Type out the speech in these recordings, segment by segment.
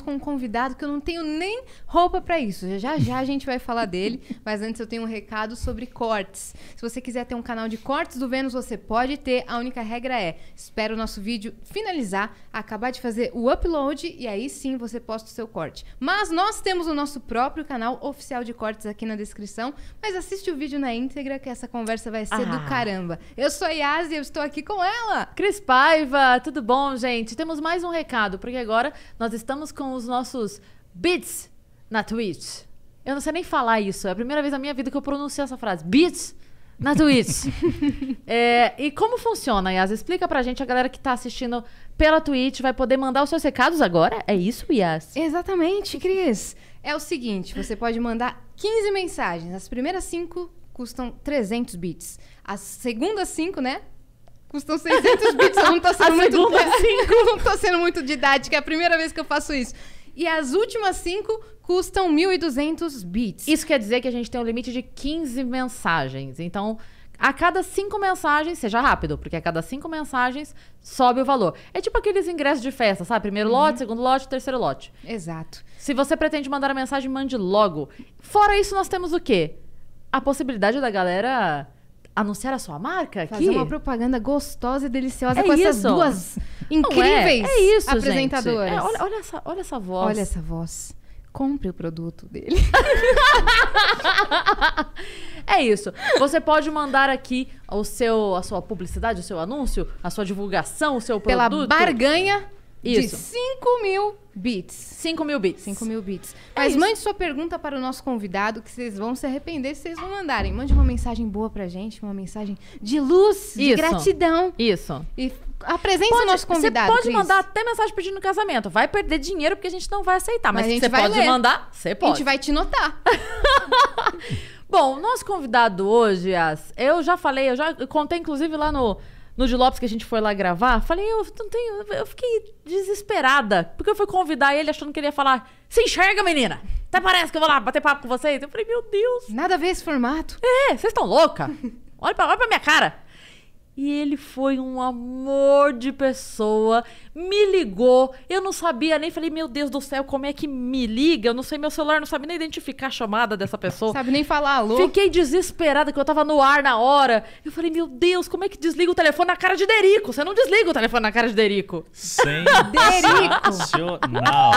com um convidado que eu não tenho nem roupa para isso. Já já a gente vai falar dele, mas antes eu tenho um recado sobre cortes. Se você quiser ter um canal de cortes do Vênus, você pode ter. A única regra é: espera o nosso vídeo finalizar, acabar de fazer o upload e aí sim você posta o seu corte. Mas nós temos o nosso próprio canal oficial de cortes aqui na descrição, mas assiste o vídeo na íntegra que essa conversa vai ser ah. do caramba. Eu sou a Yas e eu estou aqui com ela. Cris Paiva, tudo bom, gente? Temos mais um recado, porque agora nós estamos com os nossos bits na Twitch. Eu não sei nem falar isso. É a primeira vez na minha vida que eu pronuncio essa frase. Bits na Twitch. é, e como funciona, Yas? Explica pra gente, a galera que tá assistindo pela Twitch vai poder mandar os seus recados agora? É isso, Yas? Exatamente, Cris. É o seguinte, você pode mandar 15 mensagens. As primeiras 5 custam 300 bits. As segundas 5, né? Custam 600 bits, eu não tô tá sendo, muito, não tô tá sendo muito didática, é a primeira vez que eu faço isso. E as últimas cinco custam 1.200 bits. Isso quer dizer que a gente tem um limite de 15 mensagens. Então, a cada cinco mensagens, seja rápido, porque a cada cinco mensagens sobe o valor. É tipo aqueles ingressos de festa, sabe? Primeiro uhum. lote, segundo lote, terceiro lote. Exato. Se você pretende mandar a mensagem, mande logo. Fora isso, nós temos o quê? A possibilidade da galera anunciar a sua marca aqui. Fazer uma propaganda gostosa e deliciosa é com isso. essas duas é, incríveis é, é isso, apresentadoras. É, olha, olha, essa, olha essa voz. Olha essa voz. Compre o produto dele. é isso. Você pode mandar aqui o seu, a sua publicidade, o seu anúncio, a sua divulgação, o seu produto. Pela barganha isso. De 5 mil bits. 5 mil bits. 5 mil bits. É mas isso. mande sua pergunta para o nosso convidado, que vocês vão se arrepender se vocês não mandarem. Mande uma mensagem boa pra gente, uma mensagem de luz, de gratidão. Isso. E apresente pode, o nosso convidado. Você pode Cris. mandar até mensagem pedindo casamento. Vai perder dinheiro porque a gente não vai aceitar. Mas, Mas você pode ler. mandar, você pode. A gente vai te notar. Bom, nosso convidado hoje, As, eu já falei, eu já contei inclusive lá no no de Lopes que a gente foi lá gravar, falei, eu não tenho. Eu fiquei desesperada. Porque eu fui convidar ele achando que ele ia falar: se enxerga, menina! Até parece que eu vou lá bater papo com vocês. Eu falei, meu Deus! Nada a ver esse formato. É, vocês estão louca? olha, pra, olha pra minha cara. E ele foi um amor de pessoa, me ligou. Eu não sabia nem, falei, meu Deus do céu, como é que me liga? Eu não sei, meu celular não sabe nem identificar a chamada dessa pessoa. Sabe nem falar alô. Fiquei desesperada, que eu tava no ar na hora. Eu falei, meu Deus, como é que desliga o telefone na cara de Derico? Você não desliga o telefone na cara de Derico. Sem Sensacional.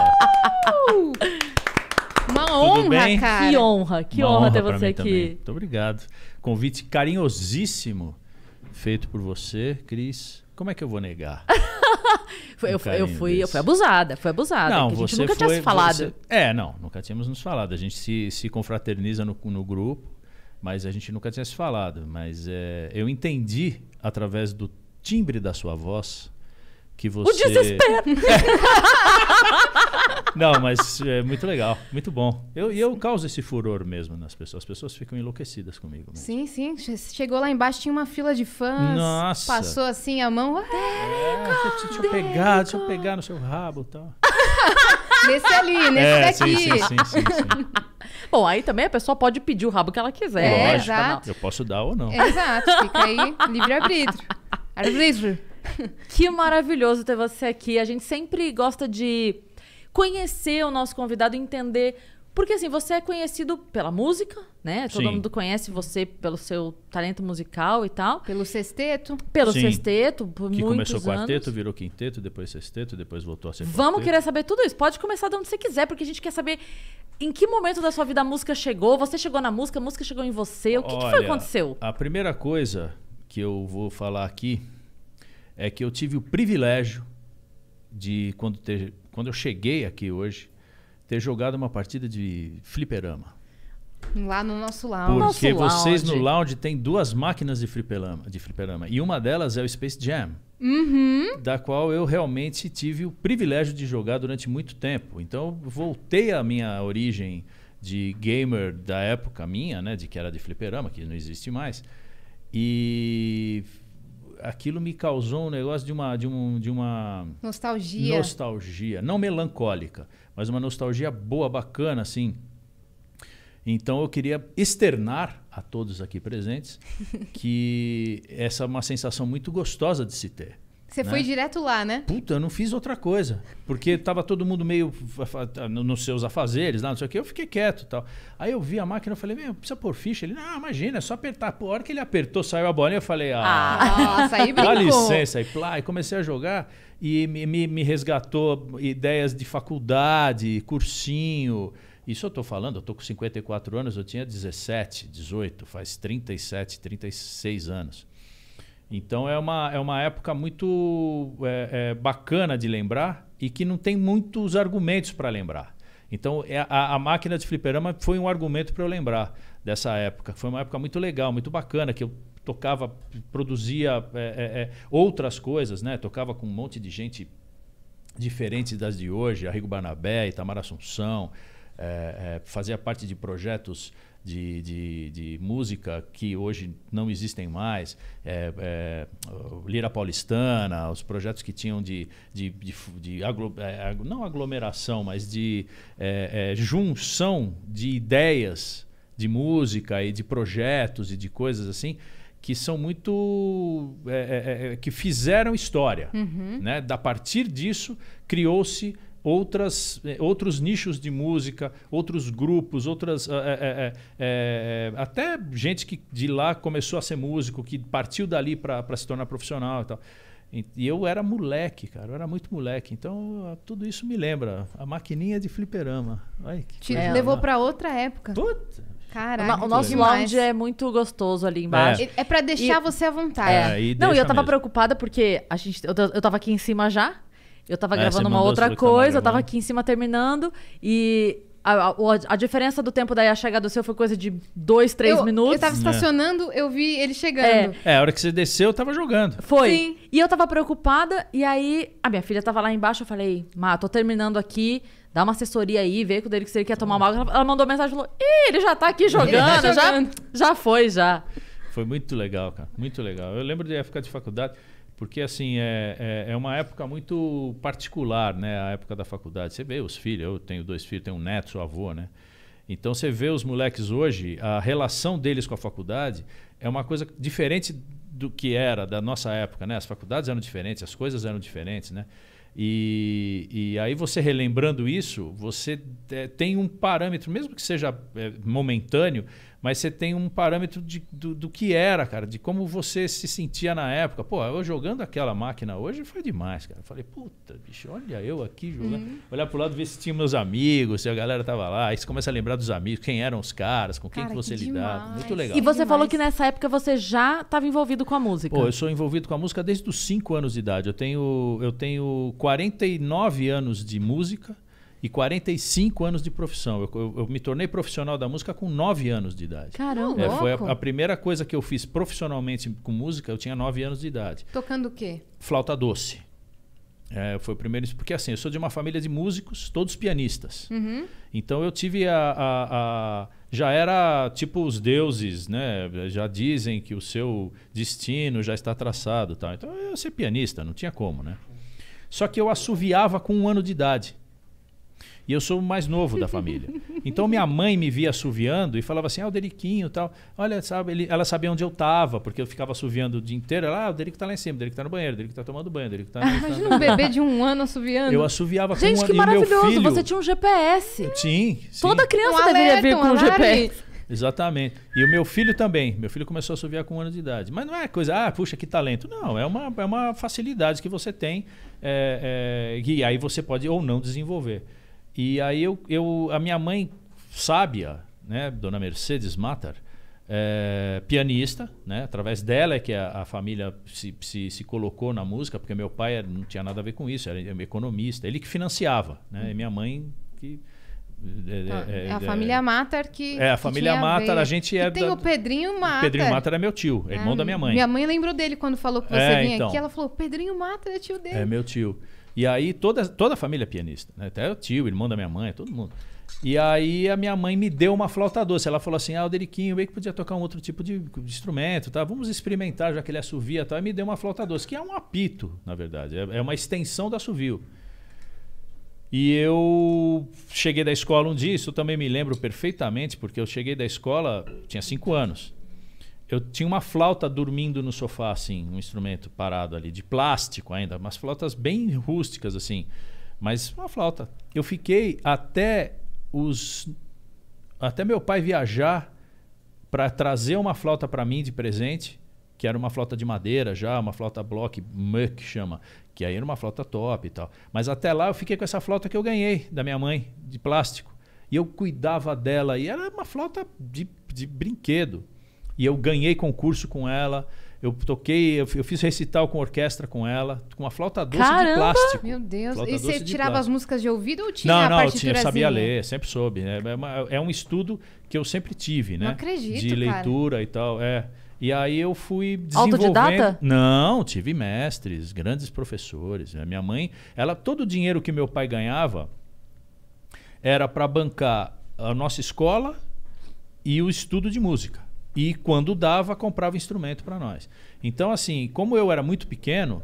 Uma Tudo honra, bem? cara. Que honra, que Uma honra, honra ter você aqui. Também. Muito obrigado. Convite carinhosíssimo feito por você, Cris, como é que eu vou negar? um eu, eu, fui, eu fui abusada, foi abusada. Não, você a gente nunca foi, tinha se falado. Você, é, não, nunca tínhamos nos falado. A gente se, se confraterniza no, no grupo, mas a gente nunca tinha se falado. Mas é, eu entendi, através do timbre da sua voz, que você. O desespero! Não, mas é muito legal, muito bom. Eu, eu causo esse furor mesmo nas pessoas. As pessoas ficam enlouquecidas comigo. Mesmo. Sim, sim. Chegou lá embaixo, tinha uma fila de fãs. Nossa. Passou assim a mão. Derico, ah, é, deixa eu pegar, deixa eu pegar no seu rabo e tal. Nesse ali, nesse é, daqui. Sim, sim, sim, sim, Bom, aí também a pessoa pode pedir o rabo que ela quiser. É, exato. Eu posso dar ou não. Exato, fica aí livre-arbítrio. Arbítrio. Que maravilhoso ter você aqui. A gente sempre gosta de conhecer o nosso convidado, entender. Porque assim, você é conhecido pela música, né? Todo Sim. mundo conhece você pelo seu talento musical e tal. Pelo sexteto. Pelo Sim. sexteto, por que muitos começou quarteto, virou quinteto, depois sexteto, depois voltou a ser quarteto. Vamos querer saber tudo isso. Pode começar de onde você quiser, porque a gente quer saber em que momento da sua vida a música chegou. Você chegou na música, a música chegou em você. O que, Olha, que foi que aconteceu? A primeira coisa que eu vou falar aqui é que eu tive o privilégio de, quando teve quando eu cheguei aqui hoje, ter jogado uma partida de fliperama. Lá no nosso lounge. Porque nosso vocês lounge. no lounge tem duas máquinas de fliperama, de fliperama. E uma delas é o Space Jam. Uhum. Da qual eu realmente tive o privilégio de jogar durante muito tempo. Então, voltei à minha origem de gamer da época minha, né? De que era de fliperama, que não existe mais. E aquilo me causou um negócio de uma, de um, de uma nostalgia, nostalgia, não melancólica, mas uma nostalgia boa, bacana, assim. Então eu queria externar a todos aqui presentes que essa é uma sensação muito gostosa de se ter. Você né? foi direto lá, né? Puta, eu não fiz outra coisa. Porque tava todo mundo meio nos seus afazeres, lá, não sei o que, eu fiquei quieto e tal. Aí eu vi a máquina, e falei, meu, precisa pôr ficha? Ele, não, imagina, é só apertar. Pô, a hora que ele apertou, saiu a bolinha, eu falei, ah, ah nossa, aí dá licença. E, plá, e comecei a jogar e me, me resgatou ideias de faculdade, cursinho. Isso eu tô falando, eu tô com 54 anos, eu tinha 17, 18, faz 37, 36 anos. Então é uma, é uma época muito é, é, bacana de lembrar e que não tem muitos argumentos para lembrar. Então é, a, a, máquina de fliperama foi um argumento para eu lembrar dessa época. Foi uma época muito legal, muito bacana, que eu tocava, produzia é, é, é, outras coisas, né? Tocava com um monte de gente diferente das de hoje, Arrigo Barnabé, Itamar Assunção, fazia parte de projetos de, de, de música que hoje não existem mais, é, é, Lira Paulistana, os projetos que tinham de, de, de, de aglo, é, não aglomeração, mas de é, é, junção de ideias de música e de projetos e de coisas assim que são muito é, é, é que fizeram história, uhum. né? A partir disso criou-se outras, eh, outros nichos de música, outros grupos, outras é, é, é, até gente que de lá começou a ser músico, que partiu dali para se tornar profissional e tal. E eu era moleque, cara, eu era muito moleque. Então, tudo isso me lembra. A maquininha de fliperama. Te levou para outra época. Puta, Caraca, o nosso demais. lounge é muito gostoso ali embaixo. É, é para deixar e, você à vontade. É, é. não, e eu tava mesmo. preocupada porque a gente, eu, eu tava aqui em cima já. Eu tava é, gravando uma outra é coisa, eu tava né? aqui em cima terminando e a, a, a, diferença do tempo daí a chegada do seu foi coisa de dois, três eu, minutos. Eu tava é. estacionando, é. eu vi ele chegando. É. é. a hora que você desceu, eu tava jogando. Foi. Sim. E eu tava preocupada, e aí a minha filha tava lá embaixo, eu falei, Má, tô terminando aqui, dá uma assessoria aí, vê com ele que ele quer tomar uma água. Ela mandou mensagem e falou: Ih, ele já tá aqui jogando, tá jogando. Já, já foi, já. Foi muito legal, cara. Muito legal. Eu lembro da época de faculdade. Porque, assim, é, é, é, uma época muito particular, né? A época da faculdade. Você vê os filhos, eu tenho dois filhos, tenho um neto, sou avô, né? Então, você vê os moleques hoje, a relação deles com a faculdade é uma coisa diferente do que era da nossa época, né? As faculdades eram diferentes, as coisas eram diferentes, né? E, e aí você relembrando isso, você é, tem um parâmetro, mesmo que seja é, momentâneo, mas você tem um parâmetro de, do, do, que era, cara, de como você se sentia na época. Pô, eu jogando aquela máquina hoje foi demais, cara. Eu falei, puta, bicho, olha eu aqui jogando. Uhum. Olhar pro lado, ver se tinha meus amigos, se a galera tava lá. Aí você começa a lembrar dos amigos, quem eram os caras, com quem cara, que você que lidava. Muito legal. E você falou que nessa época você já estava envolvido com a música. Pô, eu sou envolvido com a música desde os 5 anos de idade. Eu tenho, eu tenho 49 anos de música e 45 anos de profissão. Eu, eu, eu, me tornei profissional da música com 9 anos de idade. Caramba! É, foi a, a, primeira coisa que eu fiz profissionalmente com música, eu tinha 9 anos de idade. Tocando o quê? Flauta doce. É, foi o primeiro. Porque assim, eu sou de uma família de músicos, todos pianistas. Uhum. Então eu tive a, a, a já era tipo os deuses, né? Já dizem que o seu destino já está traçado, tal. Então eu ia ser pianista, não tinha como, né? Só que eu assoviava com um ano de idade. E eu sou o mais novo da família. Então minha mãe me via assoviando e falava assim: ah, o Deriquinho tal. Olha, sabe, ele, ela sabia onde eu estava, porque eu ficava assoviando o dia inteiro. Ela, ah, o Derico está lá em cima, o Derico está no banheiro, o Derico está tomando banho, o Derico tá. Ah, imagina um bebê de um ano assoviando. Eu assoviava Gente, com um ano. Gente, que maravilhoso! Filho... Você tinha um GPS. Sim, sim. Toda criança um deveria vir com um, um GPS. Exatamente. E o meu filho também. Meu filho começou a assoviar com um ano de idade. Mas não é coisa, ah, puxa, que talento. Não, é uma, é uma facilidade que você tem é, é, e aí você pode ou não desenvolver. E aí eu, eu a minha mãe sábia, né, Dona Mercedes Matar, é, pianista, né? Através dela é que a, a família se, se, se, colocou na música, porque meu pai não tinha nada a ver com isso, era economista, ele que financiava, né? Uhum. E minha mãe que é, tá, é, é, a é, família Matar que. É, a família Matar, a, gente é. E tem da, o Pedrinho Matar. Pedrinho Matar é meu tio, é irmão ah, da minha mãe. Minha mãe lembrou dele quando falou que você é, vinha então. aqui. Ela falou: Pedrinho Matar é tio é dele. É meu tio. E aí toda, toda a família é pianista, né? até o tio, o irmão da minha mãe, todo mundo. E aí a minha mãe me deu uma flauta doce. Ela falou assim: "Ah, o Deriquinho meio que podia tocar um outro tipo de, instrumento, tá? Vamos experimentar, já que ele é assovia e tal". E me deu uma flauta doce, que é um apito, na verdade, é, é uma extensão do assovio. E eu cheguei da escola um dia, isso eu também me lembro perfeitamente, porque eu cheguei da escola, tinha cinco anos eu tinha uma flauta dormindo no sofá, assim, um instrumento parado ali, de plástico ainda, umas flautas bem rústicas, assim, mas uma flauta. Eu fiquei até os. Até meu pai viajar para trazer uma flauta para mim de presente, que era uma flauta de madeira já, uma flauta block, muck chama, que aí era uma flauta top e tal. Mas até lá eu fiquei com essa flauta que eu ganhei da minha mãe, de plástico. E eu cuidava dela, e era uma flauta de, de brinquedo e eu ganhei concurso com ela. Eu toquei, eu, fiz recital com orquestra com ela, com uma flauta doce Caramba! de plástico. Meu Deus. Flauta e você tirava plástico. as músicas de ouvido ou tinha não, não, a partiturazinha? Não, eu sabia assim? ler, sempre soube. Né? É, uma, é, um estudo que eu sempre tive, né? Não acredito, De leitura cara. e tal, é. E aí eu fui desenvolvendo... Autodidata? Não, tive mestres, grandes professores. Né? Minha mãe, ela todo o dinheiro que meu pai ganhava era para bancar a nossa escola e o estudo de música. E quando dava, comprava instrumento para nós. Então, assim, como eu era muito pequeno,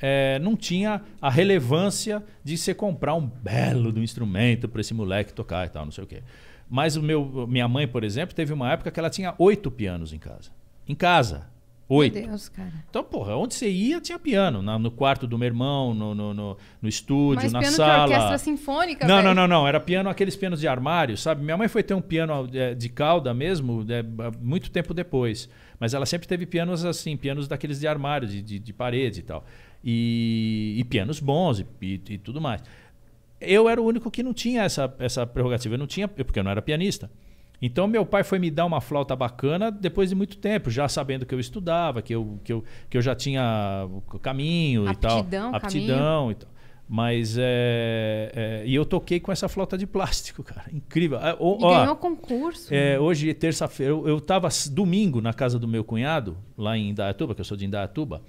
é, não tinha a relevância de você comprar um belo do instrumento para esse moleque tocar e tal, não sei o quê. Mas o meu, minha mãe, por exemplo, teve uma época que ela tinha oito pianos em casa. Em casa. Oito. Meu Deus, cara. Então, porra, onde você ia tinha piano. Na, no quarto do meu irmão, no, no, no, no estúdio, Mas na piano sala. Que orquestra sinfônica, não, não, não, não. Era piano, aqueles pianos de armário, sabe? Minha mãe foi ter um piano de, é, de cauda mesmo, de, é, muito tempo depois. Mas ela sempre teve pianos assim, pianos daqueles de armário, de, de, de parede e tal. E, e pianos bons e, e, e tudo mais. Eu era o único que não tinha essa, essa prerrogativa. Eu não tinha, porque eu não era pianista. Então meu pai foi me dar uma flauta bacana depois de muito tempo, já sabendo que eu estudava, que eu, que eu, que eu já tinha caminho aptidão, e tal. Aptidão caminho. e tal. Mas é, é, e eu toquei com essa flauta de plástico, cara. Incrível. O, ah, e ó, ganhou concurso. É, né? hoje, terça-feira, eu, eu tava domingo na casa do meu cunhado, lá em Indaiatuba, que eu sou de Indaiatuba,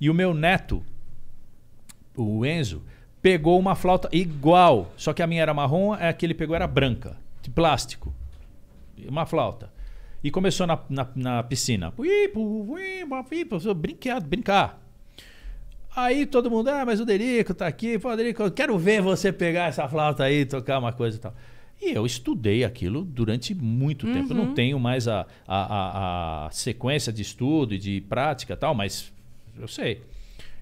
e o meu neto, o Enzo, pegou uma flauta igual, só que a minha era marrom, a que ele pegou era branca, de plástico uma flauta. E começou na, na, na piscina. Brinqueado, brincar. Aí todo mundo, ah, mas o Derico tá aqui, pô, Derico, eu quero ver você pegar essa flauta aí, tocar uma coisa e tal. E eu estudei aquilo durante muito uhum. tempo. Eu não uhum. tenho mais a, a, a, a, sequência de estudo e de prática e tal, mas eu sei.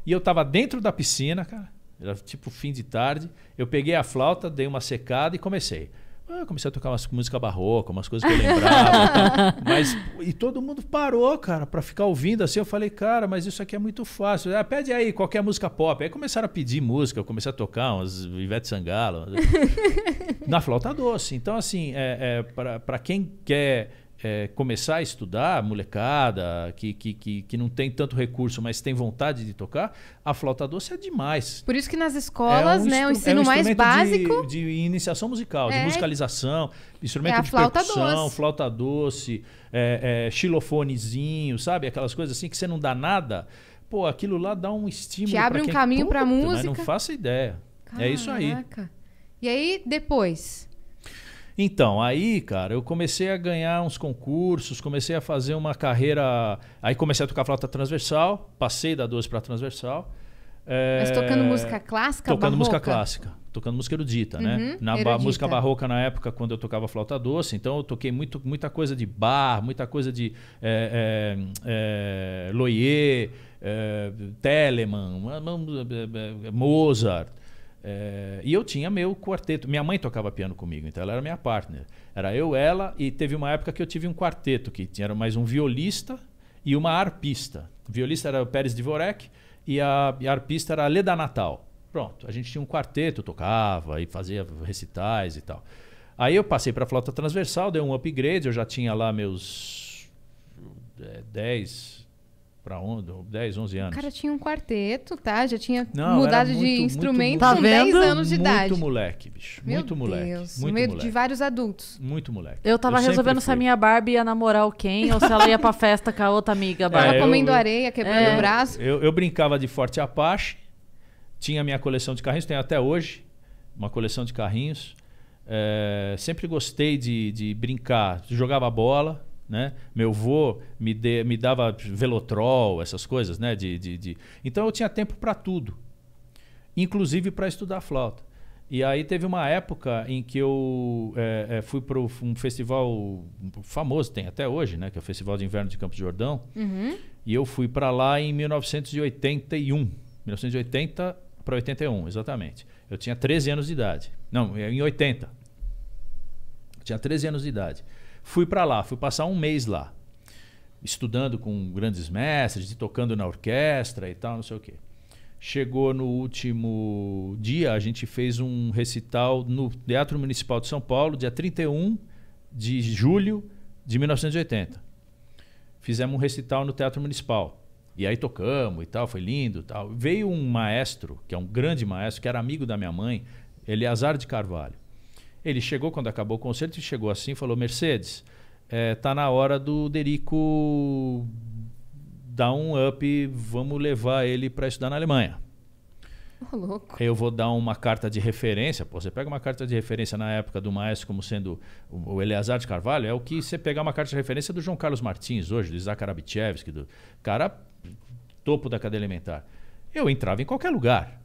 E eu estava dentro da piscina, cara. Era tipo fim de tarde. Eu peguei a flauta, dei uma secada e comecei. Eu comecei a tocar umas música barroca, umas coisas que eu lembrava. e mas e todo mundo parou, cara, para ficar ouvindo assim. Eu falei, cara, mas isso aqui é muito fácil. Ah, pede aí qualquer música pop. Aí começaram a pedir música, eu comecei a tocar umas Ivete Sangalo, na flauta doce. Então assim, é, é para quem quer é, começar a estudar, molecada, que, que, que, que, não tem tanto recurso, mas tem vontade de tocar, a flauta doce é demais. Por isso que nas escolas, é um né, o ensino é um mais básico. De, de iniciação musical, de é. musicalização, instrumento é de percussão, doce. flauta doce, é, xilofonezinho, sabe? Aquelas coisas assim que você não dá nada. Pô, aquilo lá dá um estímulo. Te abre um caminho para música. Mas não faça ideia. Caraca. É isso aí. E aí, depois? Então, aí, cara, eu comecei a ganhar uns concursos, comecei a fazer uma carreira. Aí comecei a tocar flauta transversal, passei da 12 para transversal. É... Mas eh, tocando música clássica? Tocando barroca? música clássica, tocando música erudita, né? uhum, né? Na erudita. música barroca na época, quando eu tocava flauta doce, então eu toquei muito, muita coisa de bar, muita coisa de é, é, Loyer, Telemann, eh, eh, Mozart. É, e eu tinha meu quarteto. Minha mãe tocava piano comigo, então ela era minha partner. Era eu, ela, e teve uma época que eu tive um quarteto, que tinha mais um violista e uma arpista. O violista era o Pérez de Vorek e a, a arpista era a Leda Natal. Pronto, a gente tinha um quarteto, tocava e fazia recitais e tal. Aí eu passei para a flauta transversal, dei um upgrade, eu já tinha lá meus é, dez 10, para 10, 11 anos. O cara tinha um quarteto, tá? Já tinha não, mudado muito, de instrumento muito, tá com vendo? 10 anos de muito idade. Muito moleque, bicho. Meu muito moleque. Deus. no meio moleque. de vários adultos. Muito moleque. Eu tava eu resolvendo se a minha Barbie ia namorar quem ou se ela ia pra festa com a outra amiga. Barbie. É, ela comendo eu, areia, quebrando é. o braço. Eu, eu, brincava de Forte Apache, tinha minha coleção de carrinhos, tenho até hoje uma coleção de carrinhos. É, sempre gostei de, de brincar. Jogava bola, né? Meu vô me, de, me dava velotrol, essas coisas, né? De, de, de... Então eu tinha tempo para tudo, inclusive para estudar flauta. E aí teve uma época em que eu é, é, fui para um festival famoso, tem até hoje, né? Que é o Festival de Inverno de Campos de Jordão. Uhum. E eu fui para lá em 1981. 1980 para 81, exatamente. Eu tinha 13 anos de idade. Não, é, em 80. Eu tinha 13 anos de idade. Fui para lá, fui passar um mês lá, estudando com grandes mestres e tocando na orquestra e tal, não sei o quê. Chegou no último dia, a gente fez um recital no Teatro Municipal de São Paulo, dia 31 de julho de 1980. Fizemos um recital no Teatro Municipal. E aí tocamos e tal, foi lindo e tal. Veio um maestro, que é um grande maestro, que era amigo da minha mãe, Eleazar de Carvalho. Ele chegou quando acabou o concerto e chegou assim falou: Mercedes, é, tá na hora do Derico dar um up, vamos levar ele para estudar na Alemanha. Oh, eu vou dar uma carta de referência. Pô, você pega uma carta de referência na época do maestro como sendo o Eleazar de Carvalho, é o que você pegar uma carta de referência do João Carlos Martins hoje, do Isaac Arabitchevski, do cara topo da cadeia alimentar. Eu entrava em qualquer lugar.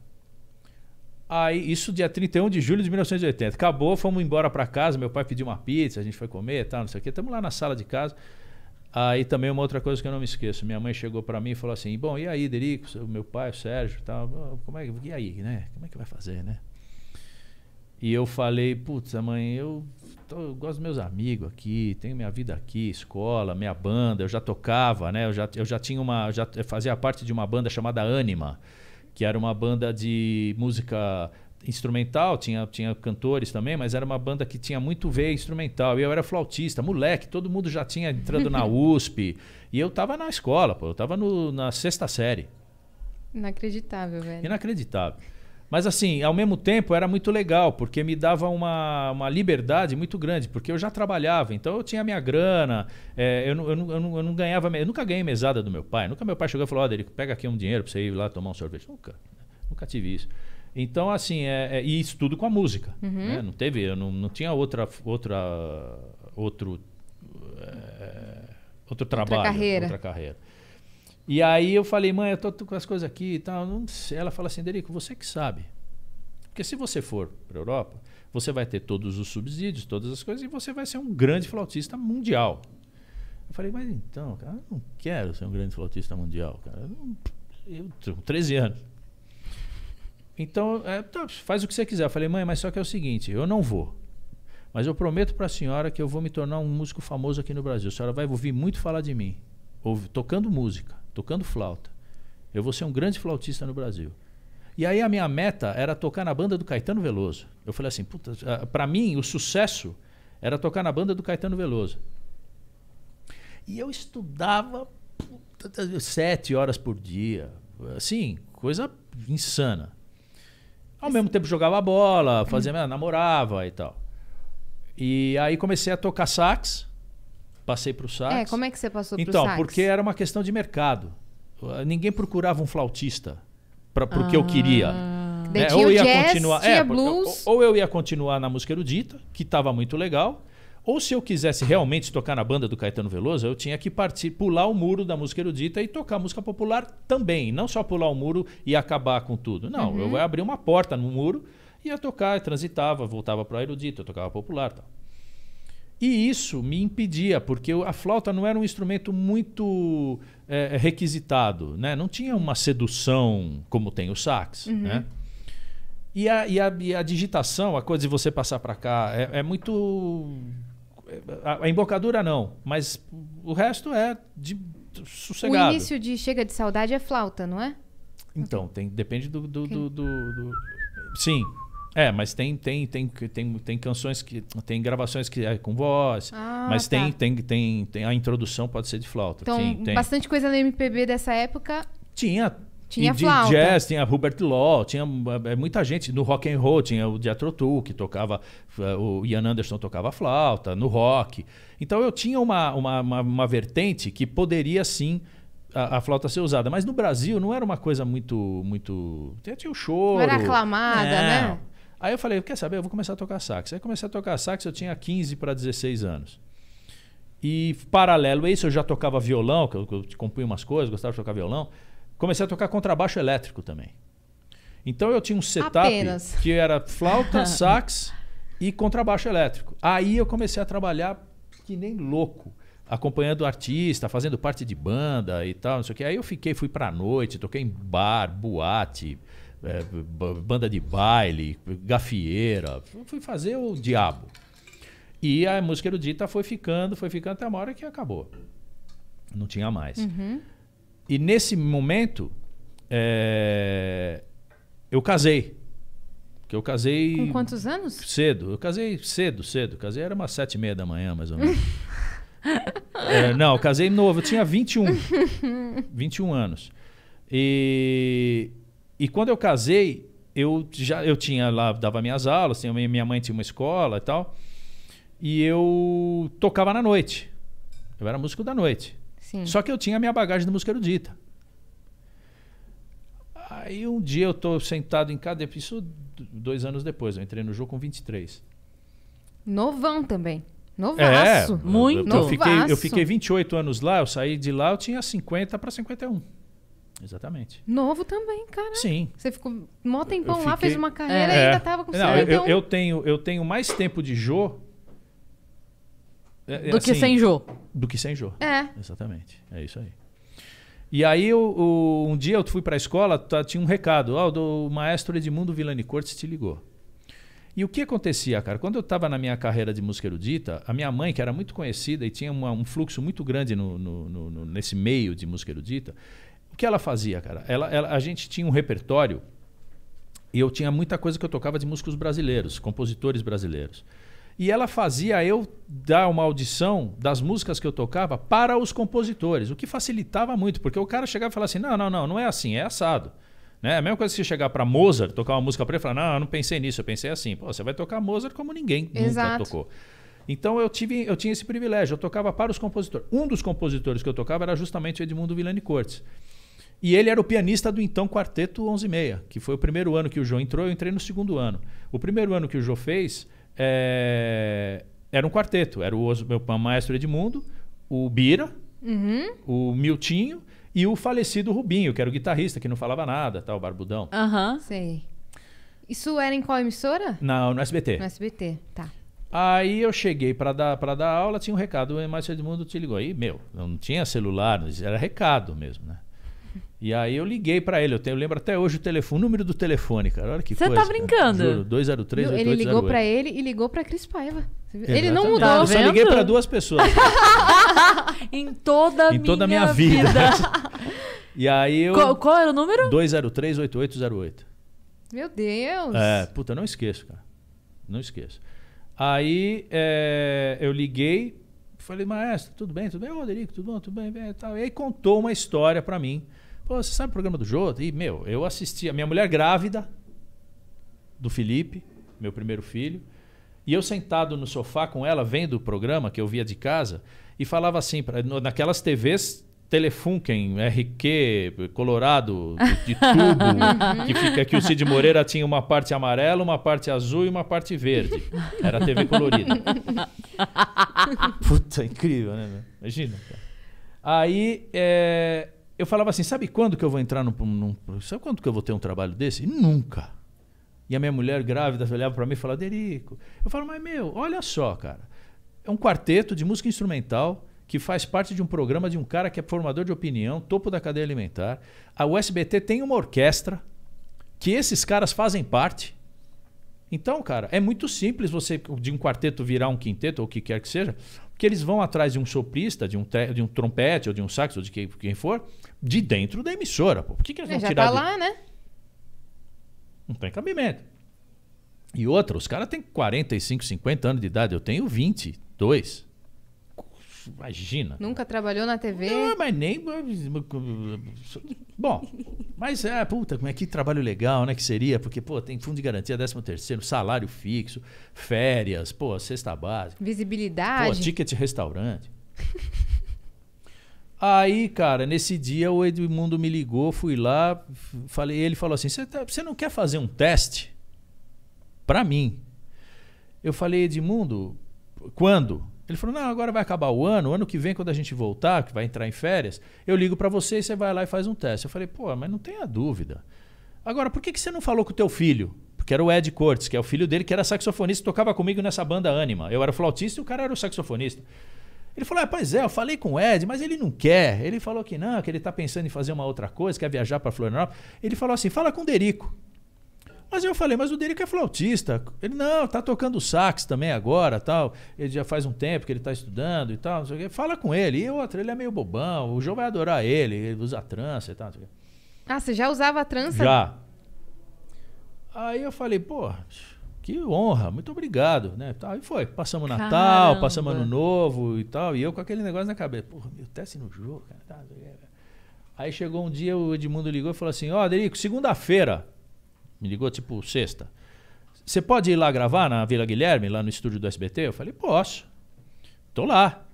Aí, isso dia 31 de julho de 1980. Acabou, fomos embora para casa. Meu pai pediu uma pizza, a gente foi comer e tal, não sei o quê. Estamos lá na sala de casa. Aí também uma outra coisa que eu não me esqueço. Minha mãe chegou para mim e falou assim: "Bom, e aí, Derico, meu pai, o Sérgio, tal, como é que e aí, né? Como é que vai fazer, né?" E eu falei: "Putz, mãe, eu, tô, eu, gosto dos meus amigos aqui, tenho minha vida aqui, escola, minha banda, eu já tocava, né? Eu já, eu já tinha uma, já fazia parte de uma banda chamada Anima que era uma banda de música instrumental, tinha, tinha cantores também, mas era uma banda que tinha muito veia instrumental. E eu era flautista, moleque, todo mundo já tinha entrando na USP. E eu tava na escola, pô, eu tava no, na sexta série. Inacreditável, velho. Inacreditável. Mas assim, ao mesmo tempo era muito legal, porque me dava uma, uma liberdade muito grande, porque eu já trabalhava, então eu tinha minha grana, é, eu, não, eu, não, eu, não, eu, não, ganhava, eu nunca ganhei mesada do meu pai, nunca meu pai chegou e falou, olha, ele pega aqui um dinheiro pra você ir lá tomar um sorvete. Nunca, né? nunca tive isso. Então, assim, é, é, e isso tudo com a música. Uhum. Né? Não teve, eu não, não tinha outra, outra, outro, é, outro trabalho, outra carreira. Outra carreira. E aí eu falei, mãe, eu tô, tô com as coisas aqui e tal. Ela fala assim, Derico, você que sabe. Porque se você for para a Europa, você vai ter todos os subsídios, todas as coisas, e você vai ser um grande flautista mundial. Eu falei, mas então, cara, eu não quero ser um grande flautista mundial, cara. Eu tenho 13 anos. Então, é, tá, faz o que você quiser. Eu falei, mãe, mas só que é o seguinte, eu não vou. Mas eu prometo para a senhora que eu vou me tornar um músico famoso aqui no Brasil. A senhora vai ouvir muito falar de mim, tocando música tocando flauta. Eu vou ser um grande flautista no Brasil. E aí a minha meta era tocar na banda do Caetano Veloso. Eu falei assim, puta, ah, pra mim o sucesso era tocar na banda do Caetano Veloso. E eu estudava puta, sete horas por dia. Assim, coisa insana. Ao mesmo tempo jogava bola, fazia, namorava e tal. E aí comecei a tocar sax passei para o é, sax. É, como é que você passou para o então, sax? Então, porque era uma questão de mercado. Ah, ninguém procurava um flautista para o que eu ah. queria. Né? Ou, ia jazz, continuar, é, blues. Ou, ou eu ia continuar na música erudita, que estava muito legal. Ou se eu quisesse realmente tocar na banda do Caetano Veloso, eu tinha que partir, pular o muro da música erudita e tocar música popular também. Não só pular o muro e acabar com tudo. Não, uhum. eu abrir uma porta no muro, ia tocar, transitava, voltava para o erudito, eu tocava popular tal. E isso me impedia, porque a flauta não era um instrumento muito é, é, requisitado, né? não tinha uma sedução como tem o sax. Uhum. Né? E a, e, a, e a, digitação, a coisa de você passar para cá, é, é muito. É, a, a, embocadura não, mas o resto é de, sossegado. O início de Chega de Saudade é flauta, não é? Então, tem, depende do, do, do, do Sim, é, mas tem tem tem tem, tem canções que tem gravações que é com voz, ah, mas tá. tem, tem tem tem a introdução pode ser de flauta. Então tem. bastante coisa na MPB dessa época. Tinha tinha e flauta. de jazz, tinha Hubert Law, tinha é, muita gente. No rock and roll tinha o Jethro Tull, que tocava, o Ian Anderson tocava flauta, no rock. Então eu tinha uma, uma, uma, uma vertente que poderia sim a, a, flauta ser usada. Mas no Brasil não era uma coisa muito. muito... Tinha o choro. Não era aclamada, é. né? Aí eu falei, quer saber? Eu vou começar a tocar sax. Aí comecei a tocar sax, eu tinha 15 para 16 anos. E paralelo a isso, eu já tocava violão, que eu, eu compunha umas coisas, gostava de tocar violão. Comecei a tocar contrabaixo elétrico também. Então eu tinha um setup Apenas. que era flauta, sax e contrabaixo elétrico. Aí eu comecei a trabalhar que nem louco, acompanhando artista, fazendo parte de banda e tal, não sei o que. Aí eu fiquei, fui pra noite, toquei em bar, boate, é, banda de baile, gafieira. Fui fazer o diabo. E a música erudita foi ficando, foi ficando até uma hora que acabou. Não tinha mais. Uhum. E nesse momento, é, eu casei. Que eu casei. Com quantos anos? Cedo. Eu casei cedo, cedo. Casei era umas sete e meia da manhã, mais ou menos. é, não, casei novo. Eu tinha 21. 21 anos. E e quando eu casei, eu já eu tinha lá, dava minhas aulas, tinha, minha mãe tinha uma escola e tal. E eu tocava na noite. Eu era músico da noite. Sim. Só que eu tinha a minha bagagem de música erudita. Aí um dia eu estou sentado em casa, isso dois anos depois, eu entrei no jogo com 23. Novão também. É, Novaço. É, Muito. Eu, eu, fiquei, eu fiquei 28 anos lá, eu saí de lá, eu tinha 50 para 51. Exatamente. Novo também, cara. Sim. Você ficou mó tempão fiquei... lá, fez uma carreira é. e ainda tava com Não, eu, eu, tenho, eu tenho mais tempo de Jô. É, é do assim, que sem Jô. Do que sem Jô. É. Exatamente. É isso aí. E aí, eu, eu, um dia eu fui pra escola, tá, tinha um recado. Ó, do maestro Edmundo Villani Cortes te ligou. E o que acontecia, cara? Quando eu estava na minha carreira de música erudita, a minha mãe, que era muito conhecida e tinha uma, um fluxo muito grande no, no, no, nesse meio de música erudita, o que ela fazia, cara? Ela, ela, a gente tinha um repertório e eu tinha muita coisa que eu tocava de músicos brasileiros, compositores brasileiros. E ela fazia eu dar uma audição das músicas que eu tocava para os compositores, o que facilitava muito, porque o cara chegava e falava assim: não, não, não, não é assim, é assado. Né? A mesma coisa que você chegar para Mozart, tocar uma música para ele e falar: não, eu não pensei nisso, eu pensei assim. Pô, você vai tocar Mozart como ninguém Exato. nunca tocou. Então eu, tive, eu tinha esse privilégio, eu tocava para os compositores. Um dos compositores que eu tocava era justamente o Edmundo Villani Cortes. E ele era o pianista do então Quarteto 116, e Meia, que foi o primeiro ano que o João entrou, eu entrei no segundo ano. O primeiro ano que o João fez é... era um quarteto. Era o Os... meu maestro Edmundo, o Bira, uhum. o Miltinho e o falecido Rubinho, que era o guitarrista, que não falava nada, tal, barbudão. Aham, uhum. sei. Isso era em qual emissora? Não, no SBT. No SBT, tá. Aí eu cheguei para dar para dar aula, tinha um recado, o maestro Edmundo te ligou aí, meu, não tinha celular, era recado mesmo, né? E aí eu liguei para ele, eu, tenho, eu lembro até hoje o telefone, o número do telefone, cara. Olha que coisa. Você tá brincando? Juro, 203 Não, Ele ligou para ele e ligou para Cris Paiva. Exatamente. Ele não mudou, tá Eu só tá liguei para duas pessoas. em toda em minha toda a minha vida. vida. e aí eu qual, qual era o número? 203 8808. Meu Deus. É, puta, não esqueço, cara. Não esqueço. Aí é, eu liguei, falei, maestro, tudo bem, tudo bem, Rodrigo, tudo bom, tudo bem, bem, E aí contou uma história para mim Pô, você sabe o programa do Jô? E, meu, eu assisti a minha mulher grávida do Felipe, meu primeiro filho, e eu sentado no sofá com ela, vendo o programa que eu via de casa, e falava assim, pra, naquelas TVs Telefunken, RQ, Colorado, de, tubo, que fica que o Cid Moreira tinha uma parte amarela, uma parte azul e uma parte verde. Era a TV colorida. Puta, incrível, né? Imagina. Aí é, eu falava assim, sabe quando que eu vou entrar num, num, Sabe quando que eu vou ter um trabalho desse? Nunca. E a minha mulher grávida olhava para mim e falava, Derico. Eu falo, mas meu, olha só, cara. É um quarteto de música instrumental que faz parte de um programa de um cara que é formador de opinião, topo da cadeia alimentar. A USBT tem uma orquestra que esses caras fazem parte. Então, cara, é muito simples você de um quarteto virar um quinteto ou o que quer que seja que eles vão atrás de um soprista, de um, de um trompete ou de um saxo ou de quem, quem for, de dentro da emissora. Pô. Por que, que eles é, vão já tirar? Tá de... lá, né? Não tem cabimento. E outra, os caras têm 45, 50 anos de idade. Eu tenho 22. Imagina. Nunca trabalhou na TV? Não, mas nem. Bom, mas é, puta, como é que trabalho legal, né? Que seria, porque, pô, tem fundo de garantia, 13 terceiro, salário fixo, férias, pô, cesta básica. Visibilidade. Pô, ticket restaurante. Aí, cara, nesse dia o Edmundo me ligou, fui lá, falei, ele falou assim: tá, você tá, não quer fazer um teste? Pra mim. Eu falei, Edmundo, quando? Ele falou: não, agora vai acabar o ano, ano que vem, quando a gente voltar, que vai entrar em férias, eu ligo para você e você vai lá e faz um teste. Eu falei: pô, mas não tenha dúvida. Agora, por que, que você não falou com o teu filho? Porque era o Ed Cortes, que é o filho dele, que era saxofonista, tocava comigo nessa banda Anima. Eu era flautista e o cara era o saxofonista. Ele falou: ah, pois é, eu falei com o Ed, mas ele não quer. Ele falou que não, que ele está pensando em fazer uma outra coisa, quer viajar para Florianópolis. Ele falou assim: fala com o Derico. Mas eu falei, mas o Derico é flautista. Ele, não, tá tocando sax também agora, tal. Ele já faz um tempo que ele tá estudando e tal, não sei o quê. Fala com ele. E outro, ele é meio bobão. O João vai adorar ele, ele usa trança e tal, não sei o quê. Ah, você já usava trança? Já. Aí eu falei, pô, que honra, muito obrigado, né? E foi, passamos Caramba. Natal, passamos Ano Novo e tal. E eu com aquele negócio na cabeça, porra, meu teste no jogo, cara. Aí chegou um dia, o Edmundo ligou e falou assim, ó, oh, Derico, segunda-feira me ligou tipo sexta. Você pode ir lá gravar na Vila Guilherme, lá no estúdio do SBT? Eu falei, posso. Tô lá.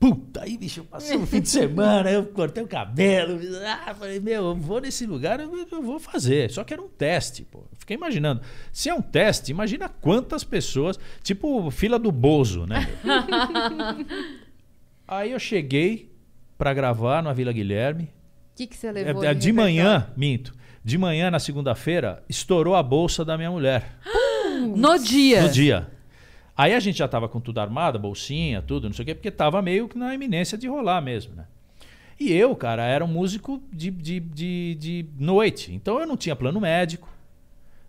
Puta, aí, bicho, eu passei um fim de semana, eu cortei o cabelo. Ah, falei, meu, eu vou nesse lugar, eu, eu, vou fazer. Só que era um teste, pô. fiquei imaginando. Se é um teste, imagina quantas pessoas. Tipo, fila do Bozo, né? aí eu cheguei para gravar na Vila Guilherme. O que, que você é, levou? É, de, de manhã, minto. De manhã, na segunda-feira, estourou a bolsa da minha mulher. no dia? No dia. Aí a gente já estava com tudo armado, bolsinha, tudo, não sei o quê, porque tava meio que na iminência de rolar mesmo, né? E eu, cara, era um músico de, de, de, de noite. Então eu não tinha plano médico,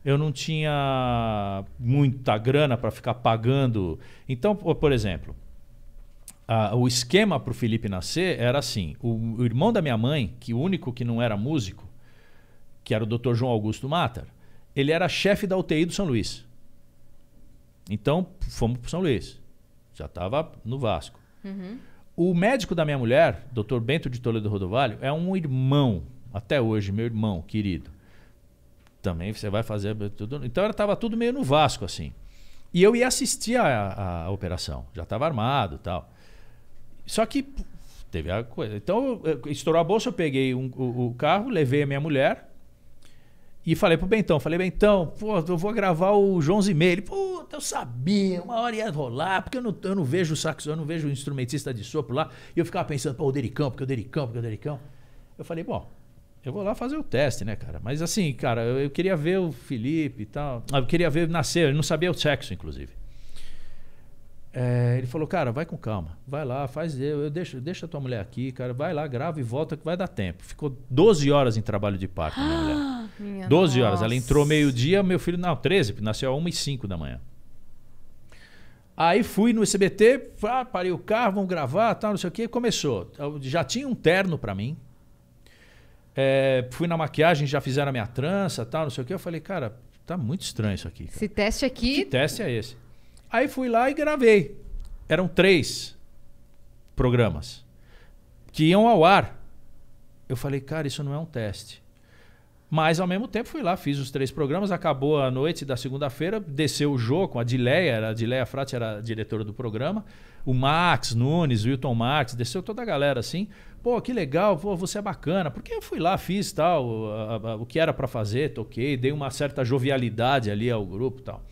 eu não tinha muita grana para ficar pagando. Então, por exemplo, a, o esquema para o Felipe nascer era assim: o, o, irmão da minha mãe, que o único que não era músico, que era o Dr. João Augusto Matar, ele era chefe da UTI do São Luís. Então fomos para São Luís. Já estava no Vasco. Uhum. O médico da minha mulher, Dr. Bento de Toledo Rodovalho, é um irmão, até hoje, meu irmão querido. Também você vai fazer tudo. Então estava tudo meio no Vasco assim. E eu ia assistir a, a, a operação, já estava armado tal. Só que teve a coisa. Então, estourou a bolsa, eu peguei um, o, o, carro, levei a minha mulher e falei pro Bentão. Falei, Bentão, pô, eu vou gravar o João e Ele, puta, eu sabia, uma hora ia rolar, porque eu não, eu não vejo saxo eu não vejo instrumentista de sopro lá. E eu ficava pensando, pô, o Dericão, porque o Dericão, porque o Dericão. Eu falei, bom, eu vou lá fazer o teste, né, cara? Mas assim, cara, eu, eu queria ver o Felipe e tal. Eu queria ver nascer, eu não sabia o sexo, inclusive. É, ele falou, cara, vai com calma, vai lá, faz eu, eu deixo, deixa tua mulher aqui, cara, vai lá, grava e volta que vai dar tempo. Ficou 12 horas em trabalho de parto, né, ah, minha mulher. Minha 12 nossa. horas, ela entrou meio-dia, meu filho, não, 13, nasceu às 1 e 5 da manhã. Aí fui no SBT, ah, parei o carro, vamos gravar, tal, não sei o que, começou. Eu então, já tinha um terno para mim. É, fui na maquiagem, já fizeram a minha trança, tal, não sei o que. Eu falei, cara, tá muito estranho isso aqui. Cara. Esse teste aqui. Que teste é esse? Aí fui lá e gravei. Eram três programas que iam ao ar. Eu falei, cara, isso não é um teste. Mas ao mesmo tempo fui lá, fiz os três programas, acabou a noite da segunda-feira, desceu o jogo com a Dileia, a Dileia Frati era a diretora do programa, o Max Nunes, o Wilton Marx, desceu toda a galera assim. Pô, que legal, pô, você é bacana. Porque eu fui lá, fiz tal, a, a, o que era para fazer, toquei, dei uma certa jovialidade ali ao grupo tal.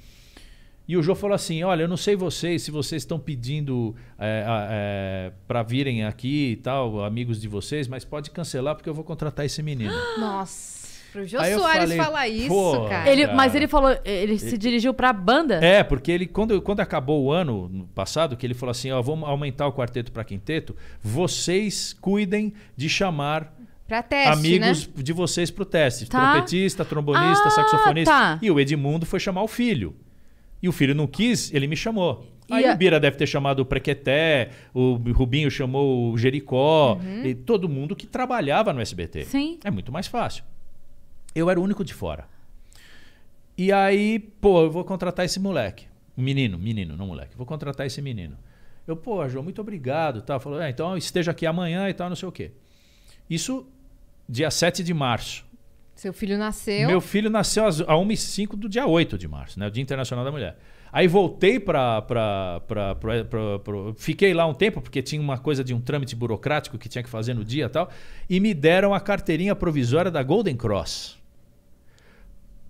E o Jô falou assim: Olha, eu não sei vocês, se vocês estão pedindo é, é, para virem aqui e tal, amigos de vocês, mas pode cancelar porque eu vou contratar esse menino. Nossa. Pro Jô Soares falei, falar isso, cara. Ele, mas ele falou, ele se dirigiu pra banda? É, porque ele, quando, quando acabou o ano passado, que ele falou assim: Ó, vamos aumentar o quarteto para quinteto, vocês cuidem de chamar Pra teste, né? Amigos né? de vocês pro teste. Tá. Trompetista, trombonista, ah, saxofonista. Tá. E o Edmundo foi chamar o filho. E o filho não quis, ele me chamou. Aí a... o Bira deve ter chamado o Prequeté, o Rubinho chamou o Jericó, uhum. todo mundo que trabalhava no SBT. Sim. É muito mais fácil. Eu era o único de fora. E aí, pô, eu vou contratar esse moleque. Menino, menino, não moleque. Vou contratar esse menino. Eu, pô, João, muito obrigado. Tá? Falou, é, então esteja aqui amanhã e tal, não sei o quê. Isso dia 7 de março. Seu filho nasceu. Meu filho nasceu às 1h05 do dia 8 de março, né? O Dia Internacional da Mulher. Aí voltei para. Fiquei lá um tempo, porque tinha uma coisa de um trâmite burocrático que tinha que fazer no dia e tal. E me deram a carteirinha provisória da Golden Cross.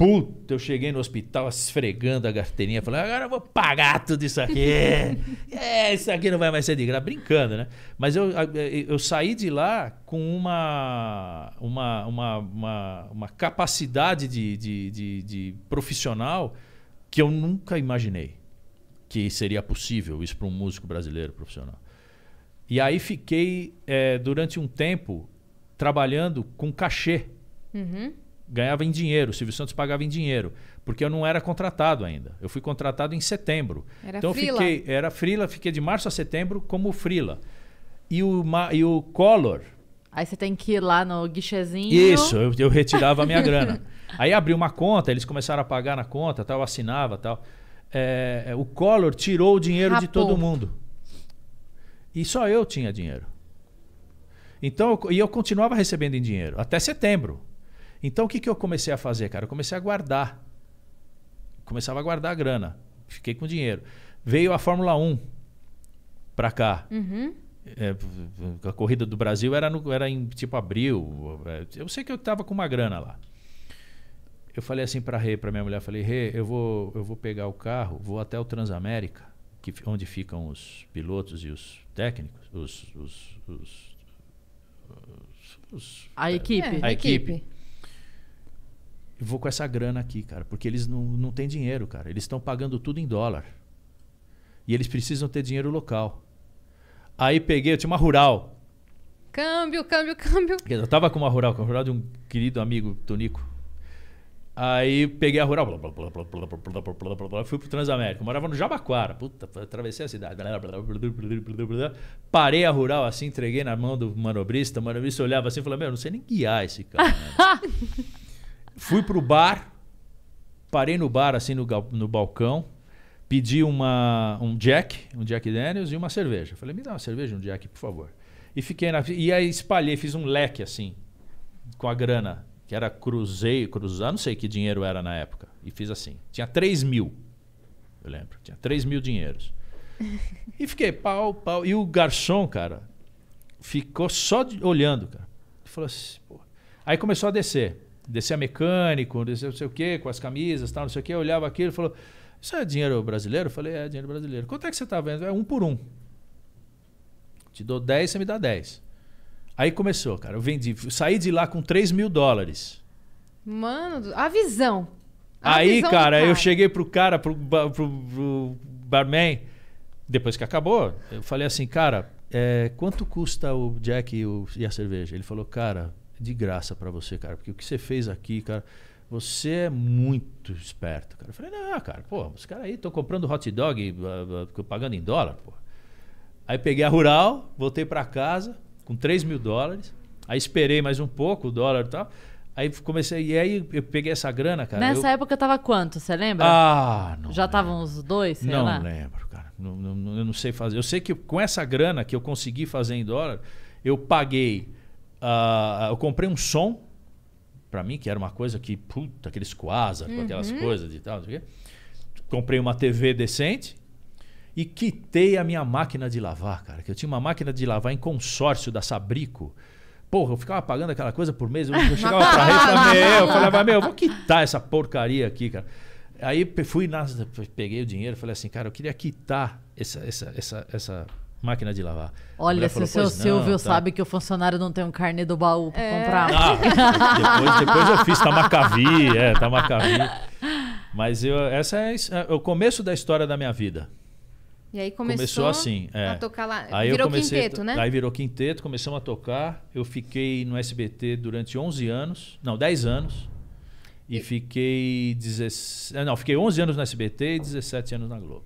Puta, eu cheguei no hospital esfregando a carteirinha, falando, agora eu vou pagar tudo isso aqui. é, isso aqui não vai mais ser de graça. Brincando, né? Mas eu, é, eu saí de lá com uma, uma, uma, uma, uma capacidade de, de, de, de profissional que eu nunca imaginei que seria possível isso para um músico brasileiro profissional. E aí fiquei é, durante um tempo trabalhando com cachê. Uhum ganhava em dinheiro, o Silvio Santos pagava em dinheiro, porque eu não era contratado ainda. Eu fui contratado em setembro. Era então frila. fiquei, era frila, fiquei de março a setembro como frila. E o, e o Collor. Aí você tem que ir lá no guichezinho. Isso, eu, eu retirava a minha grana. Aí abri uma conta, eles começaram a pagar na conta, tal, assinava tal. É, o Collor tirou o dinheiro Rapou. de todo mundo. E só eu tinha dinheiro. Então, eu, e eu continuava recebendo em dinheiro, até setembro. Então o que, que eu comecei a fazer, cara? Eu comecei a guardar. Começava a guardar a grana. Fiquei com dinheiro. Veio a Fórmula 1 para cá. Uhum. É, a corrida do Brasil era, no, era em tipo abril. Eu sei que eu tava com uma grana lá. Eu falei assim para Rê, para minha mulher, falei: "Rê, eu vou eu vou pegar o carro, vou até o Transamérica, que onde ficam os pilotos e os técnicos, os, os, os, os é, a equipe. a equipe. equipe eu vou com essa grana aqui, cara, porque eles não, não têm dinheiro, cara. Eles estão pagando tudo em dólar. E eles precisam ter dinheiro local. Aí peguei, eu tinha uma rural. Câmbio, câmbio, câmbio. Eu tava com uma rural, com a rural de um querido amigo, Tonico. Aí peguei a rural, blá, blá, blá, fui pro Transamérica. morava no Jabaquara, puta, atravessei a cidade. Parei a rural assim, entreguei na mão do manobrista. O manobrista olhava assim e falou: Meu, não sei nem guiar esse cara. Fui pro bar, parei no bar, assim, no, no balcão, pedi uma, um Jack, um Jack Daniels e uma cerveja. Falei, me dá uma cerveja um Jack, por favor. E fiquei na. E aí espalhei, fiz um leque assim, com a grana, que era cruzei, cruzar, não sei que dinheiro era na época. E fiz assim. Tinha 3 mil, eu lembro. Tinha 3 mil dinheiros. e fiquei pau, pau. E o garçom, cara, ficou só de, olhando, cara. falou assim, Pô. Aí começou a descer descia mecânico, descia não sei o quê, com as camisas, tal, não sei o quê, eu olhava aquilo e falou: Isso é dinheiro brasileiro? Eu falei: É, dinheiro brasileiro. Quanto é que você está vendo? É um por um. Te dou 10, você me dá 10. Aí começou, cara. Eu vendi, saí de lá com 3 mil dólares. Mano, a visão. A aí, visão cara, cara, eu cheguei pro cara, pro, pro, pro, barman, depois que acabou, eu falei assim, cara, é, quanto custa o Jack e, o, e a cerveja? Ele falou, cara, de graça para você, cara. Porque o que você fez aqui, cara, você é muito esperto, cara. Eu falei, não, cara, pô, os caras aí estão comprando hot dog, eh, eh, pagando em dólar, pô. Aí peguei a rural, voltei para casa com 3 mil dólares. Aí esperei mais um pouco, o dólar e tal. Aí comecei, e aí eu peguei essa grana, cara. Nessa eu... época tava quanto, você lembra? Ah, não. Já estavam os dois, sei não lá? Não lembro, cara. Não, não, eu não sei fazer. Eu sei que com essa grana que eu consegui fazer em dólar, eu paguei Uh, eu comprei um som para mim, que era uma coisa que, puta, aqueles quasar, uhum. com aquelas uhum. coisas e tal, Comprei uma TV decente e quitei a minha máquina de lavar, cara. Que eu tinha uma máquina de lavar em consórcio da Sabrico. Porra, eu ficava pagando aquela coisa por mês. Eu, chegava pra rei e falava, meu, eu falava, meu, eu vou quitar essa porcaria aqui, cara. Aí fui na, peguei o dinheiro e falei assim, cara, eu queria quitar essa, essa, essa, essa máquina de lavar. Olha, se falou, o seu Silvio tá. sabe que o funcionário não tem um carnê do baú para é. comprar. Ah, depois, depois eu fiz Tamacavi, é, Tamacavi. Mas eu, essa é, é o começo da história da minha vida. E aí começou, começou assim, é. a tocar lá. Aí virou comecei, quinteto, né? Aí virou quinteto, começamos a tocar. Eu fiquei no SBT durante 11 anos, não, 10 anos. E, e... fiquei não, fiquei 11 anos no SBT e 17 anos na Globo.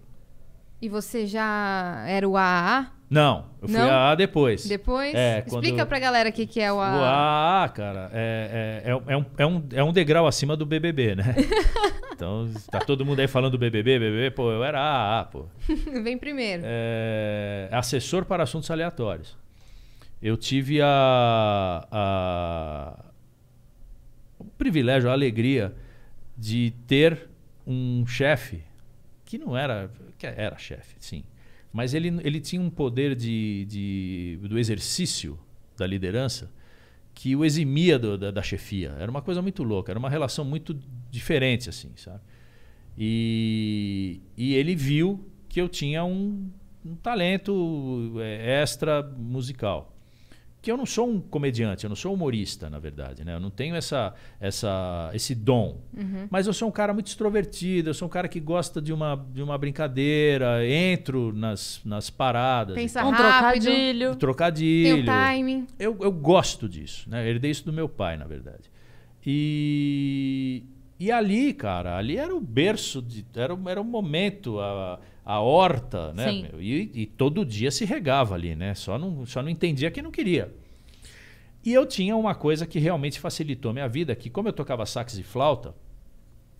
E você já era o AAA? Não, eu fui AA depois. Depois? É, Explica quando... pra galera o que, que é o AA. O AA, cara, é, é, é, um, é, um, é um degrau acima do BBB, né? então, tá todo mundo aí falando do BBB, BBB, pô, eu era AA, pô. Vem primeiro. É, assessor para assuntos aleatórios. Eu tive a, a, o privilégio, a alegria de ter um chefe que não era era chefe, sim. Mas ele, ele tinha um poder de, de, do exercício da liderança que o eximia do, da, da, chefia. Era uma coisa muito louca, era uma relação muito diferente, assim, sabe? E, e ele viu que eu tinha um, um talento é, extra musical que eu não sou um comediante, eu não sou humorista, na verdade, né? Eu não tenho essa, essa, esse dom. Uhum. Mas eu sou um cara muito extrovertido, eu sou um cara que gosta de uma, de uma brincadeira, entro nas, nas paradas. Pensa então. um trocadilho. Um trocadilho. Tem o timing. Eu, eu gosto disso, né? Eu herdei isso do meu pai, na verdade. E, e ali, cara, ali era o berço, de, era, era o momento, a a horta, né? E, e, todo dia se regava ali, né? Só não, só não entendia quem não queria. E eu tinha uma coisa que realmente facilitou minha vida, que como eu tocava sax e flauta,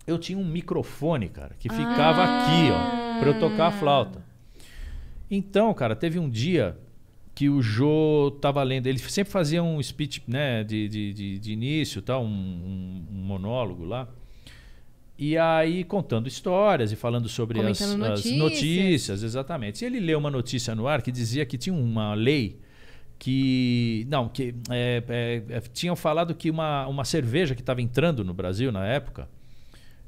eu tinha um microfone, cara, que ficava ah. aqui, ó, para eu tocar a flauta. Então, cara, teve um dia que o Jô tava lendo, ele sempre fazia um speech, né, de, de, de, de início, tal, tá? um, um monólogo lá. E aí contando histórias e falando sobre as, as, notícias. exatamente. E ele leu uma notícia no ar que dizia que tinha uma lei que não que é, é, é tinham falado que uma, uma cerveja que estava entrando no Brasil na época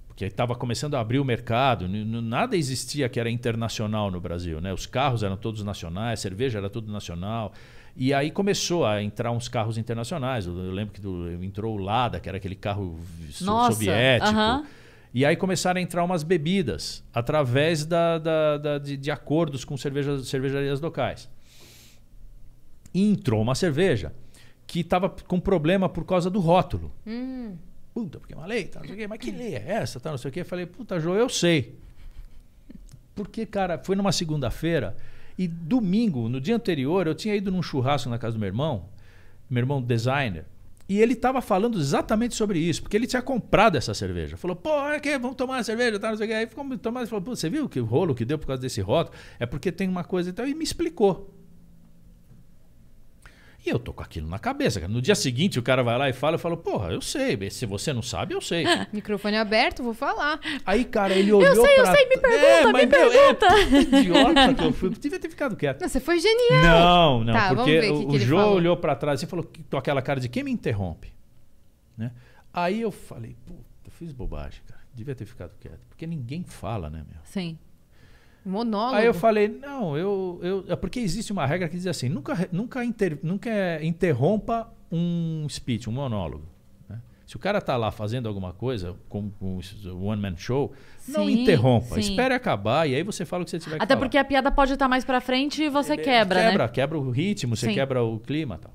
porque estava começando a abrir o mercado nada existia que era internacional no Brasil né os carros eram todos nacionais a cerveja era tudo nacional e aí começou a entrar uns carros internacionais eu lembro que do, entrou o Lada que era aquele carro Nossa, soviético uh -huh. E aí começaram a entrar umas bebidas através da, da, da de, de, acordos com cerveja, cervejarias locais. E entrou uma cerveja que estava com problema por causa do rótulo. Hum. Puta, porque é uma lei, tá, não sei o quê. mas que lei é essa? Tá, não sei o quê. Eu falei, puta, João, eu sei. Porque, cara, foi numa segunda-feira e domingo, no dia anterior, eu tinha ido num churrasco na casa do meu irmão, meu irmão designer, e ele estava falando exatamente sobre isso, porque ele tinha comprado essa cerveja. Falou, pô, é que vamos tomar a cerveja, tá, não sei o que. Aí ficou tomando, falou, pô, você viu que rolo que deu por causa desse rótulo? É porque tem uma coisa e tal. E me explicou. E eu tô com aquilo na cabeça. No dia seguinte, o cara vai lá e fala, eu falo, porra, eu sei. Se você não sabe, eu sei. Microfone aberto, vou falar. Aí, cara, ele olhou Eu sei, pra... eu sei, me é, pergunta, é, me pergunta. é, idiota que eu fui. Eu devia ter ficado quieto. Não, você foi genial. Não, não, tá, porque o, que o falou. olhou pra trás e falou, com aquela cara de quem me interrompe? Né? Aí eu falei, puta, eu fiz bobagem, cara. Devia ter ficado quieto. Porque ninguém fala, né, meu? Sim. Monólogo. Aí eu falei, não, eu, eu. É porque existe uma regra que diz assim: nunca, nunca, inter, nunca interrompa um speech, um monólogo. Né? Se o cara tá lá fazendo alguma coisa, como um one man show, sim, não interrompa. Sim. Espere acabar e aí você fala o que você tiver Até que falar. porque a piada pode estar tá mais pra frente e você Ele, quebra, né? quebra, né? Quebra o ritmo, você sim. quebra o clima e tal.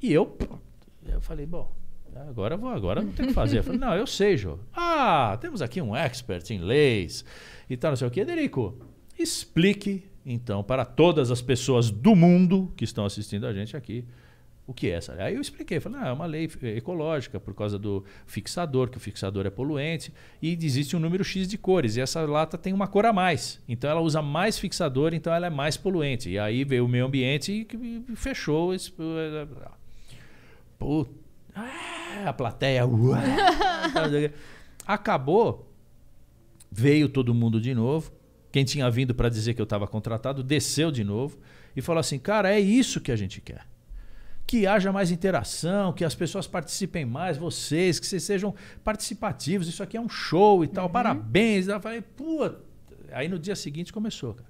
E eu, eu falei, bom, agora vou, agora não tem o que fazer. Eu falei, não, eu sei, Jô. Ah, temos aqui um expert em leis e tal, não sei o que. Derico, explique então para todas as pessoas do mundo que estão assistindo a gente aqui o que é essa? Aí eu expliquei, falei, ah, é uma lei ecológica por causa do fixador, que o fixador é poluente, e existe um número X de cores, e essa lata tem uma cor a mais. Então ela usa mais fixador, então ela é mais poluente. E aí veio o meio ambiente e fechou. Esse... Puta, ah, é, a plateia. Acabou Veio todo mundo de novo. Quem tinha vindo para dizer que eu estava contratado desceu de novo e falou assim: cara, é isso que a gente quer. Que haja mais interação, que as pessoas participem mais, vocês, que vocês sejam participativos. Isso aqui é um show e tal, uhum. parabéns. Eu falei, Pô. Aí no dia seguinte começou, cara.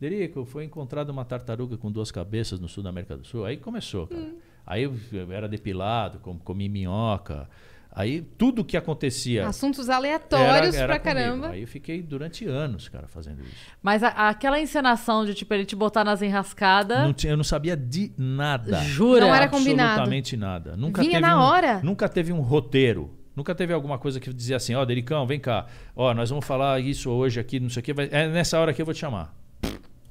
Derico, foi encontrada uma tartaruga com duas cabeças no sul da América do Sul. Aí começou, cara. Uhum. Aí eu era depilado, com, comi minhoca, Aí tudo que acontecia. Assuntos aleatórios era, era pra comigo. caramba. Aí eu fiquei durante anos, cara, fazendo isso. Mas a, aquela encenação de tipo ele te botar nas enrascadas. Não eu não sabia de nada. Jura? Não era combinado. Absolutamente nada. Nunca Vinha na um, hora? Nunca teve um roteiro. Nunca teve alguma coisa que dizia assim: ó, oh, Delicão, vem cá. Ó, oh, nós vamos falar isso hoje aqui, não sei o quê. Vai... É nessa hora que eu vou te chamar.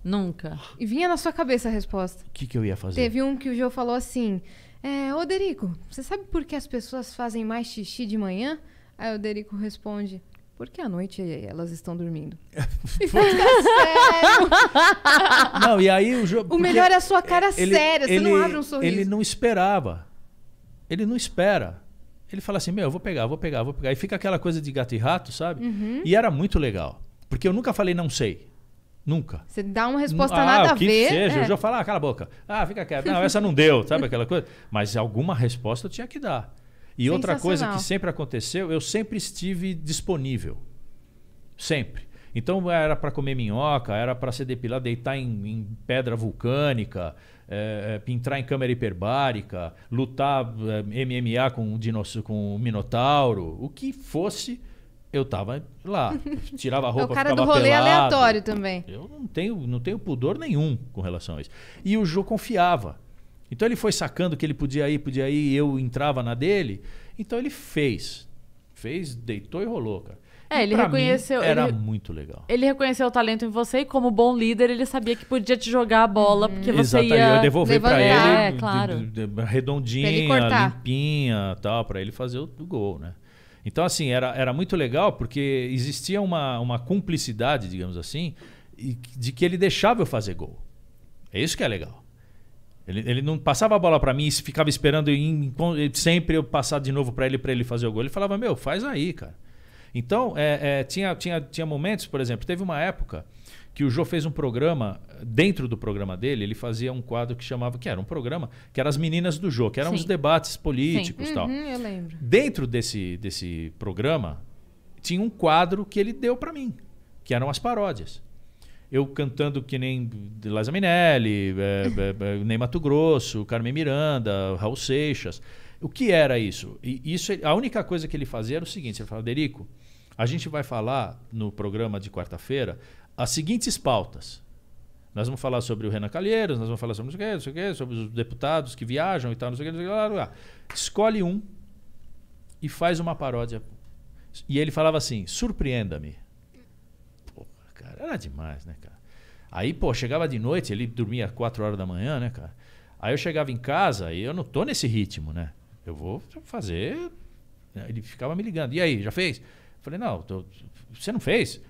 Nunca. E vinha na sua cabeça a resposta. O que, que eu ia fazer? Teve um que o Joe falou assim. É, Oderico, você sabe por que as pessoas fazem mais xixi de manhã? Aí Oderico responde: porque à noite elas estão dormindo. Não, e aí o jogo. O melhor é a sua é, cara ele, séria, ele, você não abre um sorriso. Ele não esperava. Ele não espera. Ele fala assim: Meu, eu vou pegar, vou pegar, vou pegar. E fica aquela coisa de gato e rato, sabe? Uhum. E era muito legal. Porque eu nunca falei não sei. Nunca. Você dá uma resposta ah, nada a ver. Que seja, é. eu já falo, ah, cala a boca. Ah, fica quieto. Não, essa não deu, sabe aquela coisa? Mas alguma resposta eu tinha que dar. E outra coisa que sempre aconteceu, eu sempre estive disponível. Sempre. Então era para comer minhoca, era para ser depilar, deitar em, em pedra vulcânica, é, eh, entrar eh, em câmera hiperbárica, lutar é, eh, MMA com, um com um minotauro, o que fosse eu tava lá, tirava a roupa, é o cara do rolê pelado. aleatório também. Eu não tenho, não tenho pudor nenhum com relação a isso. E o Jô confiava. Então ele foi sacando que ele podia ir, podia ir, e eu entrava na dele. Então ele fez. Fez, deitou e rolou, cara. É, ele reconheceu. era ele, muito legal. Ele reconheceu o talento em você e, como bom líder, ele sabia que podia te jogar a bola, hum. porque você Exatamente. ia. devolver devolvi para ele é, claro. redondinha, limpinha tal, para ele fazer o, o gol, né? Então, assim, era, era muito legal porque existia uma, uma cumplicidade, digamos assim, de que ele deixava eu fazer gol. É isso que é legal. Ele, ele não passava a bola para mim e ficava esperando em, sempre eu passar de novo para ele para ele fazer o gol. Ele falava, meu, faz aí, cara. Então, é, é, tinha, tinha, tinha momentos, por exemplo, teve uma época que o Jô fez um programa, dentro do programa dele, ele fazia um quadro que chamava, que era um programa, que era As Meninas do Jô, que eram os debates políticos e uhum, tal. Eu lembro. Dentro desse, desse programa, tinha um quadro que ele deu para mim, que eram as paródias. Eu cantando que nem Liza Minelli, é, é, nem Mato Grosso, Carmen Miranda, Raul Seixas. O que era isso? E isso? A única coisa que ele fazia era o seguinte: ele falava, Derico, a gente vai falar no programa de quarta-feira as seguintes pautas. Nós vamos falar sobre o Renan Calheiros, nós vamos falar sobre o quê, não sei o quê, sobre os deputados que viajam e tal, não sei o quê, não sei o quê. Lá, lá. Escolhe um e faz uma paródia. E ele falava assim: surpreenda-me. Porra, cara, era demais, né, cara? Aí, pô, chegava de noite, ele dormia 4 horas da manhã, né, cara? Aí eu chegava em casa e eu não tô nesse ritmo, né? Eu vou fazer. Né? Ele ficava me ligando. E aí, já fez? falei, não, tô... você não fez?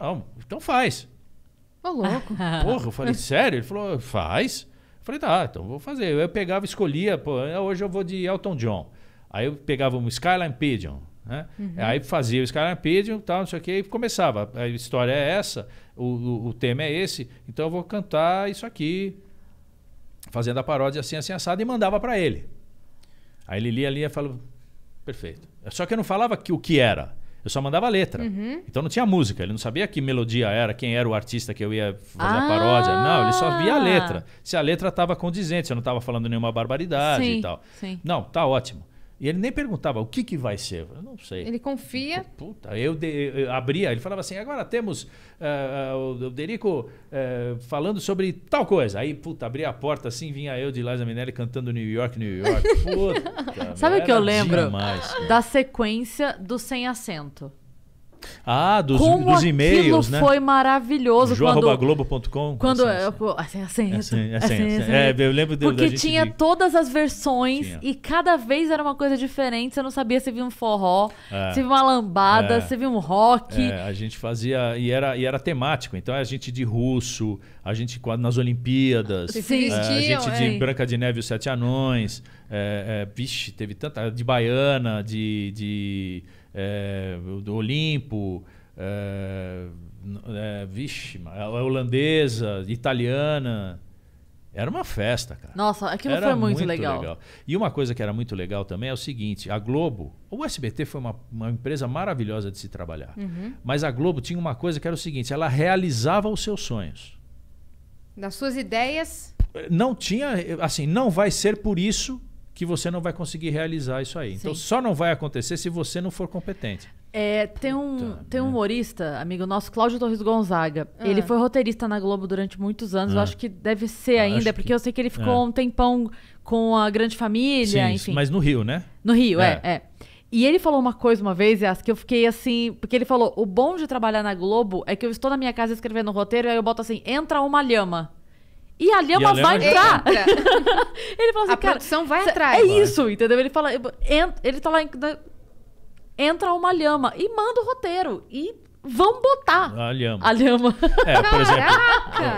Não, então faz. Ô, louco. Porra, eu falei, sério? Ele falou, faz. Eu falei, tá, então vou fazer. Eu pegava, escolhia, pô, ah, hoje eu vou de Elton John. Aí eu pegava um Skyline Pigeon, né? Uhum. Aí fazia o Skyline Pigeon e tal, não sei o que, e começava. A história é essa, o, o, o, tema é esse, então eu vou cantar isso aqui, fazendo a paródia assim, assim, assado, e mandava para ele. Aí ele lia ali e falou, perfeito. Só que eu não falava que, o que era eu só mandava letra. Uhum. Então não tinha música, ele não sabia que melodia era, quem era o artista que eu ia fazer ah. a paródia. Não, ele só via a letra. Se a letra estava condizente, se eu não estava falando nenhuma barbaridade sim, e tal. Sim. Não, tá ótimo. E ele nem perguntava o que, que vai ser. Eu não sei. Ele confia. Puta, eu, de, eu abria, ele falava assim: agora temos uh, uh, o Derico uh, falando sobre tal coisa. Aí, puta, abria a porta assim, vinha eu de Liza Minelli cantando New York, New York. Puta, Sabe o que eu lembro? Demais, da sequência do Sem Acento. Ah, dos, dos e-mails, né? foi maravilhoso. João.globo.com. Quando. Assim, assim, assim, assim, É, eu lembro de, Porque tinha todas as versões e cada vez era uma coisa diferente. Você não sabia se via um forró, é. se via uma lambada, é. se via um rock. É, a gente fazia. E era, e era temático. Então a gente de russo, a gente nas Olimpíadas, Sim. a gente de Branca de Neve e os Sete Anões. É, é, vixe, teve tanta. De baiana, de, de é, do Olimpo, é, é, vixe, holandesa, italiana. Era uma festa, cara. Nossa, aquilo era foi muito, muito legal. legal. E uma coisa que era muito legal também é o seguinte: a Globo, o SBT foi uma, uma empresa maravilhosa de se trabalhar. Uhum. Mas a Globo tinha uma coisa que era o seguinte: ela realizava os seus sonhos. Das suas ideias? Não tinha, assim, não vai ser por isso que você não vai conseguir realizar isso aí. Então, Sim. Então só não vai acontecer se você não for competente. É, tem um, tem um humorista, amigo nosso, Cláudio Torres Gonzaga. Ah. Ele foi roteirista na Globo durante muitos anos. Ah. Eu acho que deve ser ah, ainda, porque que... eu sei que ele ficou é. um tempão com a Grande Família, Sim, enfim. Mas no Rio, né? No Rio, é. é, é. E ele falou uma coisa uma vez, acho que eu fiquei assim. Porque ele falou: o bom de trabalhar na Globo é que eu estou na minha casa escrevendo um roteiro, e aí eu boto assim: entra uma lhama. E a Lhama, vai entrar. Entra. ele fala assim, a cara. produção vai atrás. É vai. isso, entendeu? Ele fala. Ele tá lá. Né, entra uma lhama e manda o roteiro. E vão botar a lhama. A lhama. É, por exemplo,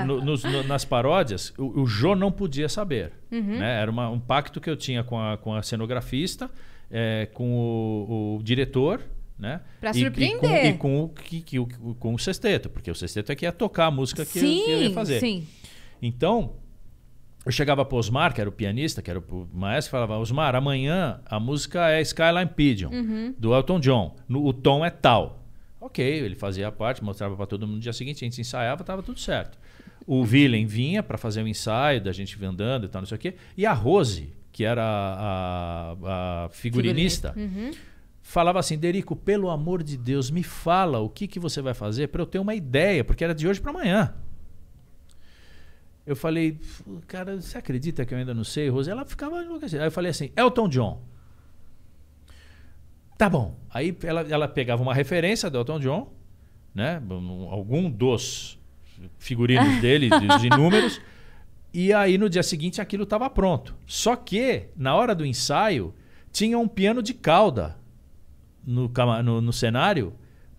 no, no, no, nas paródias, o, o Jô não podia saber. Uhum. Né? Era uma, um pacto que eu tinha com a, com a cenografista, é, com o, o, diretor. Né? Pra e, surpreender. E com, e com o, que, que, com o sexteto, porque o sexteto é que ia tocar a música que, sim, eu, que eu ia fazer. Sim, sim. Então, eu chegava para Osmar, que era o pianista, que era o maestro, e falava: Osmar, amanhã a música é Skyline Pigeon, uhum. do Elton John. No, o tom é tal. Ok, ele fazia a parte, mostrava para todo mundo. No dia seguinte, a gente ensaiava, estava tudo certo. O Willem vinha para fazer o um ensaio, da gente andando e tal, não sei o quê. E a Rose, que era a, a, a figurinista, uhum. falava assim: Derico, pelo amor de Deus, me fala o que, que você vai fazer para eu ter uma ideia, porque era de hoje para amanhã. Eu falei, cara, você acredita que eu ainda não sei, Rose? Ela ficava enlouquecida. Aí eu falei assim, Elton John. Tá bom. Aí ela, ela pegava uma referência do Elton John, né? Algum dos figurinos dele, dos inúmeros. E aí no dia seguinte aquilo estava pronto. Só que, na hora do ensaio, tinha um piano de cauda no, no, no cenário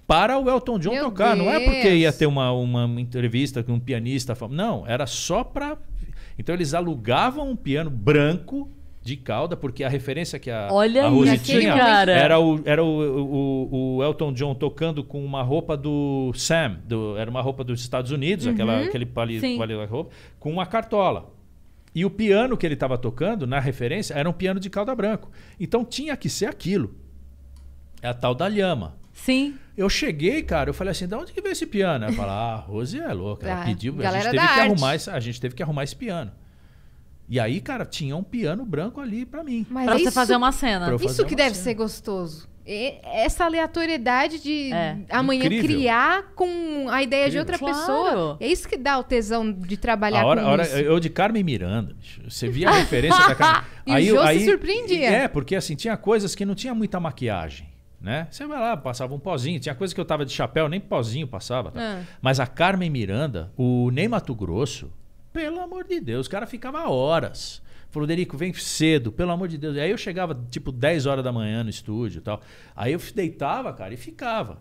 para o Elton John Meu tocar. Deus. Não é porque ia ter uma, uma entrevista com um pianista. Não, era só para. Então eles alugavam um piano branco de cauda, porque a referência que a, Olha a Rose tinha cara. era, o, era o, o, o, Elton John tocando com uma roupa do Sam, do, era uma roupa dos Estados Unidos, uhum. aquela, aquele palito, roupa, com uma cartola. E o piano que ele estava tocando, na referência, era um piano de cauda branco. Então tinha que ser aquilo. É a tal da lhama. Sim. Eu cheguei, cara, eu falei assim, da onde que veio esse piano? Ela falou, ah, a Rose é louca. Ela ah, pediu, a gente, teve que arrumar esse, a gente teve que arrumar esse piano. E aí, cara, tinha um piano branco ali para mim. Mas pra isso, você fazer uma cena. Fazer isso que deve cena. ser gostoso. E essa aleatoriedade de é. amanhã Incrível. criar com a ideia Incrível. de outra claro. pessoa. É isso que dá o tesão de trabalhar a hora, com a hora, isso. Eu de Carmen Miranda, bicho. Você via a referência da Carmen. aí, o aí, se surpreendia. É, porque assim, tinha coisas que não tinha muita maquiagem né? Você vai lá, passava um pozinho. Tinha coisa que eu tava de chapéu, nem pozinho passava. Tá? É. Mas a Carmen Miranda, o Ney Mato Grosso, pelo amor de Deus, o cara ficava horas. Falou, Derico, vem cedo, pelo amor de Deus. E aí eu chegava tipo 10 horas da manhã no estúdio e tal. Aí eu deitava, cara, e ficava.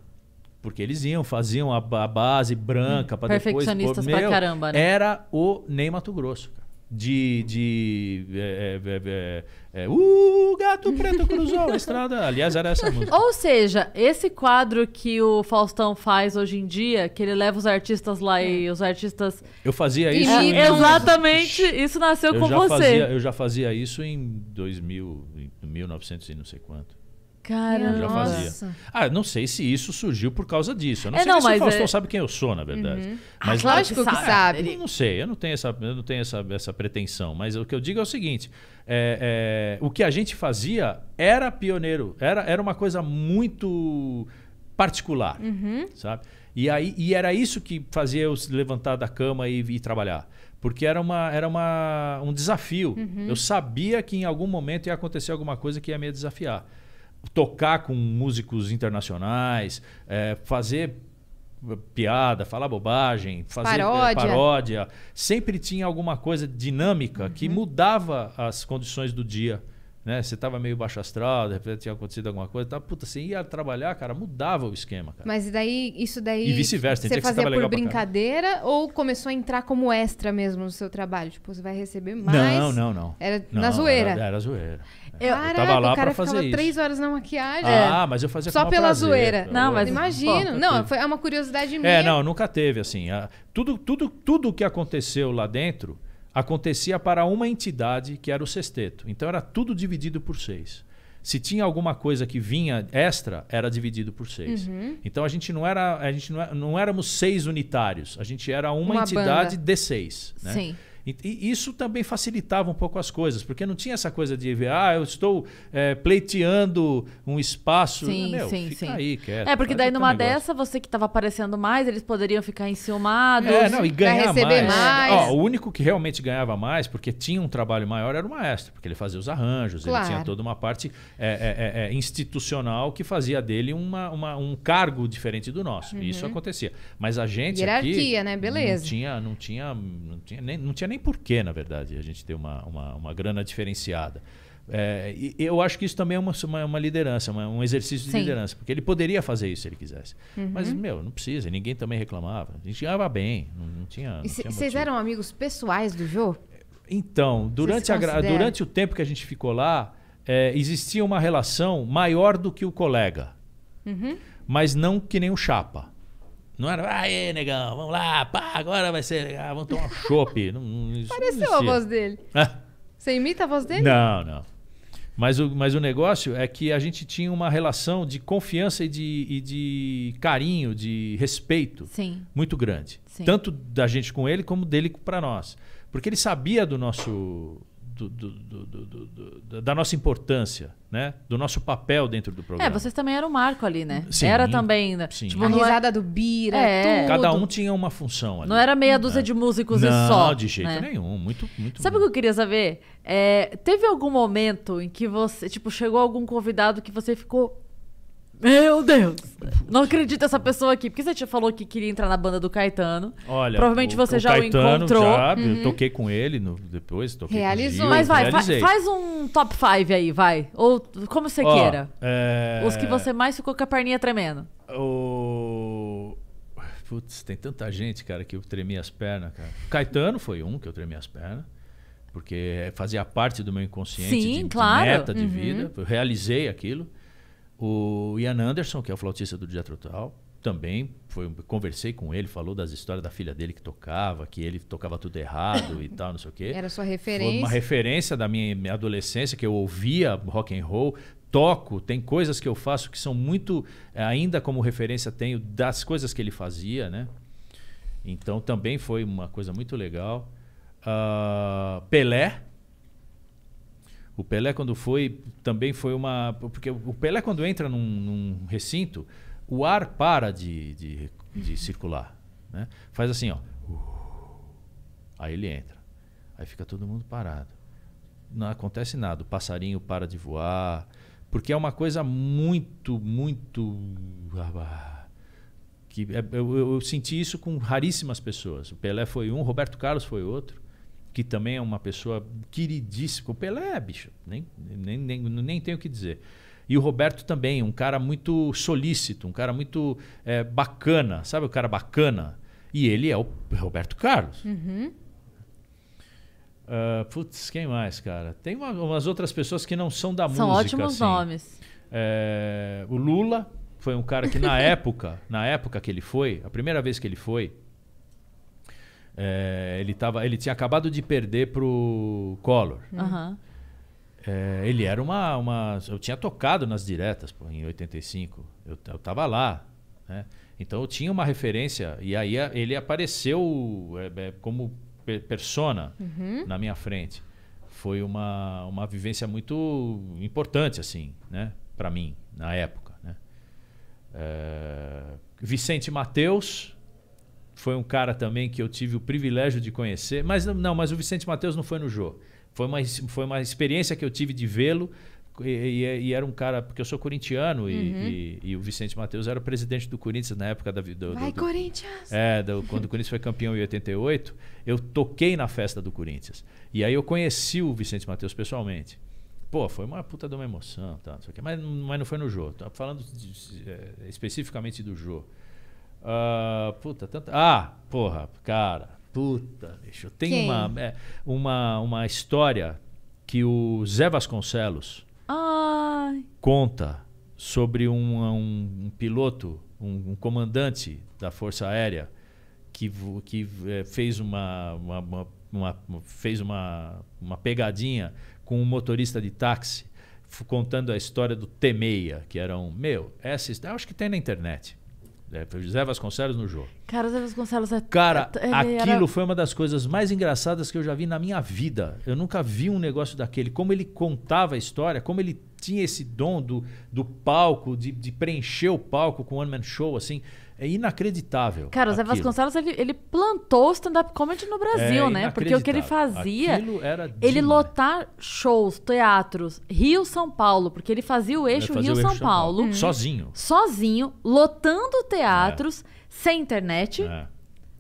Porque eles iam, faziam a, a base branca hum, para depois... Perfeccionistas meu, pra caramba, né? Era o Ney Mato Grosso, cara de. de é, é, é, o é, uh, gato preto cruzou a estrada. Aliás, era essa música. Ou seja, esse quadro que o Faustão faz hoje em dia, que ele leva os artistas lá e é. os artistas. Eu fazia isso. Em... É, exatamente, isso nasceu eu com você. Fazia, eu já fazia isso em 2000, em 1900 e não sei quanto. Cara, eu já fazia. Ah, não sei se isso surgiu por causa disso. Eu não é, sei não, se o Faustão é... sabe quem eu sou, na verdade. Uhum. Ah, mas ah, lógico que sabe. não sei, eu não tenho, essa, eu não tenho essa, essa pretensão. Mas o que eu digo é o seguinte: é, é, o que a gente fazia era pioneiro, era, era uma coisa muito particular, uhum. sabe? E, aí, e era isso que fazia eu levantar da cama e, e trabalhar porque era, uma, era uma, um desafio. Uhum. Eu sabia que em algum momento ia acontecer alguma coisa que ia me desafiar tocar com músicos internacionais, é, fazer piada, falar bobagem, fazer é, paródia. paródia. Sempre tinha alguma coisa dinâmica uhum. que mudava as condições do dia. Né? Você estava meio baixo astral, de repente tinha acontecido alguma coisa, tava tá, puta, você ia trabalhar, cara, mudava o esquema, cara. Mas daí, isso daí... E vice-versa, Você fazia por brincadeira ou começou a entrar como extra mesmo no seu trabalho? Tipo, você vai receber mais... Não, não, não. Era não, na zoeira. era, era zoeira. Eu, Caraca, eu tava lá o cara pra fazer isso. três horas na maquiagem. Ah, é. mas eu fazia Só pela prazer. zoeira. Não, mas. Imagino. Pô, não, foi uma curiosidade é, minha. É, não, nunca teve, assim. A, tudo, tudo, tudo que aconteceu lá dentro acontecia para uma entidade que era o sexteto. Então era tudo dividido por seis. Se tinha alguma coisa que vinha extra, era dividido por seis. Uhum. Então a gente não era, a gente não, é, não éramos seis unitários, a gente era uma, uma entidade banda. de seis. Né? Sim. E, isso também facilitava um pouco as coisas, porque não tinha essa coisa de ver, ah, eu estou é, pleiteando um espaço. Sim, Meu, sim, sim. aí, quieto. É, porque tá, daí numa dessa, você que estava aparecendo mais, eles poderiam ficar enciumados. É, não, e ganhar mais. mais. Ó, o único que realmente ganhava mais, porque tinha um trabalho maior, era o maestro, porque ele fazia os arranjos, claro. ele tinha toda uma parte é, é, institucional que fazia dele uma, uma, um cargo diferente do nosso. Uhum. Isso acontecia. Mas a gente Hierarquia, aqui, né? Beleza. Não tinha, não tinha, não tinha, nem, não tinha nem nem na verdade, a gente ter uma, uma, uma grana diferenciada. É, e eu acho que isso também é uma, uma, uma liderança, uma, um exercício de Sim. liderança, porque ele poderia fazer isso se ele quisesse. Uhum. Mas, meu, não precisa, ninguém também reclamava. A gente ganhava bem, não, tinha. Não tinha vocês eram amigos pessoais do Jô? Então, durante, a, durante o tempo que a gente ficou lá, é, existia uma relação maior do que o colega, uhum. mas não que nem o Chapa. Não era, aê, negão, vamos lá, pá, agora vai ser legal, vamos tomar um chopp. Não, não, Pareceu não a voz dele. Ah. Você imita a voz dele? Não, não. Mas o, mas o negócio é que a gente tinha uma relação de confiança e de, e de carinho, de respeito Sim. muito grande. Sim. Tanto da gente com ele como dele para nós. Porque ele sabia do nosso do, do, do, da nossa importância, né? Do nosso papel dentro do programa. É, vocês também eram o marco ali, né? Sim, era também. Né? Sim. Tipo, a é- risada é... do Bira, é, tudo. Cada um tinha uma função ali. Não era meia é. dúzia de músicos não, e só. Não, de jeito né? nenhum. Muito, muito. Sabe o que eu queria saber? É, teve algum momento em que você, tipo, chegou algum convidado que você ficou meu Deus! Não acredito essa pessoa aqui. Porque você te falou que queria entrar na banda do Caetano. Olha, provavelmente o, você o já Caetano, o encontrou. Já, uhum. Eu toquei com ele no, depois, toquei Realizou. Gil, Mas vai, fa faz um top 5 aí, vai. Ou como você Ó, queira. É... Os que você mais ficou com a perninha tremendo. O... Putz, tem tanta gente, cara, que eu tremi as pernas, cara. Caetano foi um que eu tremi as pernas porque fazia parte do meu inconsciente Sim, de, claro. de meta de uhum. vida. Eu realizei aquilo. O Ian Anderson, que é o flautista do Dietro Total, também foi, conversei com ele, falou das histórias da filha dele que tocava, que ele tocava tudo errado e tal, não sei o quê. Era sua referência. Foi uma referência da minha, minha adolescência, que eu ouvia rock and roll, toco, tem coisas que eu faço que são muito, eh, ainda como referência tenho das coisas que ele fazia, né? Então também foi uma coisa muito legal. Uh, Pelé, o Pelé, quando foi, também foi uma. Porque o Pelé, quando entra num, num recinto, o ar para de, de, de circular. Né? Faz assim, ó. Aí ele entra. Aí fica todo mundo parado. Não acontece nada. O passarinho para de voar. Porque é uma coisa muito, muito. Ah, que é, eu, eu senti isso com raríssimas pessoas. O Pelé foi um, Roberto Carlos foi outro que também é uma pessoa queridíssima. O Pelé, bicho, nem, nem, nem, nem tenho o que dizer. E o Roberto também, um cara muito solícito, um cara muito é, bacana, sabe o cara bacana? E ele é o Roberto Carlos. Uhum. Uh, putz, quem mais, cara? Tem uma, umas outras pessoas que não são da são música. São ótimos assim. nomes. É, o Lula foi um cara que na época, na época que ele foi, a primeira vez que ele foi, é, ele, tava, ele tinha acabado de perder pro Collor. Uhum. É, ele era uma, uma. Eu tinha tocado nas diretas pô, em 85. Eu, eu tava lá. Né? Então eu tinha uma referência. E aí ele apareceu é, é como persona uhum. na minha frente. Foi uma, uma vivência muito importante, assim, né? para mim, na época. Né? É, Vicente Mateus foi um cara também que eu tive o privilégio de conhecer. Mas não, mas o Vicente Matheus não foi no jogo. Foi uma, foi uma experiência que eu tive de vê-lo. E, e, e, era um cara, porque eu sou corintiano uhum. e, e, o Vicente Matheus era o presidente do Corinthians na época da vida Vai, do, Corinthians! É, do, quando o Corinthians foi campeão em 88, eu toquei na festa do Corinthians. E aí eu conheci o Vicente Matheus pessoalmente. Pô, foi uma puta de uma emoção, tá, não sei o quê. Mas, mas não foi no jogo. Tô falando de, é, especificamente do jogo. Uh, puta, tanto. Ah, porra, cara. Puta, bicho. Tem uma, é, uma, uma história que o Zé Vasconcelos Ai. conta sobre um, um, um piloto, um, um, comandante da Força Aérea que, que é, fez uma, uma, uma, uma, fez uma, uma pegadinha com um motorista de táxi contando a história do Temeia, que era um meu. Essa, acho que tem na internet. É, José Vasconcelos no jogo. Cara, José Vasconcelos é. Cara, é- aquilo era... foi uma das coisas mais engraçadas que eu já vi na minha vida. Eu nunca vi um negócio daquele. Como ele contava a história, como ele tinha esse dom do, do palco, de, de preencher o palco com um one-man show, assim. É inacreditável. Cara, o Zé Vasconcelos ele, ele plantou stand-up comedy no Brasil, é né? Porque o que ele fazia. ele lotar shows, teatros, Rio, São Paulo, porque ele fazia o eixo Rio, o São, Paulo, Paulo. Hum. Sozinho. Sozinho, lotando teatros, é. sem internet. É.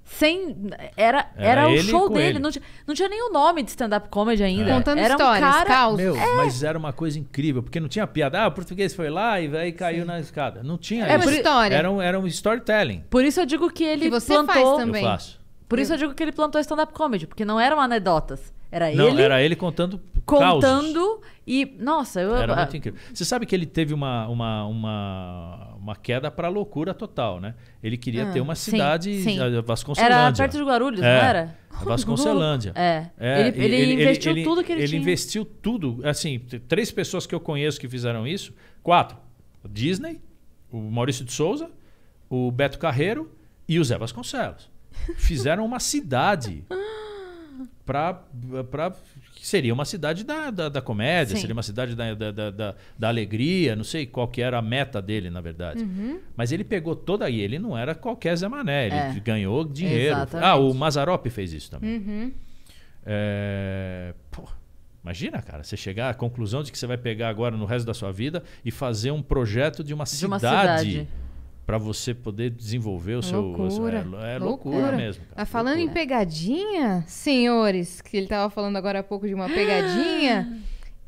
Sem. Era, era, era o show dele. Não, tinha, não tinha nem o nome de stand-up comedy ainda. É. Contando era histórias, um cara... Caos. Meu, é. mas era uma coisa incrível, porque não tinha piada. Ah, o português foi lá e aí caiu Sim. na escada. Não tinha era é, isso. Uma história. Era um, era um storytelling. Por isso eu digo que ele que você plantou. Faz também. Eu faço. Por isso eu digo que ele plantou stand-up comedy, porque não eram anedotas. Era não, ele. Era ele contando. Contando causos. e. Nossa, eu. Era muito incrível. Você sabe que ele teve uma, uma, uma, uma queda para loucura total, né? Ele queria ah, ter uma cidade. Sim, sim. Eh, Vasconcelândia. Era perto de Guarulhos, é, não era? Vasconcelândia. É. é ele, ele, ele, investiu ele, tudo que ele, ele tinha. Ele investiu tudo. Assim, três pessoas que eu conheço que fizeram isso: quatro. O Disney, o Maurício de Souza, o Beto Carreiro e o Zé Vasconcelos. Fizeram uma cidade. para que seria uma cidade da, da, da comédia, Sim. seria uma cidade da, da, da, da, alegria, não sei qual que era a meta dele, na verdade. Uhum. Mas ele pegou toda e ele não era qualquer Zé Mané, ele é. ganhou dinheiro. Exatamente. Ah, o Mazarope fez isso também. Uhum. É, pô, imagina, cara, você chegar à conclusão de que você vai pegar agora no resto da sua vida e fazer um projeto de uma de cidade. Uma cidade para você poder desenvolver o loucura. seu. É, é loucura, loucura mesmo. Cara. Ah, falando loucura. em pegadinha, senhores, que ele tava falando agora há pouco de uma ah! pegadinha.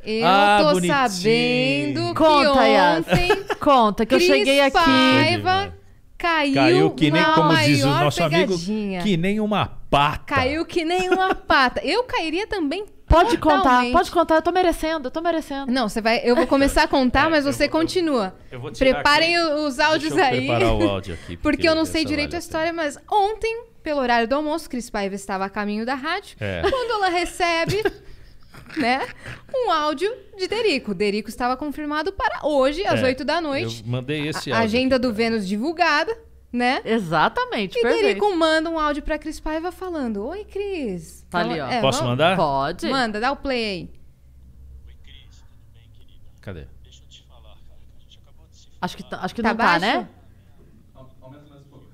Eu ah, tô bonitinho. sabendo Conta, que ontem... Conta, que eu cheguei aqui. Paiva caiu, caiu que nem, como diz o nosso pegadinha. amigo, que nem uma pata. Caiu que nem uma pata. Eu cairia também Pode contar, Totalmente. pode contar, eu tô merecendo, eu tô merecendo. Não, você vai. Eu vou começar a contar, É, mas você eu- continua. Eu vou tirar Preparem aqui. os áudios Deixa eu aí. preparar o áudio aqui. Porque eu não sei é direito vale a história, mas ontem, pelo horário do almoço, Cris Paiva estava a caminho da rádio. É. Quando ela recebe, né, um áudio de Derico. Derico estava confirmado para hoje, às É, 8 da noite. Eu mandei esse A áudio. agenda do Vênus divulgada né? Exatamente, e perfeito. E Derico manda um áudio pra Cris Paiva falando: Oi, Cris. Tá ali, ó. É, Posso vamos... mandar? Pode. Manda, dá o play aí. Oi, Cris, tudo bem, querida? Cadê? Deixa eu te falar, cara, que a gente acabou de se falar. Acho que, tá, acho que tá não baixo? tá, né? Aumenta mais um pouco.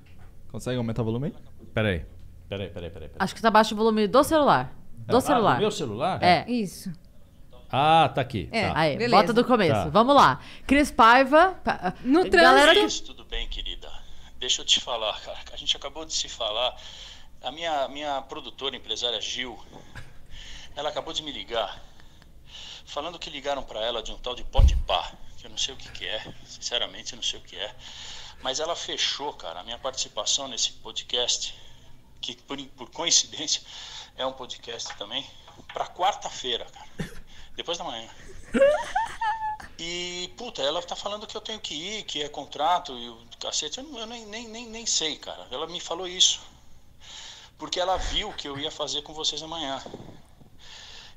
Consegue aumentar o volume? Peraí. Peraí, peraí, peraí. peraí. Acho que tá baixo o volume do celular. É, do ah, celular. Do meu celular? É. Isso. Ah, tá aqui. É, tá. Aí, Beleza. bota do começo. Tá. Vamos lá. Cris Paiva. No trânsito. Galera que... Tudo bem, querida? deixa eu te falar, cara. A gente acabou de se falar. A minha, minha produtora, empresária Gil, ela acabou de me ligar, falando que ligaram para ela de um tal de pá, que eu não sei o que, que é, sinceramente, eu não sei o que é. Mas ela fechou, cara, a minha participação nesse podcast, que por, por coincidência é um podcast também, para quarta-feira, cara, depois da manhã. E, puta, ela tá falando que eu tenho que ir, que é contrato, e o cacete, eu, eu nem, nem, nem, nem sei, cara. Ela me falou isso. Porque ela viu que eu ia fazer com vocês amanhã.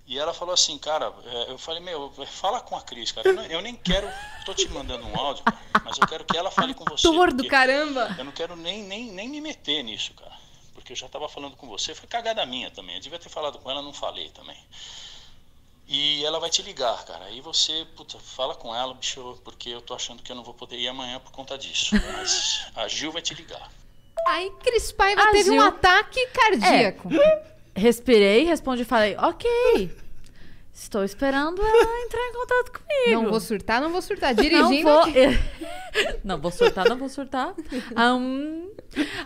E ela falou assim, cara, é, eu falei, meu, fala com a Cris, cara. Eu, não, eu nem quero. Tô te mandando um áudio, mas eu quero que ela fale com você. Tordo, do caramba! Eu não quero nem, nem, nem me meter nisso, cara. Porque eu já tava falando com você, foi cagada minha também. Eu devia ter falado com ela, não falei também. E ela vai te ligar, cara. Aí você, puta, fala com ela, bicho, porque eu tô achando que eu não vou poder ir amanhã por conta disso. Mas a Gil vai te ligar. Aí Cris Paiva teve Gil... um ataque cardíaco. É. Respirei, respondi e falei, ok. Estou esperando ela entrar em contato comigo. Não vou surtar, não vou surtar. Dirigindo. Não vou, não vou surtar, não vou surtar. Um,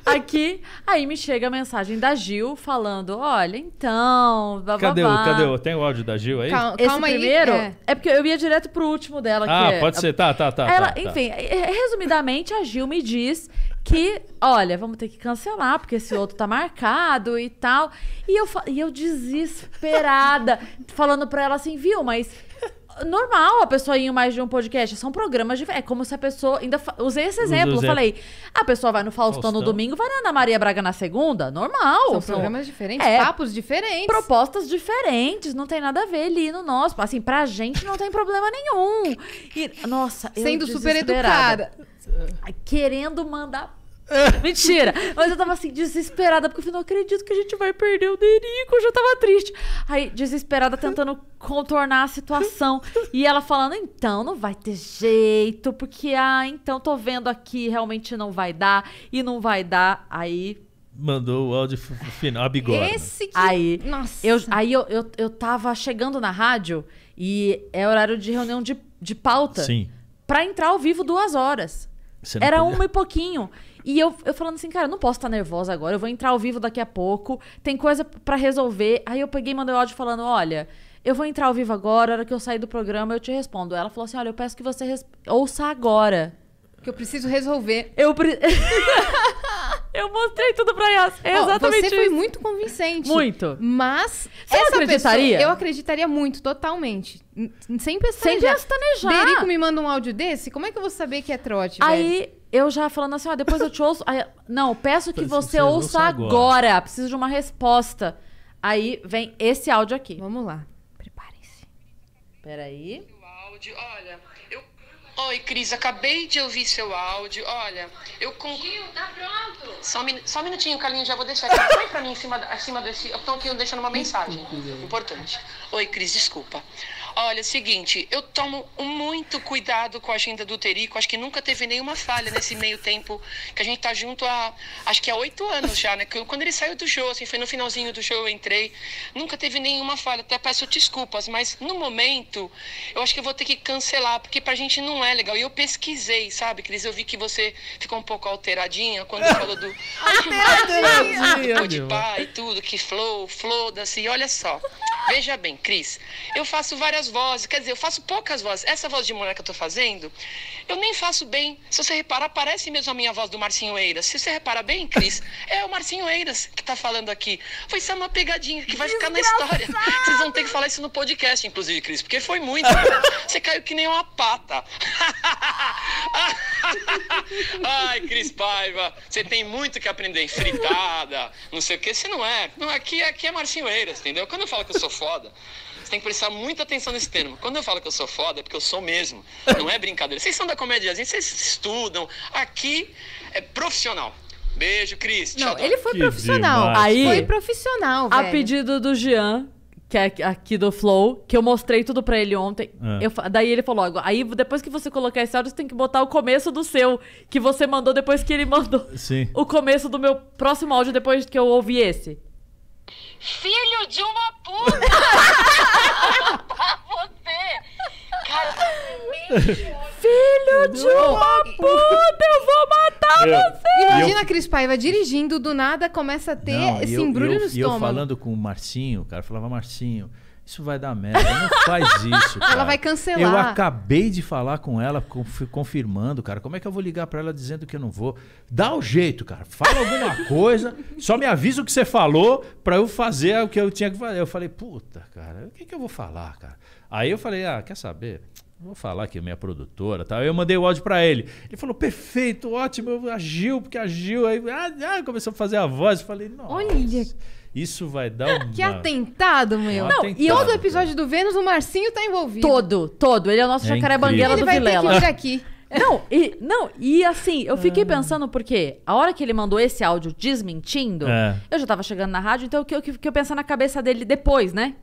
aqui, aí me chega a mensagem da Gil falando: olha, então. Blá, cadê blá, o? Cadê o? Tem o áudio da Gil aí? Calma, Esse calma primeiro aí, é. é. porque eu ia direto pro último dela. Ah, que pode é, ser. Tá, tá, tá. Ela, tá, tá. enfim, resumidamente, a Gil me diz que, olha, vamos ter que cancelar, porque esse outro tá marcado e tal. E eu, e eu desesperada, falando pra ela assim, viu, mas normal a pessoa ir em mais de um podcast. São programas de. É como se a pessoa. Ainda usei esse exemplo. Falei, a pessoa vai no Faustão, Faustão, no domingo, vai na Ana Maria Braga na segunda. Normal. São, são programas diferentes, é, papos diferentes. Propostas diferentes. Não tem nada a ver ali no nosso. Assim, pra gente não tem problema nenhum. E, nossa, Sendo super educada querendo mandar. Ah. Mentira! Mas eu tava assim, desesperada, porque eu falei, não acredito que a gente vai perder o Derico, eu já tava triste. Aí, desesperada, tentando contornar a situação. E ela falando, então, não vai ter jeito, porque, ah, então, tô vendo aqui, realmente não vai dar, e não vai dar. Aí, mandou o áudio final, a bigode. Esse que... Aí, Nossa. Eu, aí eu, eu, eu tava chegando na rádio e é horário de reunião de, de pauta. Sim. Pra entrar ao vivo duas horas. Era podia. uma e pouquinho. E eu, eu falando assim, cara, eu não posso estar tá nervosa agora, eu vou entrar ao vivo daqui a pouco, tem coisa para resolver. Aí eu peguei e mandei o um áudio falando: olha, eu vou entrar ao vivo agora, a hora que eu sair do programa eu te respondo. Ela falou assim: olha, eu peço que você ouça agora. Que eu preciso resolver. Eu pre... Eu mostrei tudo pra Yas. É exatamente Você isso. foi muito convincente. Muito. Mas. Você essa acreditaria? Pessoa, eu acreditaria muito, totalmente. Sem pensar. Sem pestanejar. Derico me manda um áudio desse, como é que eu vou saber que é trote? Aí. Velho? Eu já falando assim, ó, depois eu te ouço. Aí, não, peço que você, ouça agora. agora. Preciso de uma resposta. Aí vem esse áudio aqui. Vamos lá. Preparem-se. Peraí. O áudio, olha, Oi, Cris, acabei de ouvir seu áudio. Olha, eu com. Gil, tá pronto! Só um, min... Só um minutinho, Carlinhos, já vou deixar aqui. Põe pra mim em cima, acima desse. Eu tô aqui deixando uma mensagem importante. Oi, Cris, desculpa. Olha, é seguinte, eu tomo muito cuidado com a agenda do Terico. Acho que nunca teve nenhuma falha nesse meio tempo que a gente tá junto há, acho que há oito anos já, né? Quando ele saiu do show, assim, foi no finalzinho do show eu entrei. Nunca teve nenhuma falha. Até peço desculpas, mas no momento eu acho que eu vou ter que cancelar, porque pra gente não é legal. E eu pesquisei, sabe, Cris? Eu vi que você ficou um pouco alteradinha quando falou do. alteradinha! do de pai e tudo, que flow, floda-se. Olha só. Veja bem, Cris, eu faço várias vozes. Quer dizer, eu faço poucas vozes. Essa voz de mulher que eu estou fazendo, eu nem faço bem. Se você reparar, parece mesmo a minha voz do Marcinho Eiras. Se você reparar bem, Cris, é o Marcinho Eiras que está falando aqui. Foi só uma pegadinha que vai ficar na história. Vocês vão ter que falar isso no podcast, inclusive, Cris, porque foi muito. você caiu que nem uma pata. Ai, Cris Paiva, você tem muito que aprender. Fritada, não sei o que. Você não é. Não, aqui, aqui é Marcinho Eiras, entendeu? Quando eu falo que eu sou foda tem que prestar muita atenção nesse termo. Quando eu falo que eu sou foda, é porque eu sou mesmo. Não é brincadeira. Vocês são da comédia, vocês estudam. Aqui é profissional. Beijo, Cris. Não, ele foi que profissional. Demais, Aí, foi profissional, velho. A pedido do Jean, que é aqui do Flow, que eu mostrei tudo pra ele ontem. É. Eu, daí ele falou: aí depois que você colocar esse áudio, você tem que botar o começo do seu, que você mandou depois que ele mandou. Sim. O começo do meu próximo áudio, depois que eu ouvi esse. Filho de uma puta! pra você! Cara, Filho de uma puta, eu vou matar é. eu, você! Imagina a Cris Paiva dirigindo, do nada começa a ter não, esse eu, embrulho eu, no estômago. E eu falando com o Marcinho, o cara falava, Marcinho, isso vai dar merda, não faz isso. Cara. Ela vai cancelar. Eu acabei de falar com ela, confirmando, cara. Como é que eu vou ligar para ela dizendo que eu não vou? Dá o um jeito, cara. Fala alguma coisa, só me avisa o que você falou para eu fazer o que eu tinha que fazer. Eu falei, puta, cara, o que, que eu vou falar, cara? Aí eu falei, ah, quer saber? Vou falar que é minha produtora Tá? Eu mandei o áudio para ele. Ele falou: perfeito, ótimo, agiu, porque agiu. Aí ah, ah, começou a fazer a voz. Eu falei, nossa. Olha. Isso vai dar é, um Que atentado, meu. É um não, atentado, e todo episódio do Vênus, o Marcinho tá envolvido. Todo, todo. Ele é o nosso é jacaré banguela do Vilela. Ele vai ter que vir aqui. Não, e, não, e assim, eu fiquei pensando porque a hora que ele mandou esse áudio desmentindo, é. eu já tava chegando na rádio, então o que, que, que eu pensei na cabeça dele depois, né?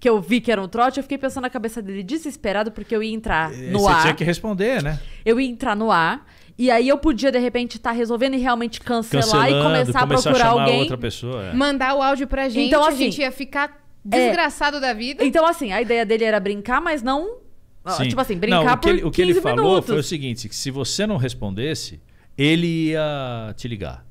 que eu vi que era um trote, eu fiquei pensando na cabeça dele desesperado porque eu ia entrar é, no Você ar. Você tinha que responder, né? Eu ia entrar no ar e aí eu podia, de repente, estar tá resolvendo e realmente cancelar Cancelando, e começar, a começar procurar a alguém. Outra pessoa, é. Mandar o áudio pra gente, então, assim, a gente ia ficar é. desgraçado é, da vida. Então, assim, a ideia dele era brincar, mas não. Sim. Tipo assim, brincar não, o que ele, O que ele falou foi o seguinte: que se você não respondesse, ele ia te ligar.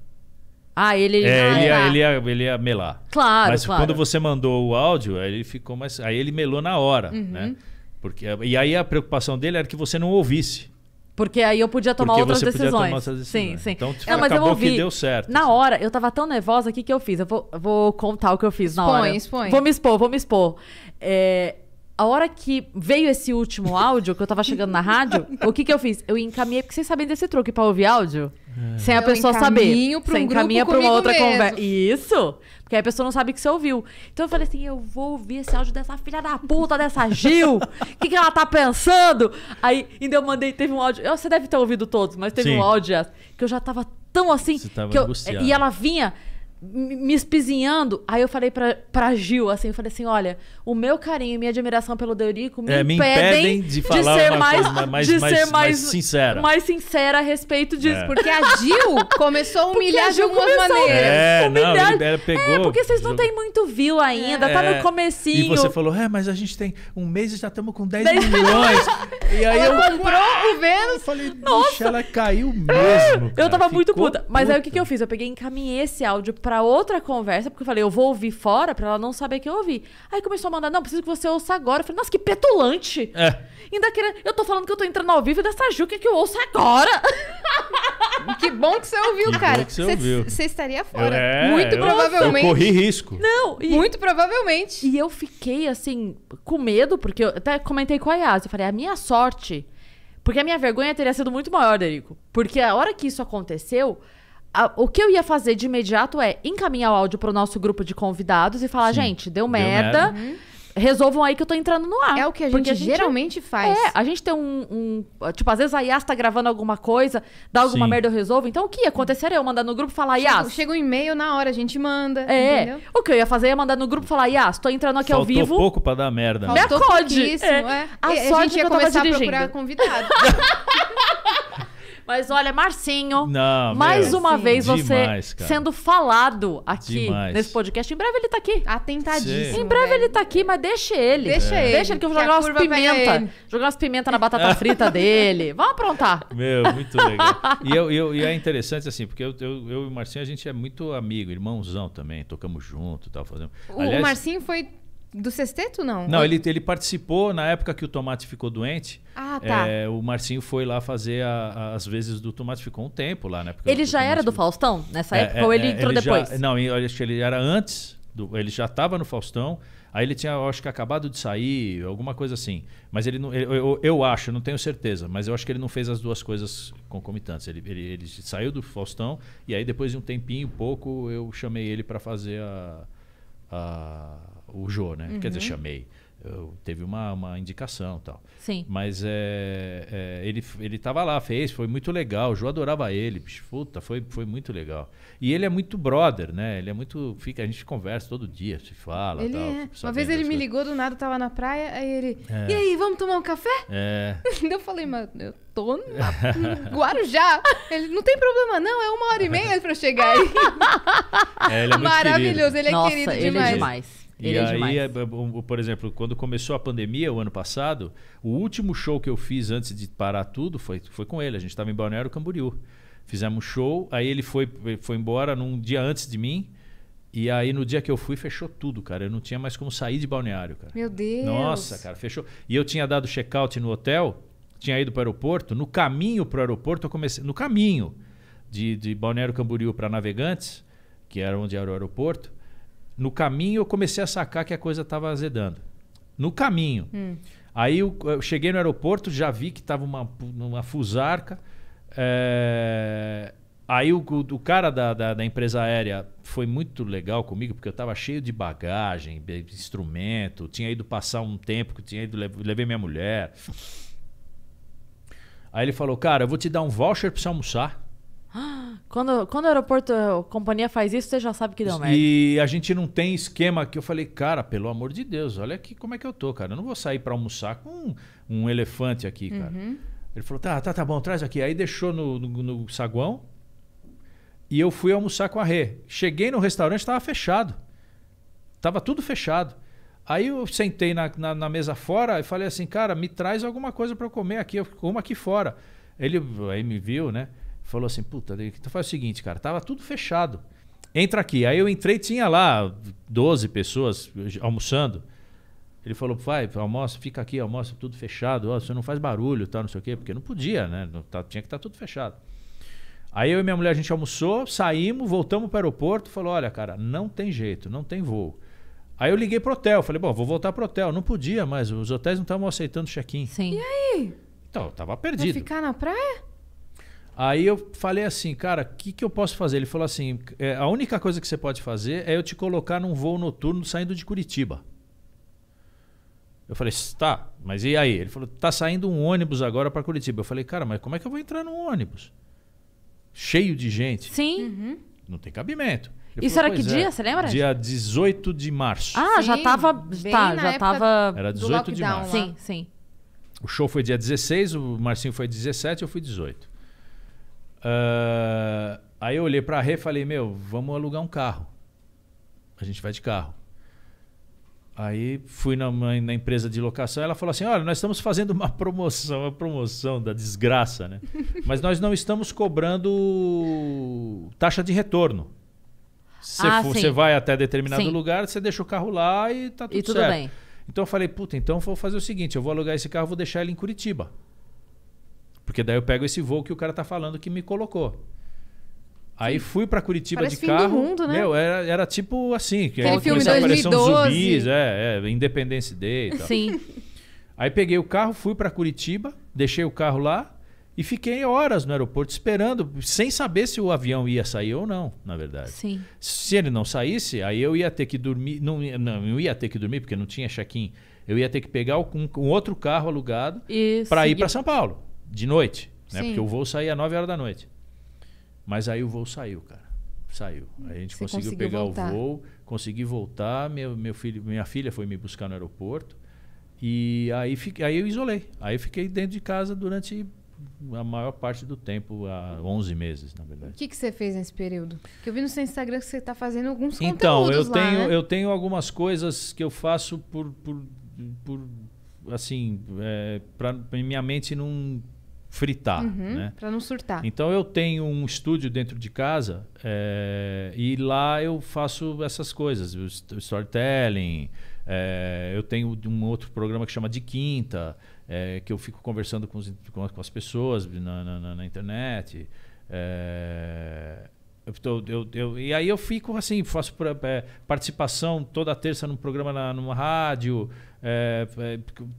Ah, ele, é, ah, ele, ia, ele, ia, ele ia melar. Claro, Mas claro. quando você mandou o áudio, aí ele ficou mais. Aí ele melou na hora, uhum. né? Porque, e aí a preocupação dele era que você não ouvisse. Porque aí eu podia tomar Porque outras você decisões. Podia tomar essas decisões. Sim, sim. Então, tipo, mas acabou eu ouvi. que deu certo. Na assim. hora, eu tava tão nervosa, o que, que eu fiz? Eu vou, vou contar o que eu fiz expõe, na hora. Expõe. Vou me expor, vou me expor. É, a hora que veio esse último áudio, que eu tava chegando na rádio, o que, que eu fiz? Eu encaminhei, porque vocês sabem desse truque pra ouvir áudio? É. Sem a eu pessoa saber. Pra Sem um encaminha pra uma outra conversa. Isso. Porque aí a pessoa não sabe que você ouviu. Então eu falei assim: eu vou ouvir esse áudio dessa filha da puta, dessa Gil. O que, que ela tá pensando? Aí ainda eu mandei, teve um áudio. Você deve ter ouvido todos, mas teve Sim. um áudio que eu já tava tão assim. Você tava que eu, e ela vinha me espizinhando. Aí eu falei pra, pra Gil, assim, eu falei assim: olha, o meu carinho e minha admiração pelo Deurico é, me, é, me impedem, impedem, de, falar de ser mais, mais, de mais, ser mais, mais, sincera. Mais sincera a respeito disso. É. Porque a Gil começou a humilhar a de algumas maneiras. É, humilhar. não, ela é, pegou. É, porque vocês não têm muito view ainda, é. tá no é. comecinho. E você falou: é, mas a gente tem um mês e já estamos com 10, milhões. e aí ela eu comprou o Vênus. Eu falei, Nossa. ela caiu mesmo. Cara. Eu tava Ficou muito puta. Mas aí o que, que eu fiz? Eu peguei e encaminhei esse áudio pra para outra conversa, porque eu falei, eu vou ouvir fora para ela não saber que eu ouvi. Aí começou a mandar, não, preciso que você ouça agora. Eu falei, nossa, que petulante! É. Ainda querendo. Eu tô falando que eu tô entrando ao vivo dessa Juca é que eu ouço agora! Que bom que você ouviu, que cara. Você, você, ouviu. você estaria fora. É, muito eu, provavelmente. Eu corri risco. Não, e, muito provavelmente. E eu fiquei assim, com medo, porque eu até comentei com a Yas. Eu falei, a minha sorte. Porque a minha vergonha teria sido muito maior, Derico. Porque a hora que isso aconteceu, a, o que eu ia fazer de imediato é encaminhar o áudio pro nosso grupo de convidados e falar, Sim. gente, deu, deu merda. Uhum. Resolvam aí que eu tô entrando no ar. É o que a gente, a gente geralmente faz. É, a gente tem um, um, Tipo, às vezes a Yas tá gravando alguma coisa, dá alguma Sim. merda, eu resolvo. Então o que ia acontecer é eu mandar no grupo falar, Yas. Chega, um e-mail na hora, a gente manda. É. Entendeu? O que eu ia fazer é mandar no grupo falar, Yas, tô entrando aqui Faltou ao vivo. pouco pra dar merda. Me acode. É. É. A, a, gente é ia começar a procurar convidado. Mas olha, Marcinho, Não, mais meu, uma sim. vez você Demais, sendo falado aqui Demais. nesse podcast. Em breve ele tá aqui. Atentadíssimo. Sim. Em breve velho. ele tá aqui, mas deixa ele. Deixa ele. Deixa ele que eu vou jogar umas pimenta. Jogar umas pimenta na batata frita dele. Vamos aprontar. Meu, muito legal. E, eu, eu, e é interessante assim, porque eu, eu, eu e o Marcinho, a gente é muito amigo, irmãozão também. Tocamos junto e tal. Fazendo... O Aliás, Marcinho foi do sexteto, não? Não, ele, ele participou na época que o Tomate ficou doente. Ah, tá. É, o Marcinho foi lá fazer as vezes do Tomate, ficou um tempo lá, né? Ele já era do Faustão nessa é, época é, ou ele é, entrou ele depois? Já, não, eu acho que ele era antes, do, ele já estava no Faustão. Aí ele tinha, eu acho que acabado de sair, alguma coisa assim. Mas ele não, eu, eu, eu acho, não tenho certeza, mas eu acho que ele não fez as duas coisas concomitantes. Ele, ele, ele saiu do Faustão e aí depois de um tempinho, pouco, eu chamei ele para fazer a, a o Jô, né? Uhum. Quer dizer, uhum. chamei. Eu, teve uma, uma indicação tal. Sim. Mas é, é, ele, ele tava lá, fez, foi muito legal. O João adorava ele, bicho, puta, foi, foi muito legal. E ele é muito brother, né? Ele é muito. Fica, a gente conversa todo dia, se fala. Ele tal, é. Uma vez ele me ligou do nada, tava na praia, aí ele. É. E aí, vamos tomar um café? É. eu falei, mano, eu tô na, no Guarujá. Ele, não tem problema, não, é uma hora e meia pra chegar aí. É, ele é muito Maravilhoso, querido. ele é Nossa, querido demais. Ele é demais e é aí, é, por exemplo, quando começou a pandemia o ano passado, o último show que eu fiz antes de parar tudo foi, foi com ele. A gente estava em Balneário Camboriú. Fizemos um show, aí ele foi, foi embora num dia antes de mim. E aí, no dia que eu fui, fechou tudo, cara. Eu não tinha mais como sair de balneário, cara. Meu Deus! Nossa, cara, fechou. E eu tinha dado check-out no hotel, tinha ido para o aeroporto. No caminho para o aeroporto, eu comecei. No caminho de, de Balneário Camboriú para Navegantes, que era onde era o aeroporto, no caminho eu comecei a sacar que a coisa estava azedando. No caminho. Hum. Aí eu, eu, cheguei no aeroporto, já vi que estava uma, uma fusarca. É... Aí o, o, o cara da, da, da, empresa aérea foi muito legal comigo, porque eu estava cheio de bagagem, de instrumento, tinha ido passar um tempo, que tinha ido levei minha mulher. Aí ele falou, cara, eu vou te dar um voucher para você almoçar. Quando, quando o aeroporto, a companhia faz isso, você já sabe que deu merda. E a gente não tem esquema que eu falei, cara, pelo amor de Deus, olha aqui como é que eu tô, cara. Eu não vou sair para almoçar com um, um, elefante aqui, cara. Uhum. Ele falou, tá, tá, tá bom, traz aqui. Aí deixou no, no, no saguão e eu fui almoçar com a Rê. Cheguei no restaurante, tava fechado. Tava tudo fechado. Aí eu sentei na, na, na mesa fora e falei assim, cara, me traz alguma coisa para comer aqui, eu como aqui fora. Ele aí me viu, né? Falou assim, puta, então faz o seguinte, cara, tava tudo fechado. Entra aqui. Aí eu entrei, tinha lá 12 pessoas almoçando. Ele falou, vai, almoça, fica aqui, almoça, tudo fechado, ó, você não faz barulho, tá não sei o quê, porque não podia, né? Não, tá, tinha que estar tá tudo fechado. Aí eu e minha mulher, a gente almoçou, saímos, voltamos para o aeroporto, falou, olha, cara, não tem jeito, não tem voo. Aí eu liguei pro hotel, falei, bom, vou voltar pro hotel. Não podia, mas os hotéis não estavam aceitando check-in. Sim. E aí? Então, eu tava perdido. Vai ficar na praia? Aí eu falei assim, cara, o que, que eu posso fazer? Ele falou assim: é, a única coisa que você pode fazer é eu te colocar num voo noturno saindo de Curitiba. Eu falei, tá, mas e aí? Ele falou, tá saindo um ônibus agora para Curitiba. Eu falei, cara, mas como é que eu vou entrar num ônibus? Cheio de gente. Sim. Uhum. Não tem cabimento. Ele Isso falou, era que é, dia, você lembra? Dia 18 de março. Ah, sim, já tava. Tá, já tava. Era 18 de março. Lá. Sim, sim. O show foi dia 16, o Marcinho foi 17, eu fui 18. Uh, aí eu olhei para a Rê e falei, meu, vamos alugar um carro. A gente vai de carro. Aí fui na, na empresa de locação, ela falou assim: olha, nós estamos fazendo uma promoção, uma promoção da desgraça, né? Mas nós não estamos cobrando taxa de retorno. Você ah, vai até determinado sim. lugar, você deixa o carro lá e tá tudo, e tudo certo. Bem. Então eu falei, puta, então vou fazer o seguinte: eu vou alugar esse carro, vou deixar ele em Curitiba. Porque daí eu pego esse voo que o cara tá falando que me colocou. Aí fui para Curitiba Parece de carro. Mundo, né? Meu, era, era tipo assim, que aí a aparecer uns zumbis, é, é, Independence Day e tal. Sim. Aí peguei o carro, fui para Curitiba, deixei o carro lá e fiquei horas no aeroporto esperando, sem saber se o avião ia sair ou não, na verdade. Sim. Se ele não saísse, aí eu ia ter que dormir, não, não eu ia ter que dormir porque não tinha check-in. Eu ia ter que pegar um, um outro carro alugado para ir para São Paulo de noite, né? Sim. Porque o voo saía às 9 horas da noite. Mas aí o voo saiu, cara. Saiu. Hum, a gente conseguiu pegar voltar. o voo, consegui voltar. Meu, meu filho, minha filha foi me buscar no aeroporto. E aí, fiquei, aí eu isolei. Aí eu fiquei dentro de casa durante a maior parte do tempo, há 11 meses, na verdade. O que, que você fez nesse período? eu vi no seu Instagram que você está fazendo alguns então, conteúdos Então, eu tenho, lá, né? eu tenho algumas coisas que eu faço por, por, por assim, é, para minha mente não fritar, uhum, né? Para não surtar. Então eu tenho um estúdio dentro de casa é, e lá eu faço essas coisas, o storytelling. É, eu tenho um outro programa que chama de quinta, é, que eu fico conversando com, os, com, as pessoas na, na, na internet. Eu, tô, eu, eu, e aí eu fico assim, faço pra, participação toda terça num programa na, numa rádio.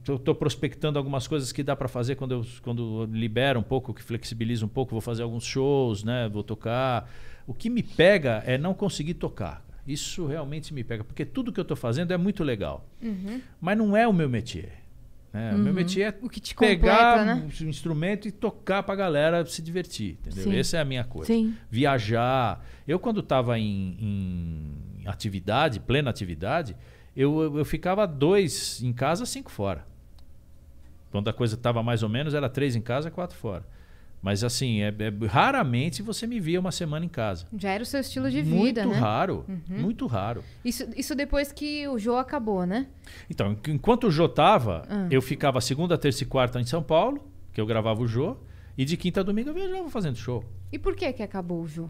Estou é, é prospectando algumas coisas que dá para fazer quando eu, quando libera um pouco, que flexibiliza um pouco. Vou fazer alguns shows, né? Vou tocar. O que me pega é não conseguir tocar. Isso realmente me pega, porque tudo que eu estou fazendo é muito legal, uhum. mas não é o meu métier. Né? Uhum. O meu uhum. métier é o que te pegar completa, né? um instrumento e tocar para a galera se divertir, entendeu? Sim. Essa é a minha coisa. Sim. Viajar. Eu quando estava em, em atividade, plena atividade, eu, eu ficava dois em casa, cinco fora. Quando a coisa estava mais ou menos, era três em casa, quatro fora. Mas assim, é, é, raramente você me via uma semana em casa. Já era o seu estilo de vida, muito né? Raro, uhum. Muito raro, Isso, isso depois que o Jô acabou, né? Então, enquanto o Jô tava, ah. eu ficava segunda, terça e quarta em São Paulo, que eu gravava o Jô, e de quinta a domingo eu viajava fazendo show. E por que que acabou o Jô?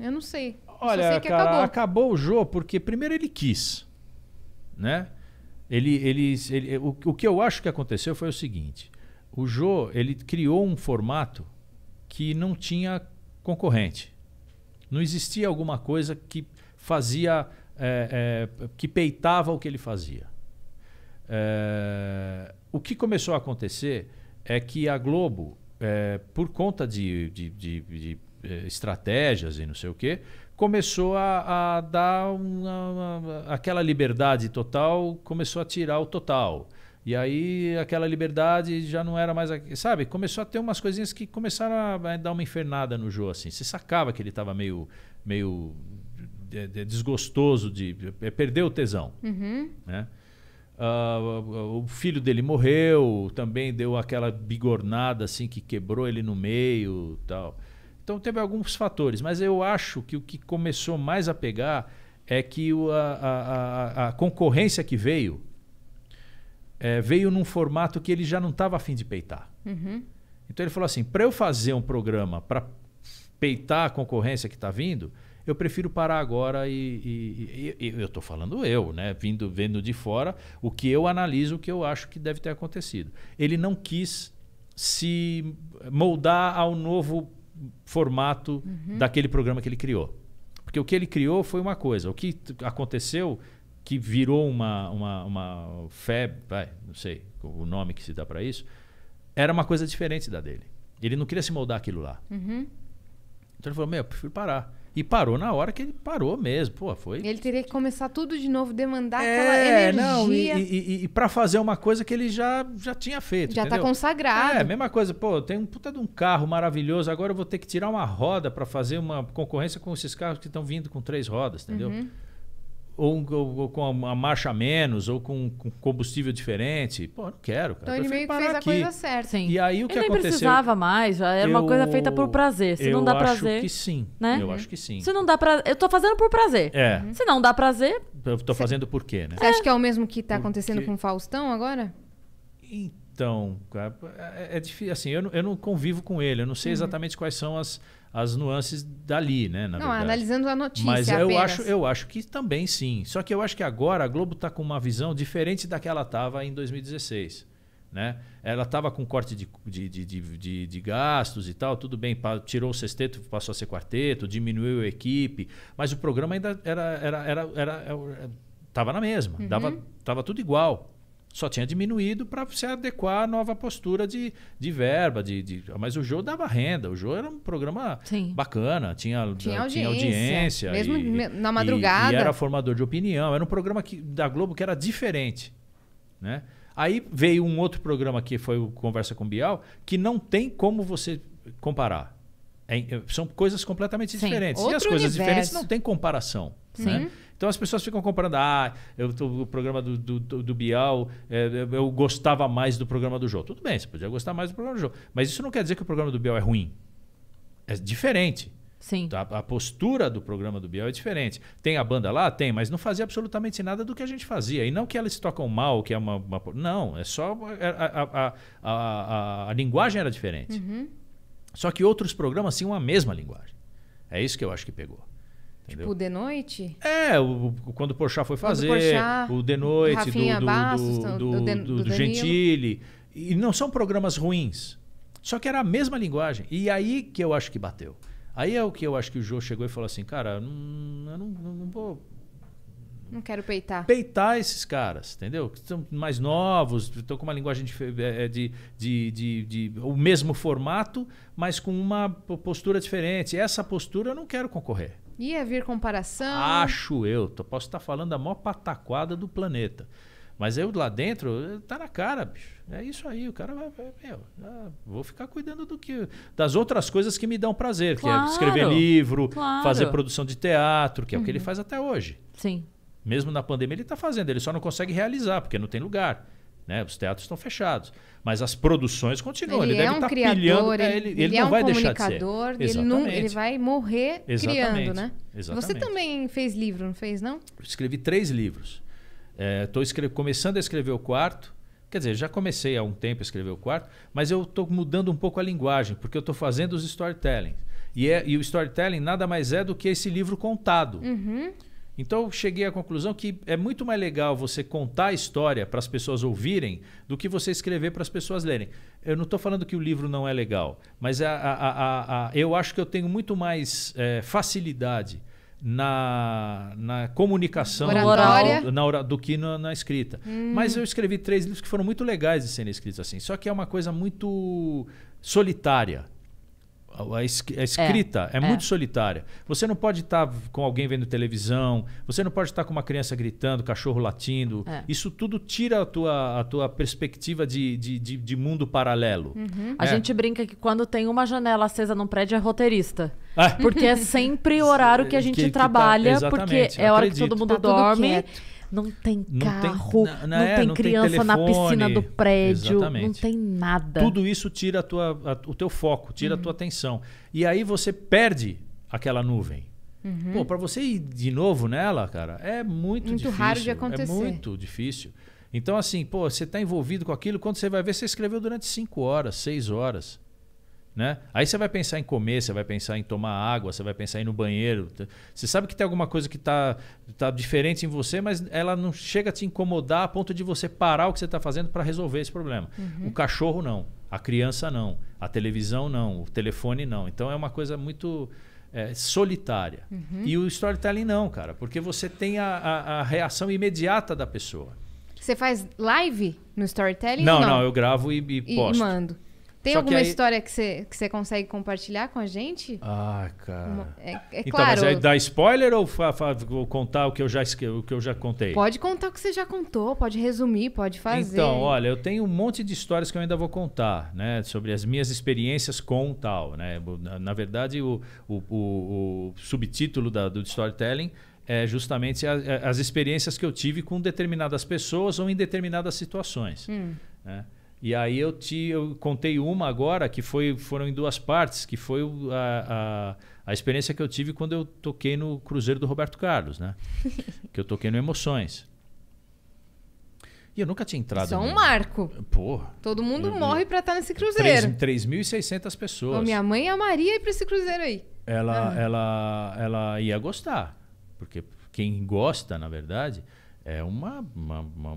Eu não sei. Olha, sei cara, acabou. acabou o Jô porque primeiro ele quis né? Ele, ele, ele o, o, que eu acho que aconteceu foi o seguinte: o Jô ele criou um formato que não tinha concorrente. Não existia alguma coisa que fazia, é, é, que peitava o que ele fazia. É, o que começou a acontecer é que a Globo, é, por conta de, de, de, de é, estratégias e não sei o quê, começou a, a dar uma, uma, aquela liberdade total, começou a tirar o total. E aí aquela liberdade já não era mais. Sabe? Começou a ter umas coisinhas que começaram a dar uma infernada no jogo. assim. Você sacava que ele estava meio, meio desgostoso, de, é, perdeu o tesão. Uhum. Né? Uh, o filho dele morreu, também deu aquela bigornada assim que quebrou ele no meio tal. Então teve alguns fatores, mas eu acho que o que começou mais a pegar é que a, a, a concorrência que veio é, veio num formato que ele já não estava afim de peitar. Uhum. Então ele falou assim: para eu fazer um programa para peitar a concorrência que está vindo, eu prefiro parar agora e, e, e, e eu estou falando eu, né? Vindo, vendo de fora o que eu analiso, o que eu acho que deve ter acontecido. Ele não quis se moldar ao novo formato uhum. daquele programa que ele criou. Porque o que ele criou foi uma coisa, o que aconteceu que virou uma, uma, uma feb, vai, não sei o nome que se dá para isso, era uma coisa diferente da dele. Ele não queria se moldar aquilo lá. Uhum. Então ele falou: Meu, eu prefiro parar. E parou na hora que ele parou mesmo. Pô, foi. Ele teria que começar tudo de novo, demandar é, aquela energia. Não, e, e, e, para fazer uma coisa que ele já, já tinha feito. Já tá entendeu? tá consagrado. É, mesma coisa, pô, tem um puta de um carro maravilhoso, agora eu vou ter que tirar uma roda para fazer uma concorrência com esses carros que estão vindo com três rodas, entendeu? Uhum. Ou, ou, ou, com a marcha menos, ou com, com combustível diferente. Pô, não quero, cara. Então ele meio que fez a coisa certa. Sim. E aí o que ele aconteceu? nem precisava mais, era eu, uma coisa feita por prazer. Se não dá prazer. Eu acho que sim. Né? Eu acho que sim. Se não dá prazer. Eu tô fazendo por prazer. É. Se não dá prazer. Eu tô fazendo por quê, né? Você acha que é o mesmo que tá acontecendo com o Faustão agora? Então, cara, é, é difícil. Assim, eu não, eu não convivo com ele, eu não sei uhum. exatamente quais são as as nuances dali, né? Não, verdade. analisando a notícia. Mas eu acho, eu acho que também sim. Só que eu acho que agora a Globo está com uma visão diferente da que ela estava em 2016. Né? Ela estava com corte de, de, de, de, de gastos e tal, tudo bem, tirou o sexteto, passou a ser quarteto, diminuiu a equipe, mas o programa ainda era, era, era, era, era tava na mesma, uhum. dava, tava tudo igual só tinha diminuído para se adequar à nova postura de, de verba. De, de... Mas o Jô dava renda, o Jô era um programa Sim. bacana, tinha, tinha audiência. Tinha audiência mesmo e, na madrugada. E, e, era formador de opinião, era um programa que, da Globo que era diferente. Né? Aí veio um outro programa que foi o Conversa com Bial, que não tem como você comparar. É, é são coisas completamente Sim. diferentes. Outro e as coisas universo. diferentes não tem comparação. Sim. Né? Sim. Então as pessoas ficam comparando. Ah, eu tô, o programa do, do, do Bial, é, eu gostava mais do programa do João. Tudo bem, você podia gostar mais do programa do João. Mas isso não quer dizer que o programa do Bial é ruim. É diferente. Sim. A, tá, a, postura do programa do Biel é diferente. Tem a banda lá? Tem, mas não fazia absolutamente nada do que a gente fazia. E não que elas tocam mal, que é uma. uma não, é só. É, a, a, a linguagem era diferente. Uhum. Só que outros programas tinham a mesma linguagem. É isso que eu acho que pegou. Tipo, entendeu? Tipo, de noite? É, o, o quando o Porchat foi fazer, o de noite do, do, Bastos, do, do, do, do, do Gentili. E não são programas ruins. Só que era a mesma linguagem. E aí que eu acho que bateu. Aí é o que eu acho que o Jô chegou e falou assim, cara, não, eu não, não vou não quero peitar. Peitar esses caras, entendeu? Que são mais novos, estão com uma linguagem de, é, é, de, de, de, de. o mesmo formato, mas com uma postura diferente. Essa postura eu não quero concorrer. Ia é vir comparação. Acho eu. Posso estar falando a maior pataquada do planeta. Mas eu lá dentro, tá na cara, bicho. É isso aí, o cara vai, meu, ah, vou ficar cuidando do que das outras coisas que me dão prazer, claro, que é escrever livro, claro. fazer produção de teatro, que é uhum. o que ele uhum. faz até hoje. Sim. Mesmo na pandemia ele está fazendo, ele só não consegue realizar porque não tem lugar. Né? Os teatros estão fechados. Mas as produções continuam. Ele, ele é deve um estar tá criador, pilhando. É, ele, ele, ele, ele é não é um vai deixar de ser. Ele, não, ele vai morrer Exatamente. criando, né? Exatamente. Você também fez livro, não fez, não? escrevi três livros. Estou é, começando a escrever o quarto. Quer dizer, já comecei há um tempo a escrever o quarto, mas eu estou mudando um pouco a linguagem, porque eu estou fazendo os storytelling. E, é, e, o storytelling nada mais é do que esse livro contado. Uhum. Então eu cheguei à conclusão que é muito mais legal você contar a história para as pessoas ouvirem do que você escrever para as pessoas lerem. Eu não estou falando que o livro não é legal, mas a, a, a, eu acho que eu tenho muito mais é, facilidade na, na comunicação Oratória. na, na, do que na, na escrita. Hum. Mas eu escrevi três livros que foram muito legais de serem escritos assim. Só que é uma coisa muito solitária a, a é, escrita é, é muito solitária. Você não pode estar tá com alguém vendo televisão, você não pode estar tá com uma criança gritando, cachorro latindo. É. Isso tudo tira a tua, a tua perspectiva de, de, de, de mundo paralelo. Uhum. É. A gente brinca que quando tem uma janela acesa num prédio é roteirista. Ah. Porque é sempre o horário que a gente que, tá trabalha, que tá, porque é a hora que todo mundo tá dorme. Quieto. Não tem carro, não tem, na, não é, tem não criança tem na piscina do prédio, exatamente. não tem nada. Tudo isso tira a tua, a, o teu foco, tira uhum. a tua uhum. atenção. E aí você perde aquela nuvem. Uhum. Pô, para você ir de novo nela, cara, é muito, muito difícil. Muito raro de é acontecer. É muito difícil. Então, assim, pô, você está envolvido com aquilo, quando você vai ver, você escreveu durante cinco horas, seis horas. Né? Aí você vai pensar em comer, você vai pensar em tomar água, você vai pensar em ir no banheiro. Você sabe que tem alguma coisa que está tá diferente em você, mas ela não chega a te incomodar a ponto de você parar o que você está fazendo para resolver esse problema. Uhum. O cachorro não, a criança não, a televisão não, o telefone não. Então é uma coisa muito é, solitária. Uhum. E o storytelling não, cara, porque você tem a, a, a reação imediata da pessoa. Você faz live no storytelling? Não, não, não eu gravo e, e posto. E mando. Tem Só alguma que aí... história que você que você consegue compartilhar com a gente? Ah, cara. É, é então, claro. mas é dar spoiler ou fa, fa, contar o que eu já o que eu já contei? Pode contar o que você já contou, pode resumir, pode fazer. Então, olha, eu tenho um monte de histórias que eu ainda vou contar, né, sobre as minhas experiências com tal, né? Na, na verdade, o, o, o, o subtítulo da, do storytelling é justamente a, a, as experiências que eu tive com determinadas pessoas ou em determinadas situações, hum. né? E aí eu te eu contei uma agora que foi, foram em duas partes, que foi a, a, a experiência que eu tive quando eu toquei no Cruzeiro do Roberto Carlos, né? que eu toquei no Emoções. E eu nunca tinha entrado. Só é um no... marco. Porra. Todo mundo eu, morre para estar nesse cruzeiro. 3.600 pessoas. Ô, minha mãe amaria ir para esse cruzeiro aí. Ela, ah. ela, ela ia gostar. Porque quem gosta, na verdade, é uma, uma, uma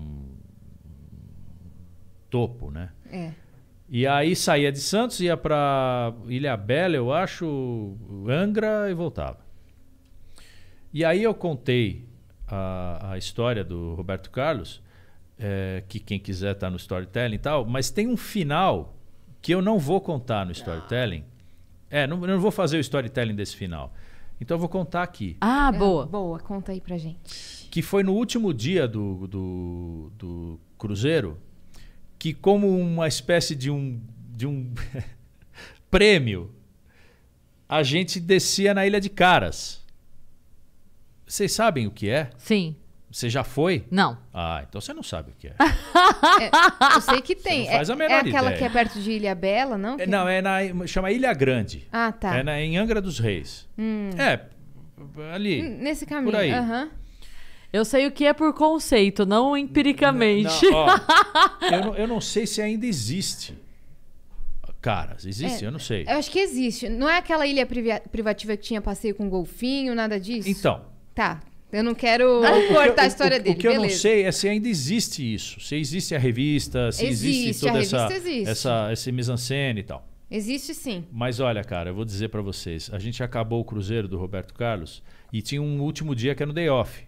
topo, né? É. E aí saía de Santos, ia para Ilha Bela, eu acho, Angra e voltava. E aí eu contei a, a história do Roberto Carlos, é, que quem quiser tá no storytelling e tal, mas tem um final que eu não vou contar no ah. storytelling. Não. É, não, eu não vou fazer o storytelling desse final. Então eu vou contar aqui. Ah, é, boa. É, boa, conta aí pra gente. Que foi no último dia do, do, do Cruzeiro, que como uma espécie de um, de um prêmio, a gente descia na Ilha de Caras. Vocês sabem o que é? Sim. Você já foi? Não. Ah, então você não sabe o que é. é eu sei que tem. Você é faz é, a menor é aquela ideia. que é perto de Ilha Bela, não? É, não, é na. chama Ilha Grande. Ah, tá. É na, em Angra dos Reis. Hum. É, ali. Nesse caminho. Por aí. Uhum. Eu sei o que é por conceito, não empiricamente. Não, ó, eu, não, eu não sei se ainda existe cara, Existe? É, eu não sei. Eu acho que existe. Não é aquela ilha privativa que tinha passeio com golfinho, nada disso? Então. Tá. Eu não quero cortar a história dele. O que Beleza. eu não sei é se ainda existe isso. Se existe a revista, se existe, existe toda essa, existe. essa esse mise-en-scène e tal. Existe sim. Mas olha, cara, eu vou dizer para vocês. A gente acabou o cruzeiro do Roberto Carlos e tinha um último dia que era no day off.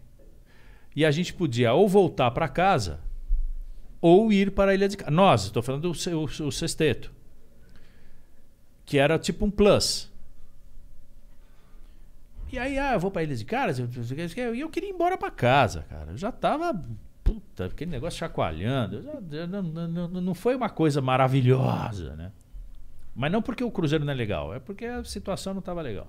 E a gente podia ou voltar para casa ou ir para a Ilha de Caras. Nós, estou falando o, seu o sexteto. Que era tipo um plus. E aí, ah, eu vou para Ilha de Caras, e eu, eu, eu, queria ir embora para casa, cara. Eu já tava, puta, aquele negócio chacoalhando. Já, não, não, não foi uma coisa maravilhosa, né? Mas não porque o cruzeiro não é legal, é porque a situação não estava legal.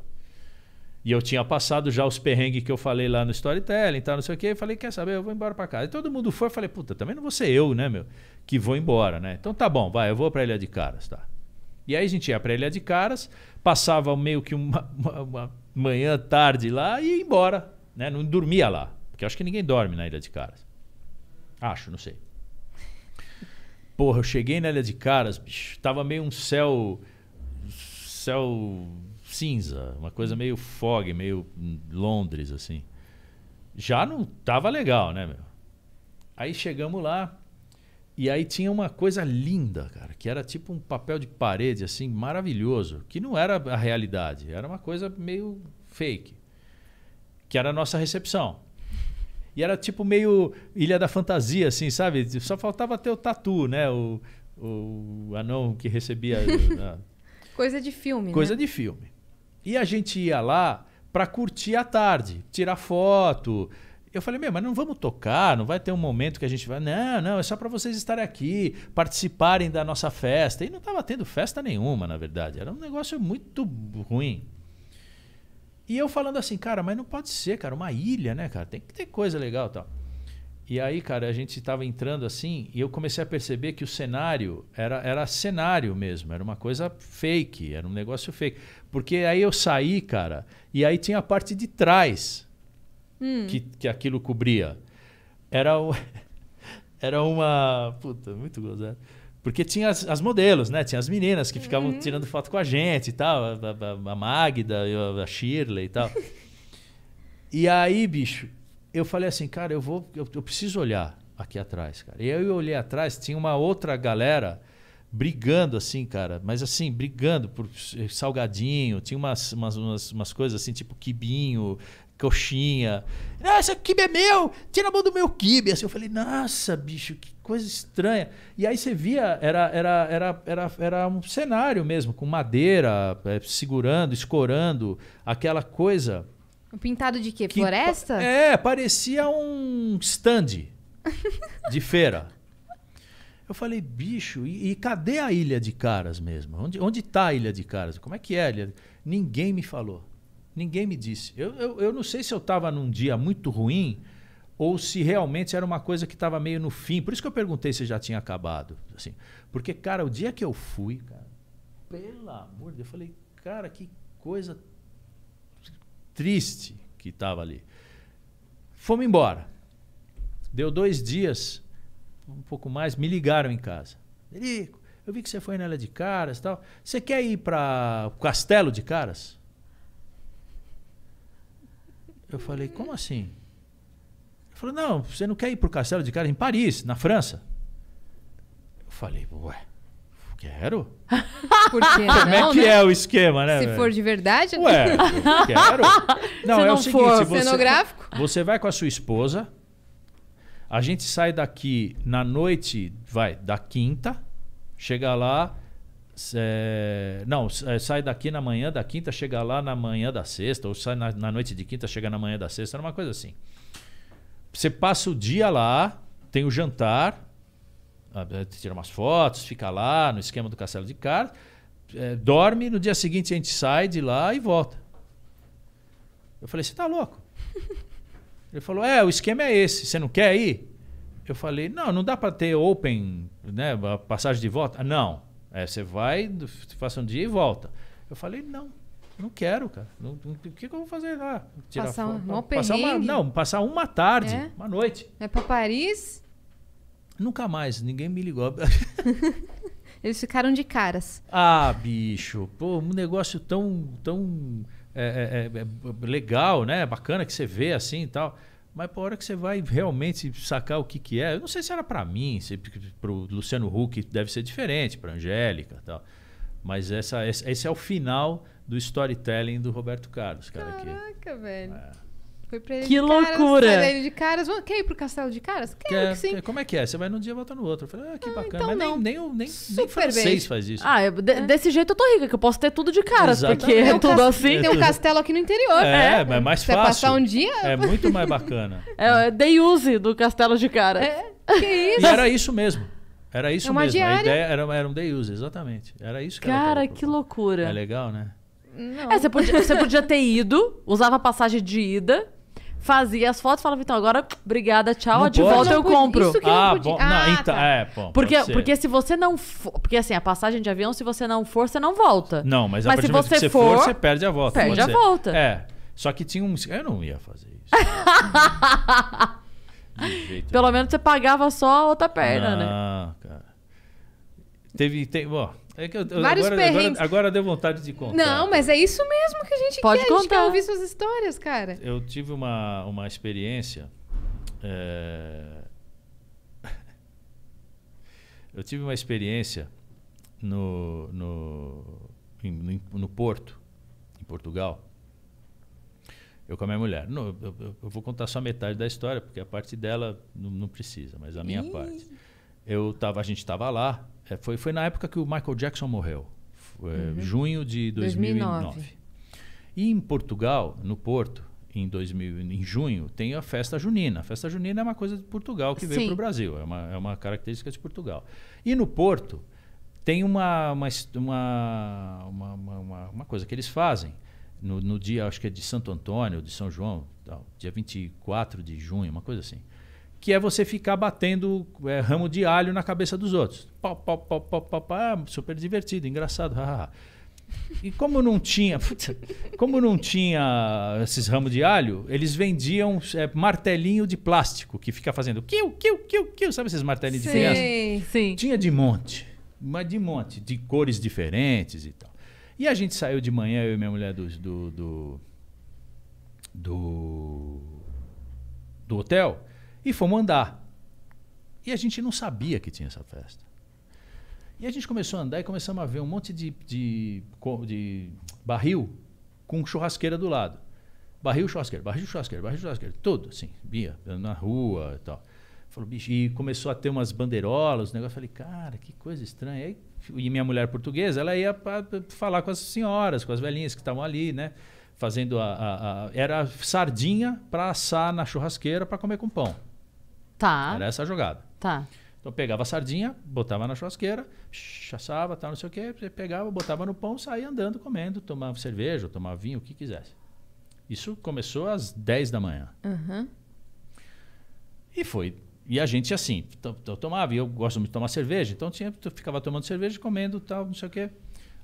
E eu tinha passado já os perrengues que eu falei lá no storytelling e tal, não sei o quê. E falei, quer saber, eu vou embora para casa. E todo mundo foi, eu falei, puta, também não vou ser eu, né, meu? Que vou embora, né? Então tá bom, vai, eu vou para Ilha de Caras, tá? E aí a gente ia para Ilha de Caras, passava meio que uma, uma, uma manhã, tarde lá e ia embora, né? Não dormia lá, porque acho que ninguém dorme na Ilha de Caras. Acho, não sei. Porra, eu cheguei na Ilha de Caras, bicho, tava meio um céu céu cinza, uma coisa meio fog, meio Londres, assim. Já não tava legal, né, meu? Aí chegamos lá e aí tinha uma coisa linda, cara, que era tipo um papel de parede, assim, maravilhoso, que não era a realidade, era uma coisa meio fake, que era a nossa recepção. E era tipo meio Ilha da Fantasia, assim, sabe? Só faltava ter o tatu, né? O, o anão que recebia. a, coisa de filme. Coisa né? de filme. E a gente ia lá para curtir a tarde, tirar foto. Eu falei, meu, mas não vamos tocar, não vai ter um momento que a gente vai. Não, não, é só para vocês estarem aqui, participarem da nossa festa. E não estava tendo festa nenhuma, na verdade. Era um negócio muito ruim. E eu falando assim, cara, mas não pode ser, cara, uma ilha, né, cara? Tem que ter coisa legal e tal. E aí, cara, a gente estava entrando assim e eu comecei a perceber que o cenário era, era cenário mesmo, era uma coisa fake, era um negócio fake. Porque aí eu saí, cara, e aí tinha a parte de trás hum. que, que aquilo cobria. Era, o, era uma. Puta, muito gozado. Porque tinha as, as, modelos, né? Tinha as meninas que ficavam uhum. tirando foto com a gente e tal, a, a, a Magda, a Shirley e tal. e aí, bicho, eu falei assim, cara, eu vou, eu, eu preciso olhar aqui atrás, cara. E aí eu olhei atrás, tinha uma outra galera brigando assim, cara, mas assim, brigando por salgadinho, tinha umas, umas, umas, umas coisas assim, tipo quibinho, coxinha. Nossa, quibe é meu! Tira a mão do meu quibe! Assim, eu falei, nossa, bicho, que coisa estranha. E aí você via, era, era, era, era, era um cenário mesmo, com madeira, eh, segurando, escorando, aquela coisa Pintado de quê? Que Floresta? Pa é, parecia um stand de feira. Eu falei, bicho, e, e, cadê a Ilha de Caras mesmo? Onde, onde tá a Ilha de Caras? Como é que é a Ilha? Ninguém me falou. Ninguém me disse. Eu, eu, eu não sei se eu estava num dia muito ruim ou se realmente era uma coisa que estava meio no fim. Por isso que eu perguntei se já tinha acabado. Assim. Porque, cara, o dia que eu fui, cara, pelo amor de Deus, eu falei, cara, que coisa triste que estava ali. Fomos embora. Deu dois dias, um pouco mais, me ligaram em casa. Federico, eu vi que você foi nela de Caras e tal. Você quer ir para o Castelo de Caras? Eu falei, como assim? Ele falou, não, você não quer ir para o Castelo de Caras em Paris, na França? Eu falei, ué. Quero. Por que não, Como é que né? é o esquema, né? Se for de verdade, né? Ué, eu quero. Não, se é o seguinte, for você, cenográfico? você vai com a sua esposa. A gente sai daqui na noite, vai, da quinta, chega lá. É, não, é, sai daqui na manhã da quinta, chega lá na manhã da sexta, ou sai na, na noite de quinta, chega na manhã da sexta, era uma coisa assim. Você passa o dia lá, tem o jantar, ah, eh, tira umas fotos, fica lá no esquema do castelo de cartas, é, dorme, no dia seguinte a gente sai de lá e volta. Eu falei, você tá louco? Ele falou, é, o esquema é esse, você não quer ir? Eu falei, não, não dá para ter open, né, passagem de volta? Ah, não, é, você vai, faz um dia e volta. Eu falei, não, não quero, cara. Não, não, o que, que, eu vou fazer lá? Tirar passar, foto, um, passar uma, Não, passar uma tarde, é? uma noite. É para Paris? Nunca mais, ninguém me ligou. Eles ficaram de caras. Ah, bicho, pô, um negócio tão, tão é, é, é, é legal, né? Bacana que você vê assim e tal. Mas por hora que você vai realmente sacar o que, que é, eu não sei se era para mim, se para o Luciano Huck deve ser diferente, para Angélica e tal. Mas essa, esse, é o final do storytelling do Roberto Carlos, cara. Caraca, que, velho. É. Foi pra ele que de caras, loucura! Ele de caras, quer ir pro castelo de caras? Quero que, que sim. Como é que é? Você vai num dia e volta no outro. Eu falei, ah, que ah, bacana. Então Mas não. nem, nem, nem, nem francês bem. faz isso. Ah, eu, de, é. desse jeito eu tô rica, que eu posso ter tudo de caras, Exatamente. porque é tudo assim. Tem um castelo aqui no interior. É, né? é mais fácil. Você passar um dia... É muito mais bacana. É, é use do castelo de caras. É, que isso? E era isso mesmo. Era isso é mesmo. Diária. A ideia era, era um day use, exatamente. Era isso que Cara, que loucura. É legal, né? Não. É, você podia, você podia ter ido, usava a passagem de ida fazia as fotos, falava, então, agora, obrigada, tchau, não de pode? volta eu compro. Isso que ah, não podia. Bom, ah, não, então, tá. é, bom, porque, porque se você não for, porque assim, a passagem de avião, se você não for, você não volta. Não, mas, mas a se você, você for, for, você perde a volta. Perde a volta. É, só que tinha um... Eu não ia fazer isso. Pelo menos você pagava só a outra perna, né? não, né? cara. Teve... teve ó, é que eu, Vários agora, perrengues. Agora, agora deu vontade de contar. Não, mas é isso mesmo que a gente Pode quer. Contar. A gente quer ouvir suas histórias, cara. Eu tive uma, uma experiência. É... eu tive uma experiência no, no, no Porto, em Portugal. Eu com a minha mulher. Não, eu, eu, eu, vou contar só metade da história, porque a parte dela não, não precisa, mas a minha Ih. parte. Eu tava, a gente estava lá é, foi, foi na época que o Michael Jackson morreu, foi, é, uhum. junho de 2009. 2009. E em Portugal, no Porto, em, 2000, em junho, tem a festa junina. A festa junina é uma coisa de Portugal que Sim. veio para o Brasil, é uma, é uma característica de Portugal. E no Porto, tem uma, uma, uma, uma, uma coisa que eles fazem. No, no, dia, acho que é de Santo Antônio, de São João, tal, dia 24 de junho, uma coisa assim que é você ficar batendo é, ramo de alho na cabeça dos outros. Pau, pau, pau, pau, pau, pau, ah, super divertido, engraçado. e como não tinha, como não tinha esses ramos de alho, eles vendiam é, martelinho de plástico que fica fazendo kiu, kiu, kiu, kiu, sabe esses martelinhos sim, de criança? Sim. Tinha de monte, mas de monte, de cores diferentes e tal. E a gente saiu de manhã, eu e minha mulher do, do, do, do hotel. E fomos andar. E a gente não sabia que tinha essa festa. E a gente começou a andar e começamos a ver um monte de, de, de barril com churrasqueira do lado. Barril churrasqueira, barril churrasqueira, barril churrasqueira, tudo assim, via na rua e tal. Falou, bicho, e começou a ter umas bandeirolas o negócio. Eu falei, cara, que coisa estranha. E, aí, e minha mulher portuguesa, ela ia para falar com as senhoras, com as velhinhas que estavam ali, né? Fazendo a, a, a. Era sardinha para assar na churrasqueira para comer com pão. Tá. Era essa a jogada. Tá. Então pegava a sardinha, botava na churrasqueira, chassava, tal, não sei o quê, pegava, botava no pão, saía andando, comendo, tomava cerveja, tomava vinho, o que quisesse. Isso começou às 10 da manhã. Uhum. E foi. E a gente assim, eu tomava, e eu gosto muito de tomar cerveja, então tinha, eu ficava tomando cerveja, comendo, tal, não sei o quê.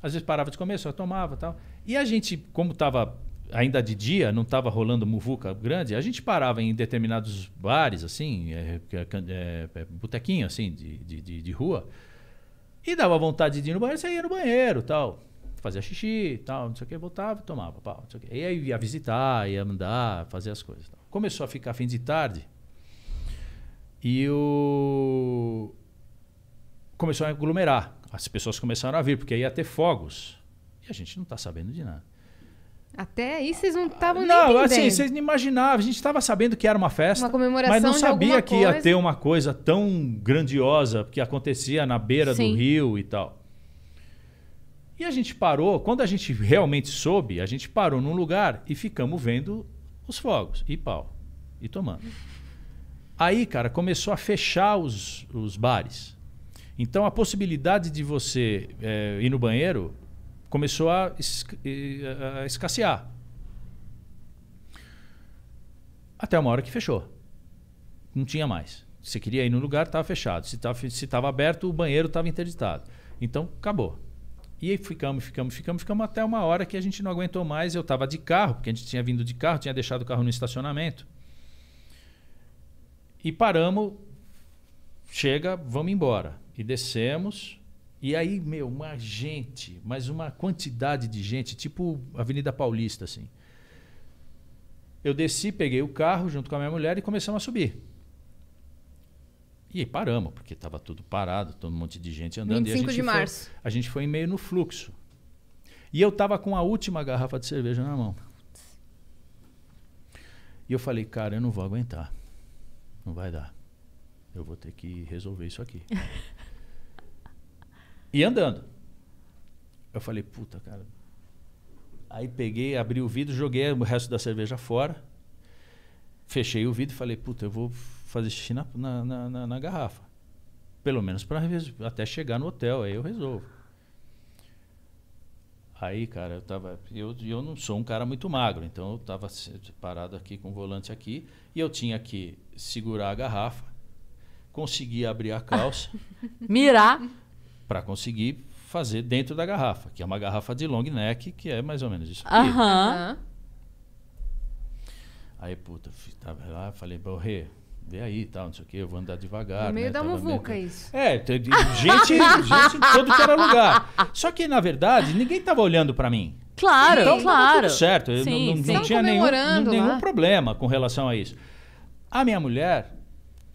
Às vezes parava de comer, só tomava, tal. E a gente, como estava ainda de dia, não estava rolando muvuca grande, a gente parava em determinados bares, assim, é, é, é, é botequinho, assim, de, de, de, de, rua, e dava vontade de ir no banheiro, você ia no banheiro tal. Fazia xixi tal, não sei o que, voltava tomava, pau, não sei o que. E aí ia visitar, ia andar, fazer as coisas. Tal. Começou a ficar fim de tarde e o... começou a aglomerar. As pessoas começaram a vir, porque ia ter fogos. E a gente não está sabendo de nada. Até aí vocês não estavam nem Não, assim, vocês não imaginavam. A gente estava sabendo que era uma festa. Uma comemoração Mas não sabia que coisa. ia ter uma coisa tão grandiosa que acontecia na beira Sim. do rio e tal. E a gente parou, quando a gente realmente soube, a gente parou num lugar e ficamos vendo os fogos. E pau. E tomando. Aí, cara, começou a fechar os, os bares. Então a possibilidade de você é, ir no banheiro começou a, a escassear. Até uma hora que fechou. Não tinha mais. Você queria ir no lugar, estava fechado. Se estava aberto, o banheiro estava interditado. Então, acabou. E aí ficamos, ficamos, ficamos, ficamos até uma hora que a gente não aguentou mais. Eu estava de carro, porque a gente tinha vindo de carro, tinha deixado o carro no estacionamento. E paramos, chega, vamos embora. E descemos, e aí, meu, uma gente, mas uma quantidade de gente, tipo Avenida Paulista, assim. Eu desci, peguei o carro junto com a minha mulher e começamos a subir. E aí paramos, porque estava tudo parado, todo um monte de gente andando. 25 e a gente de março. Foi, a gente foi meio no fluxo. E eu estava com a última garrafa de cerveja na mão. E eu falei, cara, eu não vou aguentar. Não vai dar. Eu vou ter que resolver isso aqui. E andando. Eu falei, puta, cara. Aí peguei, abri o vidro, joguei o resto da cerveja fora. Fechei o vidro e falei, puta, eu vou fazer xixi na, na, na, na garrafa. Pelo menos para até chegar no hotel, aí eu resolvo. Aí, cara, eu tava. Eu, eu não sou um cara muito magro, então eu tava parado aqui com o volante aqui. E eu tinha que segurar a garrafa, conseguir abrir a calça. Mirar para conseguir fazer dentro da garrafa, que é uma garrafa de long neck, que é mais ou menos isso Aham. Uhum. Aí, puta, tava lá, falei, Borré, vê aí e tal, não sei o quê, eu vou andar devagar. No é meio né? da muvuca meio... isso. É, gente, gente em todo que era lugar. Só que, na verdade, ninguém tava olhando para mim. Claro, então, claro. Tudo certo, sim, não, não, não tinha nenhum, nenhum problema com relação a isso. A minha mulher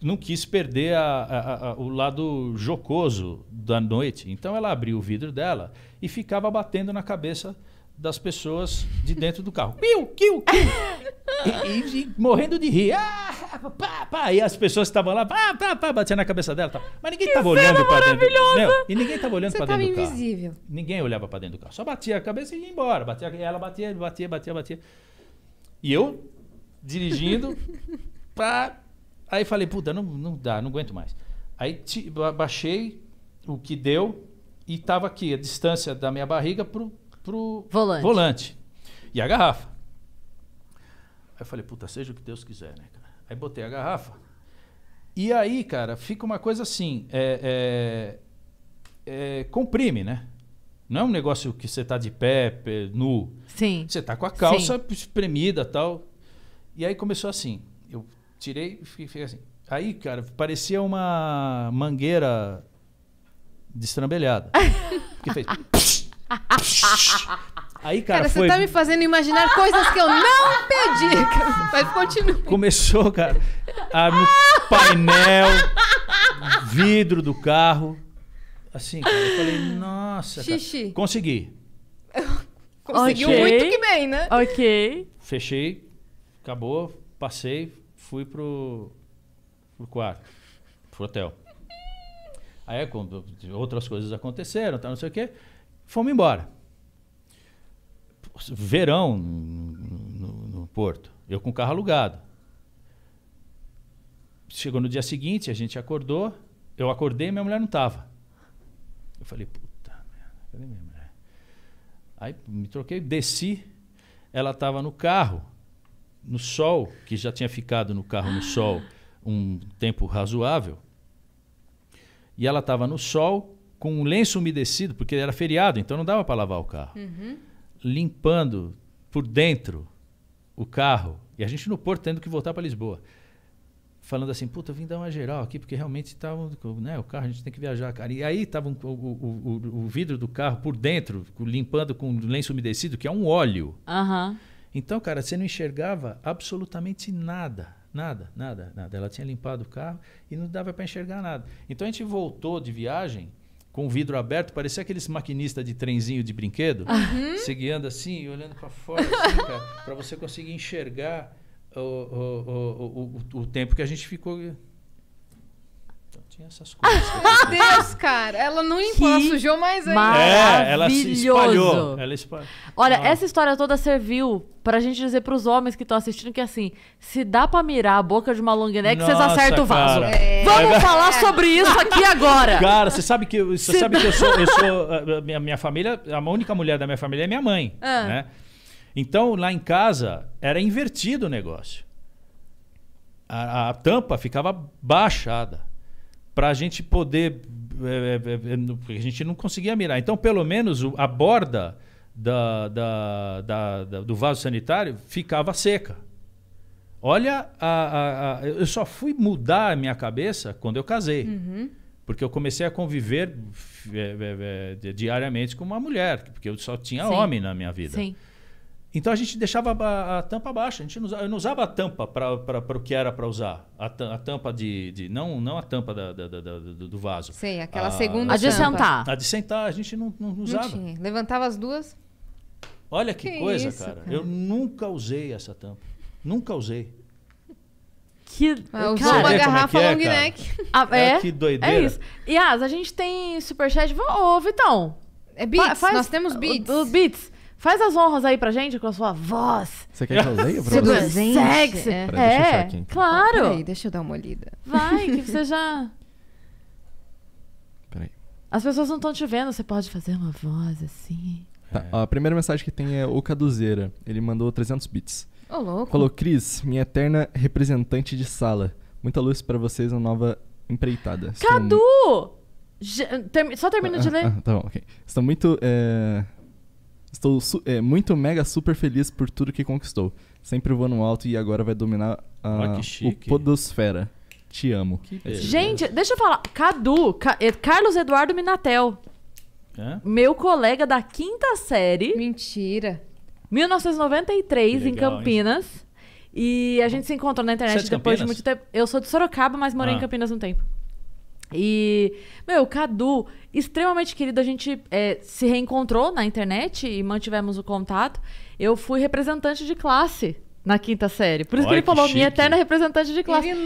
não quis perder a, a, a, o lado jocoso da noite. Então ela abriu o vidro dela e ficava batendo na cabeça das pessoas de dentro do carro. Piu, kiu, E, e, morrendo de rir. Ah, pá, pá. E as pessoas estavam lá, pá, pá, pá, batendo na cabeça dela. Tá. Mas ninguém estava olhando para dentro. Não, e ninguém estava olhando para dentro invisível. do carro. Ninguém olhava para dentro do carro. Só batia a cabeça e ia embora. Batia, ela batia, batia, batia, batia. E eu, dirigindo, pá, Aí falei, puta, não, não dá, não aguento mais. Aí baixei o que deu e tava aqui a distância da minha barriga pro, pro volante. volante. E a garrafa. Aí falei, puta, seja o que Deus quiser, né, cara? Aí botei a garrafa. E aí, cara, fica uma coisa assim, é, é, é, comprime, né? Não é um negócio que você tá de pé, pé nu. Sim. Você tá com a calça Sim. espremida tal. E aí começou assim. Tirei e fiquei assim. Aí, cara, parecia uma mangueira destrambelhada. que fez. Psh, psh. Aí, cara, cara, você foi... tá me fazendo imaginar coisas que eu não pedi. Mas continua. Começou, cara, a, no painel, vidro do carro. Assim, cara, eu falei, nossa. Xixi. Cara, consegui. Conseguiu okay. muito que bem, né? Ok. Fechei, acabou, passei, fui pro, pro quarto, pro hotel. Aí é outras coisas aconteceram, tá, não sei o quê. Fomos embora. Verão no, no, no Porto. Eu com o carro alugado. Chegou no dia seguinte, a gente acordou. Eu acordei e minha mulher não tava. Eu falei, puta merda, cadê minha mulher? Aí me troquei, desci. Ela tava no carro no sol, que já tinha ficado no carro no sol um tempo razoável, e ela estava no sol com um lenço umedecido, porque era feriado, então não dava para lavar o carro, uhum. limpando por dentro o carro, e a gente no porto tendo que voltar para Lisboa. Falando assim, puta, eu vim dar uma geral aqui, porque realmente tava, né, o carro, a gente tem que viajar, cara. E aí estava um, o, o, o, vidro do carro por dentro, limpando com lenço umedecido, que é um óleo. Aham. Uhum então, cara, você não enxergava absolutamente nada. Nada, nada, nada. Ela tinha limpado o carro e não dava para enxergar nada. Então a gente voltou de viagem com o vidro aberto, parecia aqueles maquinistas de trenzinho de brinquedo, uhum. assim e olhando para fora, assim, para você conseguir enxergar o, o, o, o, o tempo que a gente ficou tem essas coisas. Meu Deus, cara. Ela não sujou mais ainda. É, ela se espalhou. Ela espalhou. Olha, essa história toda serviu pra gente dizer pros homens que estão assistindo que assim, se dá pra mirar a boca de uma long neck, né, vocês acertam o vaso. É. Vamos é. falar sobre isso aqui agora. Cara, você sabe que, você sabe que eu sou. Eu sou minha, minha família, a única mulher da minha família é minha mãe. Ah. Né? Então, lá em casa, era invertido o negócio. a, a tampa ficava baixada para a gente poder. É, é, é, é, é a gente não conseguia mirar. Então, pelo menos a borda da, da, da, do vaso sanitário ficava seca. Olha, a, a, a, eu só fui mudar a minha cabeça quando eu casei. Uhum. Porque eu comecei a conviver é, é, é, diariamente com uma mulher, porque eu só tinha Sim. homem na minha vida. Sim. Então a gente deixava a, a tampa baixa, a gente não usava, eu não usava a tampa para o que era para usar. A, a, tampa de, de. não, não a tampa da, da, da, do vaso. Sei, aquela segunda. A de sentar. A de sentar, a gente não, não usava. Não Levantava as duas. Olha que, que coisa, isso, cara. cara. Eu nunca usei essa tampa. Nunca usei. Que. Ah, cara, uma é garrafa é long neck. Ah, é? é? Que é doideira. É isso. as, a gente tem superchat. Ô, Vitão. É beats. Faz... Nós temos beats. Os beats. Faz as honras aí pra gente com a sua voz. Você quer que eu leia pra você? Sexy. É, deixa eu é, então. claro. Peraí, deixa eu dar uma olhada. Vai, que você já... Peraí. As pessoas não estão te vendo, você pode fazer uma voz assim. Tá, é. a primeira mensagem que tem é o Caduzeira. Ele mandou 300 bits. Ô, louco. Falou, Cris, minha eterna representante de sala. Muita luz para vocês na nova empreitada. Cadu! Só termino ah, de ah, ler. Ah, tá bom, ok. Estou muito... É Estou é, muito mega super feliz por tudo que conquistou. Sempre voando alto e agora vai dominar a ah, o Podosfera. Te amo. É tipo gente, deixa eu falar. Cadu, Ca é, Carlos Eduardo Minatel. É? Meu colega da quinta série. Mentira. 1993, legal, em Campinas. Hein? E a gente se encontrou na internet é depois Campinas? de muito tempo. Eu sou de Sorocaba, mas morei ah. em Campinas um tempo. E, meu, Cadu, extremamente querido. A gente é, se reencontrou na internet e mantivemos o contato. Eu fui representante de classe na quinta série. Por isso Olha, que ele falou, que minha eterna representante de classe. Por um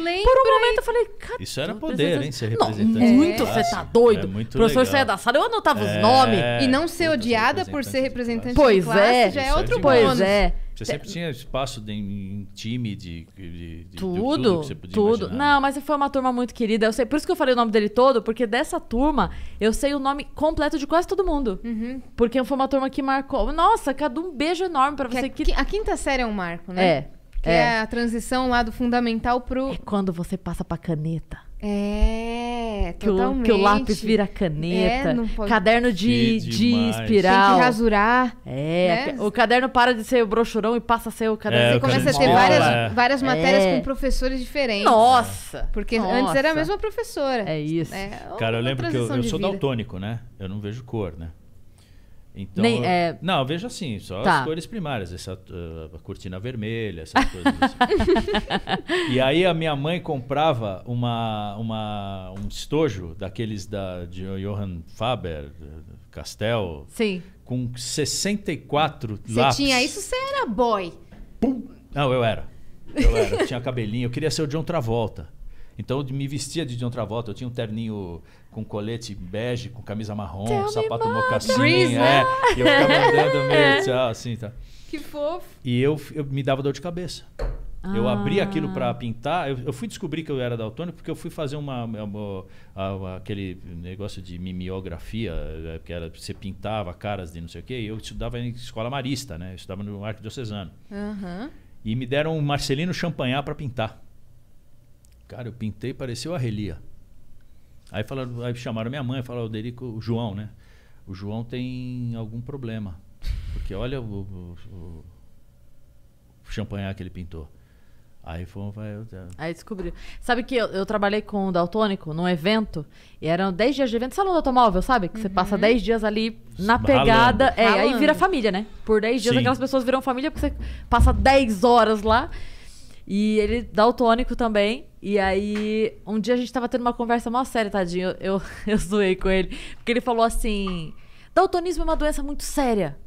momento eu falei, cara. Isso era poder, hein? Ser representante. Não, é muito, você tá doido. É muito professor saia da sala, eu anotava é. os nomes. E não ser odiada por ser representante pois de classe é. já é, é outro bônus. Pois é. Você sempre tinha espaço de, em time de, de, de tudo, de tudo, tudo. Não, mas foi uma turma muito querida. Eu sei, por isso que eu falei o nome dele todo, porque dessa turma eu sei o nome completo de quase todo mundo. Uhum. Porque foi uma turma que marcou. Nossa, cada um beijo enorme para você. Que a, a quinta série é um marco, né? É. Que é. é a transição lá do fundamental pro. É quando você passa pra caneta. É, que totalmente. O, que o lápis vira caneta. É, pode... Caderno de, de espiral. Tem que rasurar. É, né? o caderno para de ser o brochurão e passa a ser o é, caderno. É, Você começa a ter várias, é. várias é. matérias é. com professores diferentes. Nossa! Porque Nossa. antes era a mesma professora. É isso. Cara, eu lembro que eu, eu sou daltônico, né? Eu não vejo cor, né? Então, Nem, é... Não, veja assim, só tá. as cores primárias, essa uh, cortina vermelha, essas coisas assim. e aí a minha mãe comprava uma, uma, um estojo daqueles da, de Johann Faber, Castel, Sim. com 64 Você lápis. tinha isso, você era boy. Pum. Não, eu era. Eu era, eu tinha cabelinho, eu queria ser o John Travolta. Então eu me vestia de John Travolta, eu tinha um terninho com colete bege, com camisa marrom, Tell sapato mocassim. É, e eu ficava andando meio tchau, é. assim, ah, assim, tá. Que fofo. E eu, eu me dava dor de cabeça. Ah. Eu abri aquilo para pintar. Eu, eu, fui descobrir que eu era daltônico porque eu fui fazer uma, uma, uma, aquele negócio de mimeografia, é, que era você pintava caras de não sei o quê. E eu estudava em escola marista, né? Eu estudava no arquidiocesano. Uhum. E me deram um Marcelino Champagnat para pintar. Cara, eu pintei pareceu a Relia. Aí, falaram, aí chamaram minha mãe, falaram, o Derico, o João, né? O João tem algum problema. Porque olha o, o, o, o champanhar que ele pintou. Aí foi vai, Aí descobriu. Sabe que eu, eu trabalhei com o Daltônico num evento, e eram 10 dias de evento, salão do automóvel, sabe? Que uhum. você passa 10 uhum. dias ali na pegada. Ralando. É, Ralando. aí vira família, né? Por 10 dias Sim. aquelas pessoas viram família, porque você passa 10 horas lá. E ele dá o tônico também. E aí, um dia a gente tava tendo uma conversa mó séria, tadinho. Eu, eu, eu zoei com ele. Porque ele falou assim: Daltonismo é uma doença muito séria.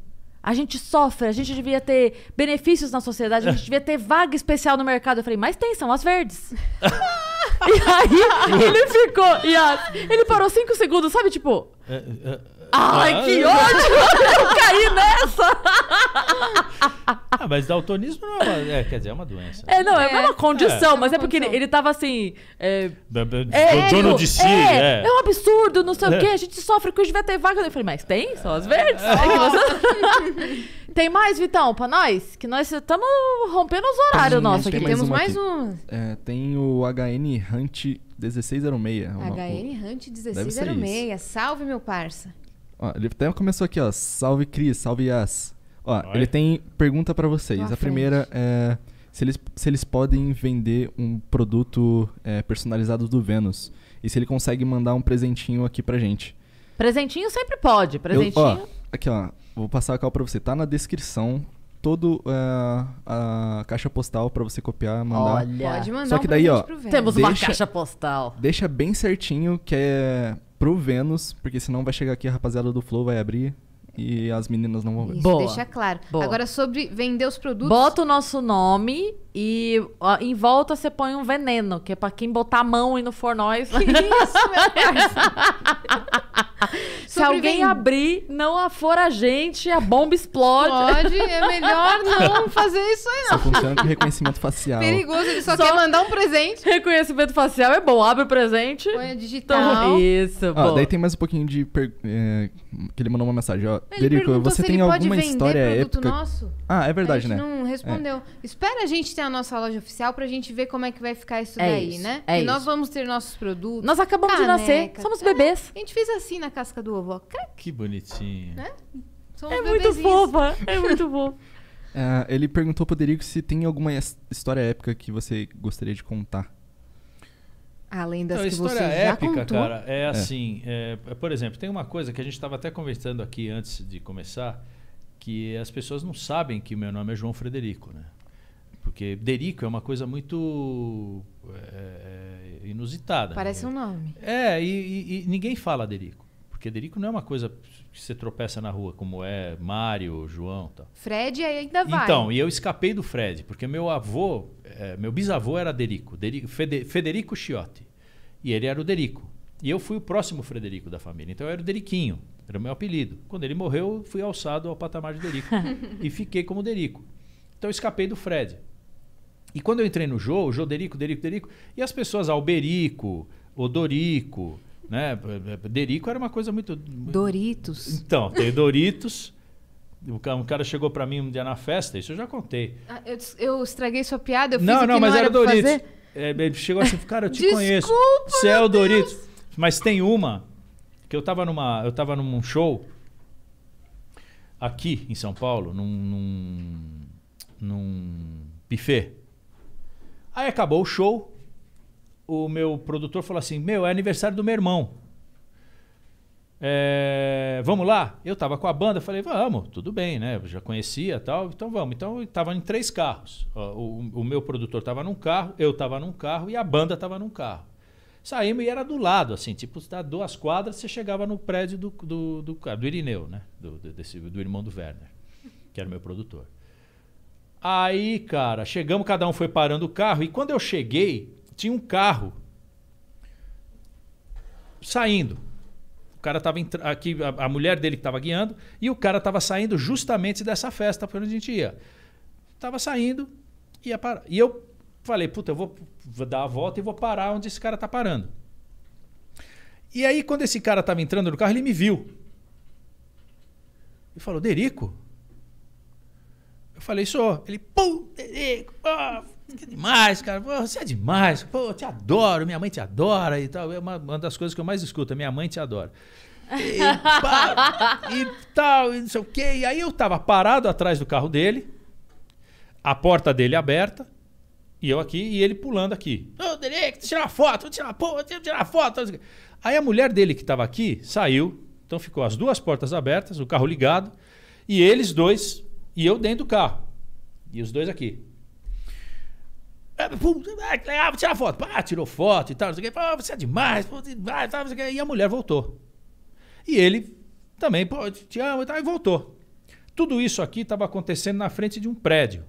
A gente sofre, a gente devia ter benefícios na sociedade, a gente devia ter vaga especial no mercado. Eu falei, mas tem, são as verdes. e aí, ele ficou. E a, ele parou cinco segundos, sabe? Tipo. É, é, Ai, ah, que ódio! Eu caí nessa! Ah, mas daltonismo não é uma. É, quer dizer, é uma doença. É, não, é, é uma condição, é. mas é, é porque ele, ele tava assim. É, da, da, é, dono tipo, de si. É, é, é. um absurdo, não sei o é. quê, a gente sofre com os devia ter vaga. Eu falei, mas tem? Só as verdes? tem mais, Vitão, pra nós? Que nós estamos rompendo os horários nossos aqui. Tem Temos mais um. tem o HN Hunt 1606. HN Hunt 1606. Salve, meu parça. Ó, ele até começou aqui, ó. Salve Cris, salve Yas. Ó, ele tem pergunta para vocês. a frente. primeira é se eles, se eles podem vender um produto é, personalizado do Vênus. E se ele consegue mandar um presentinho aqui pra gente. Presentinho sempre pode. Presentinho. Eu, ó, aqui, ó. Vou passar a cal pra você. Tá na descrição todo é, a caixa postal para você copiar, mandar. Olha, pode mandar Só que um daí, ó, temos deixa, uma caixa postal. Deixa bem certinho que é pro Vênus, porque senão vai chegar aqui a rapaziada do Flow, vai abrir e as meninas não vão ver. Isso, Boa. deixa claro. Boa. Agora, sobre vender os produtos. Bota o nosso nome e ó, em volta você põe um veneno, que é pra quem botar a mão e não for nós. isso, meu Se alguém abrir, não for a gente, a bomba explode. Pode, é melhor não fazer isso aí, não. Só funciona com reconhecimento facial. Perigoso, ele só, só, quer mandar um presente. Reconhecimento facial é bom, abre o presente. Põe a digital. Então, isso, ó, ah, Daí tem mais um pouquinho de... Per... É, que ele mandou uma mensagem, ó. Derico, você tem alguma história épica... Nosso? Ah, é verdade, né? não é. respondeu. É. Espera a gente ter a nossa loja oficial pra gente ver como é que vai ficar isso é daí, isso, né? É e isso. nós vamos ter nossos produtos. Nós acabamos caneca, de nascer, somos tá? bebês. a gente fez assim na casca do ovo, Que bonitinho. Né? Somos é muito fofa, é muito fofa. Uh, ele perguntou pro Derico se tem alguma história épica que você gostaria de contar. Além das Não, que você épica, já contou. cara, é, é. assim... É, é, por exemplo, tem uma coisa que a gente estava até conversando aqui antes de começar que as pessoas não sabem que meu nome é João Frederico, né? Porque Derico é uma coisa muito é, inusitada. Parece né? um nome. É, e, e, e, ninguém fala Derico. Porque Derico não é uma coisa que você tropeça na rua, como é Mário, João tal. Fred ainda vai. Então, e eu escapei do Fred, porque meu avô, é, meu bisavô era Derico, Derico Fede, Federico Chiotti. E ele era o Derico. E eu fui o próximo Frederico da família. Então eu era o Deriquinho, era o meu apelido. Quando ele morreu, eu fui alçado ao patamar de Derico. e fiquei como Derico. Então eu escapei do Fred. E quando eu entrei no Jô, o Jô Derico, Derico, Derico, e as pessoas, Alberico, Odorico, né? Derico era uma coisa muito. Doritos. Então, tem Doritos. Um cara chegou para mim um dia na festa, isso eu já contei. Ah, eu, eu, estraguei sua piada, eu fiz Não, não, mas não era, era Doritos. É, ele chegou assim, cara, eu te Desculpa, conheço. Você é o Doritos. Mas tem uma que eu tava numa, eu tava num show aqui em São Paulo, num, num, num buffet. Aí acabou o show. O meu produtor falou assim: Meu, é aniversário do meu irmão. É, vamos lá? Eu tava com a banda, falei, vamos, tudo bem, né? Eu já conhecia tal, então vamos. Então tava em três carros. O, o, o meu produtor tava num carro, eu tava num carro e a banda tava num carro. Saímos e era do lado, assim, tipo, dá tá duas quadras, você chegava no prédio do, do, do, do Irineu, né? Do, do, desse, do irmão do Werner, que era o meu produtor. Aí, cara, chegamos, cada um foi parando o carro. E quando eu cheguei, tinha um carro saindo. O cara tava aqui, a, a mulher dele que tava guiando, e o cara tava saindo justamente dessa festa por onde a gente ia. Tava saindo, ia parar. E eu falei, puta, eu vou, vou dar a volta e vou parar onde esse cara tá parando. E aí, quando esse cara tava entrando no carro, ele me viu. E falou, Derico, eu falei, sou. Ele, pô, Derico, pô, que demais, cara. Pô, você é demais. Pô, eu te adoro, minha mãe te adora e tal. É uma, uma das coisas que eu mais escuto, minha mãe te adora. E, pá, e tal, e não sei o quê. E aí eu tava parado atrás do carro dele, a porta dele aberta, e eu aqui, e ele pulando aqui. Ô, oh, Derek, tirar uma foto, vou tirar uma foto, vou tirar uma foto. Aí a mulher dele que estava aqui saiu, então ficou as duas portas abertas, o carro ligado, e eles dois e eu dentro do carro. E os dois aqui. É, é, é, ah, vou tirar foto. Ah, tirou foto e tal, não sei o Ah, você é demais. E a mulher voltou. E ele também, pô, te amo e tal, e voltou. Tudo isso aqui estava acontecendo na frente de um prédio.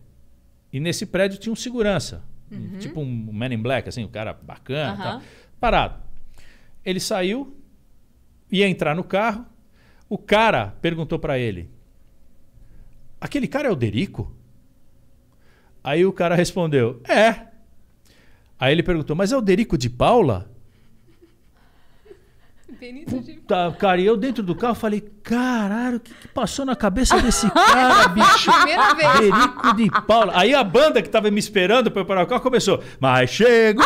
E nesse prédio tinha um segurança. Uhum. Tipo um Man in Black, assim, o um cara bacana uhum. tal. Parado. Ele saiu, ia entrar no carro. O cara perguntou para ele: aquele cara é o Derico? Aí o cara respondeu, é. Aí ele perguntou, mas é o Derico de Paula? Benito Cara, e eu dentro do carro falei, caralho, o que, que passou na cabeça desse cara, bicho? Primeira vez. Derico de Paula. Aí a banda que tava me esperando pra eu parar o carro começou, mas chegou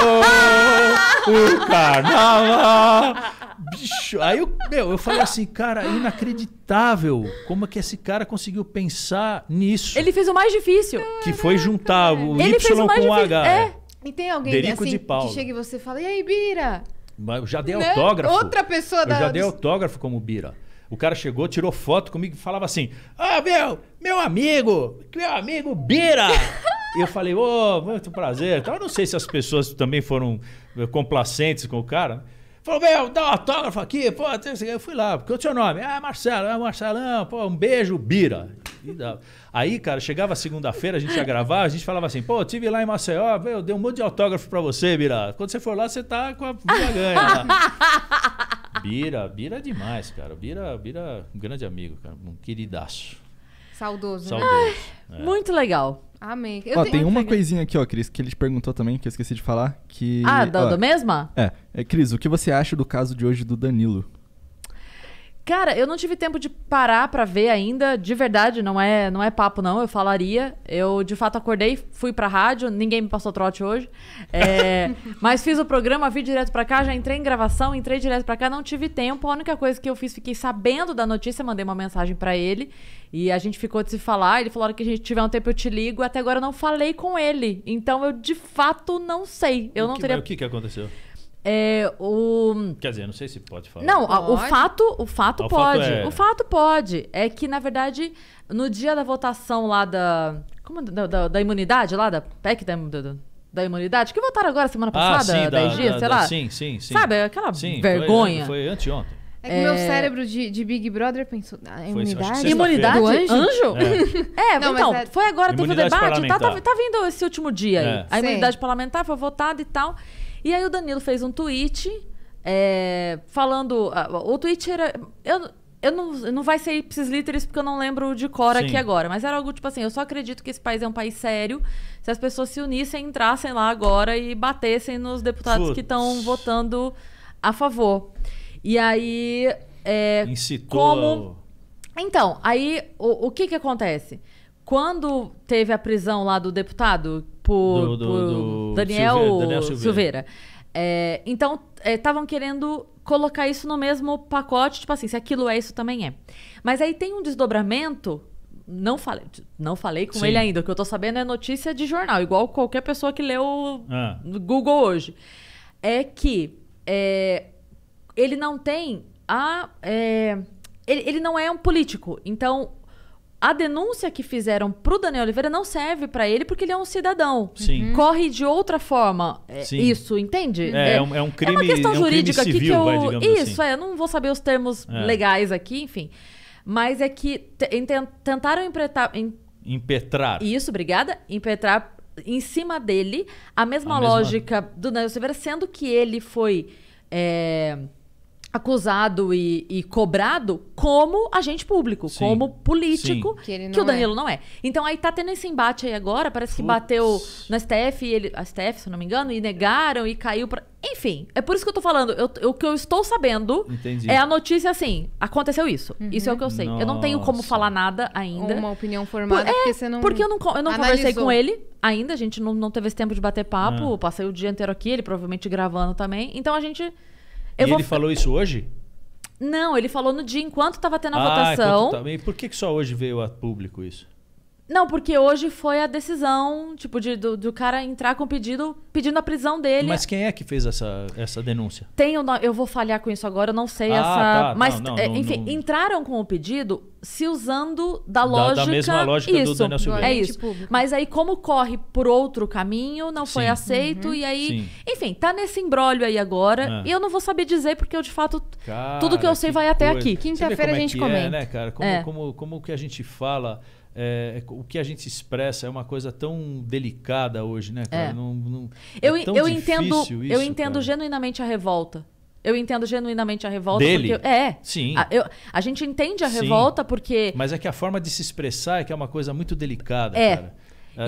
o carnaval. Bicho, aí eu, meu, eu falei assim, cara, é inacreditável. Como é que esse cara conseguiu pensar nisso? Ele fez o mais difícil. Que foi juntar o Ele Y o com o H. É. é. E tem alguém Derico assim, de que chega e você fala, e aí, Bira? Mas eu já dei né? autógrafo. Outra pessoa eu da... Eu já dei autógrafo como Bira. O cara chegou, tirou foto comigo e falava assim: Ah, meu, meu amigo, meu amigo Bira! eu falei: Ô, oh, muito prazer. Então, eu não sei se as pessoas também foram eh, complacentes com o cara. Né? Falou, meu, dá um autógrafo aqui, pô, eu fui lá, porque é o seu nome? Ah, Marcelo, ah, Marcelão, pô, um beijo, Bira. Aí, cara, chegava segunda-feira, a gente ia gravar, a gente falava assim, pô, eu tive lá em Maceió, meu, dei um monte de autógrafo pra você, Bira. Quando você for lá, você tá com a Bira ganha. Lá. Bira, Bira é demais, cara. Bira, Bira, é um grande amigo, cara, um queridaço. Saudoso. Né? Saudoso. Né? É. Muito legal. Amém. Eu ó, tem uma que... coisinha aqui, ó, Cris, que ele te perguntou também, que eu esqueci de falar, que... Ah, da, mesma? É. é. Cris, o que você acha do caso de hoje do Danilo? Cara, eu não tive tempo de parar para ver ainda, de verdade, não é, não é papo não, eu falaria. Eu de fato acordei, fui pra rádio, ninguém me passou trote hoje. É, mas fiz o programa, vi direto pra cá, já entrei em gravação, entrei direto pra cá, não tive tempo. A única coisa que eu fiz, fiquei sabendo da notícia, mandei uma mensagem para ele e a gente ficou de se falar. Ele falou que a gente tiver um tempo eu te ligo. Até agora eu não falei com ele, então eu de fato não sei. Eu o não que, teria. O que que aconteceu? É, o... Quer dizer, não sei se pode falar. Não, pode. o fato, o fato ah, pode. O fato, é... o fato pode. É que, na verdade, no dia da votação lá da. Como da, da, da imunidade lá, da PEC da, da, da, imunidade, que votaram agora semana ah, passada, ah, sim, da, dias, sei lá. Sim, sim, sim. Sabe, aquela sim, vergonha. Foi, foi anteontem. É que é... meu cérebro de, de, Big Brother pensou. Ah, imunidade? Imunidade? Do anjo? anjo? É, é não, então, é... foi agora, teve o debate. Tá, tá, tá, vindo esse último dia aí. É. A imunidade parlamentar foi votada e tal. E aí o Danilo fez um tweet é, falando. O tweet era. Eu, eu não, não vai ser ipsis literis porque eu não lembro de cor Sim. aqui agora, mas era algo tipo assim, eu só acredito que esse país é um país sério se as pessoas se unissem, entrassem lá agora e batessem nos deputados Putz. que estão votando a favor. E aí, é, Incitou. como... Então, aí o, o que que acontece? Quando teve a prisão lá do deputado por, do, do, por do Daniel, Silveira. Daniel Silveira. É, então, estavam é, querendo colocar isso no mesmo pacote, tipo assim, se aquilo é, isso também é. Mas aí tem um desdobramento não falei, não falei com Sim. ele ainda. O que eu tô sabendo é notícia de jornal, igual qualquer pessoa que leu ah. Google hoje. É que é, ele não tem a. É, ele, ele não é um político. Então, a denúncia que fizeram pro Daniel Oliveira não serve para ele porque ele é um cidadão. Sim. Uhum. Corre de outra forma. É Sim. isso, entende? É, é, um, é, um, crime. É uma questão é jurídica um civil, aqui que eu. Vai, assim. isso, assim. é, eu não vou saber os termos é. legais aqui, enfim. Mas é que tentaram impretar, impetrar. Isso, obrigada. Impetrar em cima dele a mesma a lógica mesma... do Daniel Oliveira, sendo que ele foi acusado e, e, cobrado como agente público, sim, como político, que, que, o é. Danilo não é. Então aí tá tendo esse embate aí agora, parece Putz. que bateu no STF, ele, a STF, se não me engano, e negaram e caiu pra... Enfim, é por isso que eu tô falando. Eu, o que eu estou sabendo Entendi. é a notícia assim: aconteceu isso. Uhum. Isso é o que eu sei. Nossa. Eu não tenho como falar nada ainda. Uma opinião formada, por, é, porque você não. Porque eu não, eu não conversei com ele ainda, a gente não, não teve esse tempo de bater papo. Ah. Passei o dia inteiro aqui, ele provavelmente gravando também. Então a gente eu e vou... ele falou isso hoje? Não, ele falou no dia enquanto estava tendo a ah, votação. Tá... por que, que só hoje veio a público isso? Não, porque hoje foi a decisão, tipo, de, do, do, cara entrar com pedido, pedindo a prisão dele. Mas quem é que fez essa, essa denúncia? Tem, eu vou falhar com isso agora, eu não sei ah, essa. Tá, tá mas, não, é, não, enfim, não... entraram com o pedido se usando da, da lógica. Da mesma lógica isso, do Daniel Silveira. É isso. Mas aí, como corre por outro caminho, não foi Sim. aceito, uhum. e aí. Sim. Enfim, tá nesse embrólio aí agora. Ah. E eu não vou saber dizer, porque eu, de fato, cara, tudo que eu sei vai coisa. até aqui. É Quinta-feira a gente é, comenta. É, né, cara? Como, é. como, como que a gente fala. É, é, o que a gente expressa é uma coisa tão delicada hoje, né, cara? É. Não, não, eu, é eu entendo, isso, eu entendo cara. genuinamente a revolta. Eu entendo genuinamente a revolta. Dele? Porque, é. Sim. A, eu, a gente entende a Sim. revolta porque. Mas é que a forma de se expressar é que é uma coisa muito delicada, é. cara.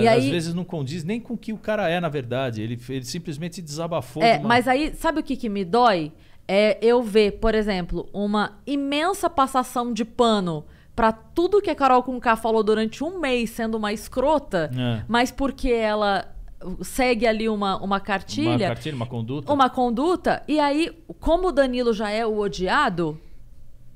E Às aí... vezes não condiz nem com o que o cara é, na verdade. Ele, ele simplesmente desabafou. É, de uma... mas aí, sabe o que, que me dói? É eu ver, por exemplo, uma imensa passação de pano para tudo que a Carol Conká falou durante um mês sendo uma escrota, é. mas porque ela segue ali uma, uma cartilha. Uma cartilha, uma conduta. Uma conduta. E aí, como o Danilo já é o odiado,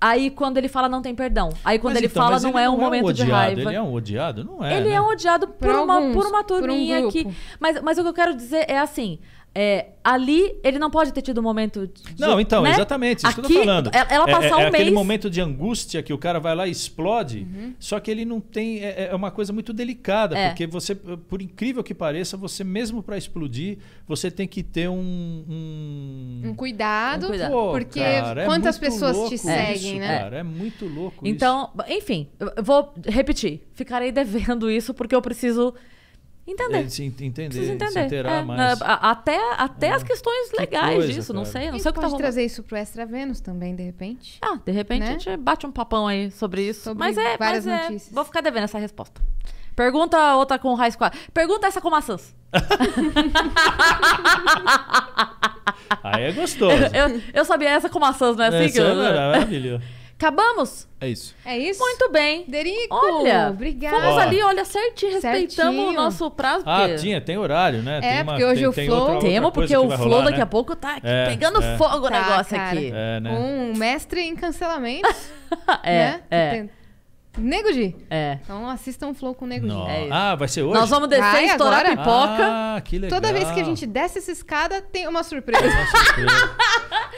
Aí quando ele fala não tem perdão. Aí quando mas, ele então, fala não, ele é não é um momento odiado, de raiva. Ele é um odiado, não é? Ele é né? é um odiado por, por uma por uma turminha por um que mas mas o que eu quero dizer é assim, é, ali ele não pode ter tido um momento de, Não, então, né? exatamente, isso Aqui, que eu tô falando. Ela é, passar é, um é mês... aquele momento de angústia que o cara vai lá e explode, uhum. só que ele não tem. É, é, é uma coisa muito delicada, é. porque você, por incrível que pareça, você mesmo para explodir, você tem que ter um. Um, um cuidado, um cuidado. Pô, porque cara, quantas pessoas te seguem, né? Cara, é muito louco então, isso. Então, enfim, eu vou repetir. Ficarei devendo isso porque eu preciso Entender. se entender, entender. Se é, mais... na, até até é. as questões legais que coisa, disso, cara. não sei. Não sei o que tá rolando. trazer isso pro Extra Vênus também, de repente. Ah, de repente né? a gente bate um papão aí sobre isso. Sobre mas é, várias mas é, notícias. É, vou ficar devendo essa resposta. Pergunta outra com High Squad. Pergunta essa com maçãs. aí é gostoso. Eu, eu, sabia essa com maçãs, não é assim? Essa que eu... é maravilhoso. Acabamos? É isso. É isso? Muito bem. Derico, olha, obrigada. Fomos ali, olha, certinho, respeitamos certinho. o nosso prazo. Ah, porque... Ah, tinha, tem horário, né? É, uma, porque hoje tem, o Flow... Tem temo, porque o Flow daqui né? a pouco tá é, pegando é. fogo tá, o negócio cara, aqui. É, né? Um mestre em cancelamento. é, né? é. Tem... Nego G. É. Então assistam o Flow com o Nego G. É ah, vai ser hoje? Nós vamos descer, e estourar agora. pipoca. Ah, que legal. Toda vez que a gente desce essa escada, tem uma surpresa. Uma surpresa.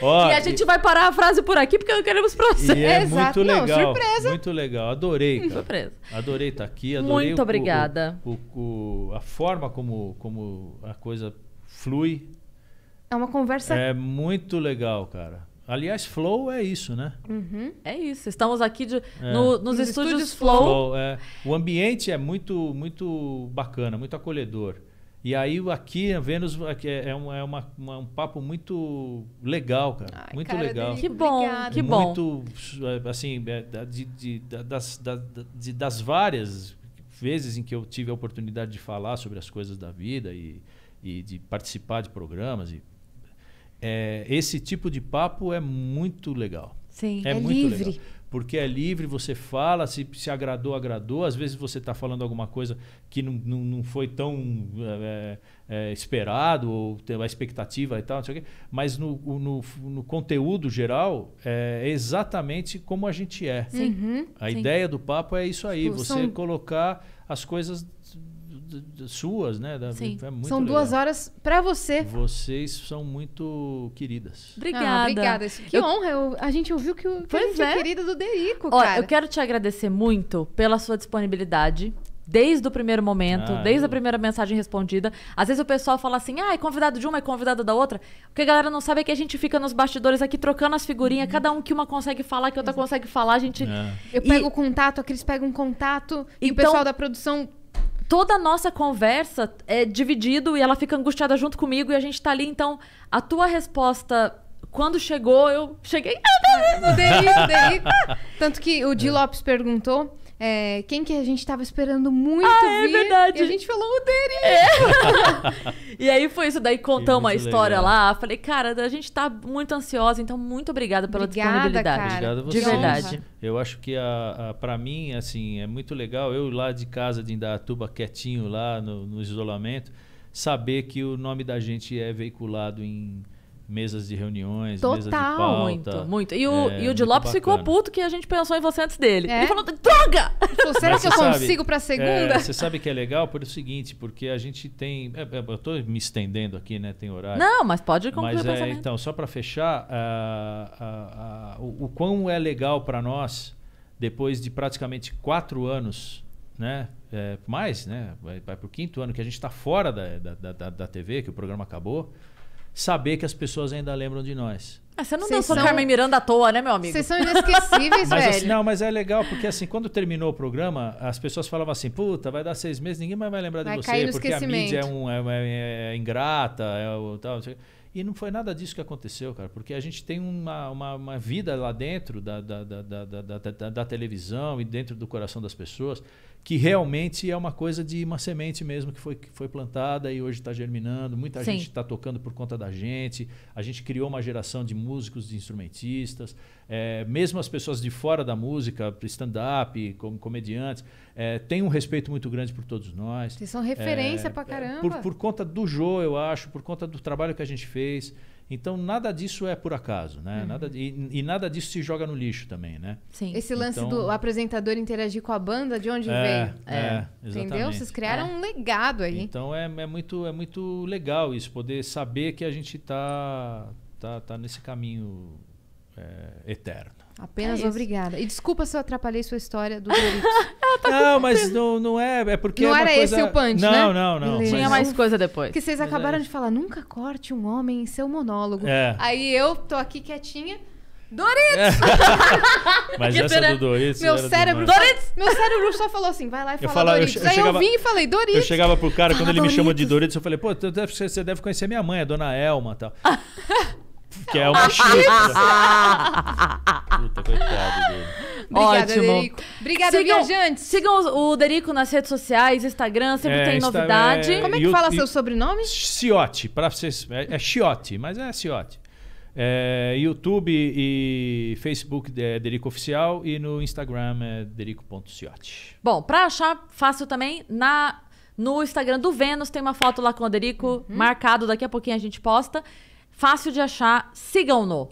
Ó, e a gente vai parar a frase por aqui porque não queremos processo. E é Exato. muito legal. Não, surpresa. Muito legal. Adorei, hum, cara. Surpresa. Adorei estar tá aqui. Adorei muito o, obrigada. O, o, a forma como, como a coisa flui. É uma conversa... É muito legal, cara. Aliás, Flow é isso, né? Uhum. É isso. Estamos aqui de, é. no, nos, nos, estúdios, estúdios Flow. Flow é. O ambiente é muito, muito bacana, muito acolhedor. E aí aqui, a Vênus é, é, um, é uma, uma, um papo muito legal, cara. Ai, muito cara, legal. Que bom, que bom. Muito, é, assim, é, de, de, de das, de, das várias vezes em que eu tive a oportunidade de falar sobre as coisas da vida e, e de participar de programas e é, esse tipo de papo é muito legal. Sim, é, é muito livre. Legal. Porque é livre, você fala, se, se agradou, agradou. Às vezes você está falando alguma coisa que não, não, não foi tão é, é, é esperado, ou a expectativa e tal, não sei o quê. Mas no, no, no conteúdo geral, é exatamente como a gente é. Sim. Uhum. A sim. ideia do papo é isso aí, Expulsão. Tipo, você colocar as coisas suas, né? Da, Sim. É são duas horas para você. Vocês são muito queridas. Obrigada. Ah, obrigada. Que eu... honra. Eu, a gente ouviu que foi a pois é. é. do Derico, Ó, cara. Eu quero te agradecer muito pela sua disponibilidade desde o primeiro momento, ah, desde eu... a primeira mensagem respondida. Às vezes o pessoal fala assim, ah, é convidado de uma, é convidado da outra. O que a galera não sabe é que a gente fica nos bastidores aqui trocando as figurinhas, uhum. cada um que uma consegue falar, que outra Exato. consegue falar, a gente... É. Eu e... pego o contato, a Cris pega um contato, então... e o então pessoal da produção toda a nossa conversa é dividido e ela fica angustiada junto comigo e a gente tá ali. Então, a tua resposta quando chegou, eu cheguei. Ah, tá vendo? Dei, dei. Tanto que o Di é. Lopes perguntou é, quem que a gente estava esperando muito ah, é vir, É verdade. E a gente falou o Deri. É. e aí foi isso. Daí contamos a história legal. lá. Falei, cara, a gente está muito ansiosa, então muito obrigada pela obrigada, disponibilidade. Cara. Obrigado a vocês. De verdade. Eu acho que a, a para mim, assim, é muito legal. Eu lá de casa de Indaiatuba, quietinho lá no, no isolamento, saber que o nome da gente é veiculado em mesas de reuniões, Total, mesa de pauta. muito, muito. E o, é, e o de Lopes ficou puto que a gente pensou em você antes dele. É? Ele falou, droga! será que eu consigo para é, segunda? É, você sabe que é legal por o seguinte, porque a gente tem... É, é, eu estou me estendendo aqui, né? Tem horário. Não, mas pode concluir mas, o pensamento. Então, só para fechar, ah, ah, ah, o, o quão é legal para nós, depois de praticamente quatro anos, né? mais, né? Vai, vai para o quinto ano que a gente está fora da, da, da, da TV, que o programa acabou saber que as pessoas ainda lembram de nós. Ah, você não Cês dançou são... Carmen Miranda à toa, né, meu amigo? Vocês são inesquecíveis, mas, assim, velho. Assim, não, mas é legal, porque assim, quando terminou o programa, as pessoas falavam assim, puta, vai dar seis meses, ninguém mais vai lembrar vai de você, porque a mídia é, um, é, é, é, é ingrata, é o tal, e não foi nada disso que aconteceu, cara, porque a gente tem uma, uma, uma vida lá dentro da, da, da, da, da, da, da televisão e dentro do coração das pessoas que realmente é uma coisa de uma semente mesmo que foi, que foi plantada e hoje está germinando. Muita Sim. gente está tocando por conta da gente. A gente criou uma geração de músicos, de instrumentistas. É, mesmo as pessoas de fora da música, stand-up, como comediantes, é, tem um respeito muito grande por todos nós. Vocês são referência é, pra é, caramba. Por, por, conta do Jô, eu acho, por conta do trabalho que a gente fez. Então, nada disso é por acaso, né? Uhum. Nada, e, e, nada disso se joga no lixo também, né? Sim. Esse então, lance do apresentador interagir com a banda, de onde é, veio? É, é, exatamente. Entendeu? Vocês criaram é. um legado aí. Então, é, é, muito, é muito legal isso, poder saber que a gente está tá, tá nesse caminho é, eterno. Apenas é obrigada. E desculpa se eu atrapalhei sua história do tá Não, mas não, não é. É porque. Não é era coisa... esse o punch, não, né? Não, não, não. Tinha mais coisa depois. Que vocês mas acabaram é de falar, nunca corte um homem em seu monólogo. É. Aí eu tô aqui quietinha. Doritos! É. mas que essa do Doritos. Meu cérebro. Doritos! Meu cérebro só falou assim: vai lá e fala eu Doritos. Eu, Aí chegava, eu vim e falei, Doritos. Eu chegava pro cara, fala quando ele me chamou de Doritos, eu falei, pô, você deve conhecer minha mãe, a dona Elma e tal. que é uma xuxa. Puta, coitado dele. Obrigada, Ótimo. Derico. Obrigada, sigam, viajantes. Sigam o Derico nas redes sociais, Instagram, sempre é, tem novidade. É, Como é que fala seu sobrenome? Ciote, para vocês. É, é Chiote, mas é Ciote. É, YouTube e Facebook é Derico Oficial e no Instagram é derico.ciotti. Bom, pra achar fácil também, na no Instagram do Vênus tem uma foto lá com o Derico uhum. marcado, daqui a pouquinho a gente posta. Fácil de achar, sigam-no,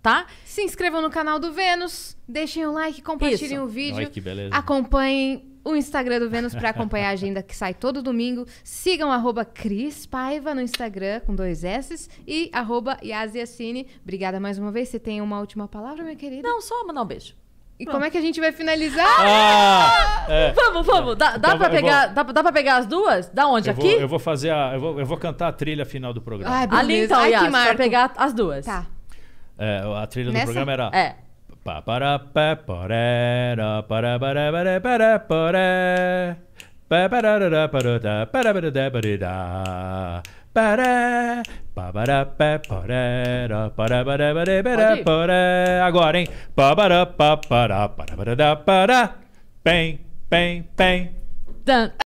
tá? Se inscrevam no canal do Vênus, deixem o like, compartilhem Isso. o vídeo. Ai, que beleza. Acompanhem o Instagram do Vênus para acompanhar a agenda que sai todo domingo. Sigam arroba Cris Paiva no Instagram, com dois S's, e arroba Yaziacine. Obrigada mais uma vez. Você tem uma última palavra, minha querida? Não, só mandar um beijo. E como é que a gente vai finalizar? Ah, é. Vamos, vamos. Dá, dá, então, pra pegar, vou... dá, dá pegar as duas? Da onde? Eu Aqui? Vou, eu vou fazer a. Eu vou, eu vou cantar a trilha final do programa. Ah, Ali então, Ai, Yas, pra pegar as duas. Tá. É, a trilha Nessa? do programa era. É para para para para parabará, pará. Agora, hein? para para para para para bem bem bem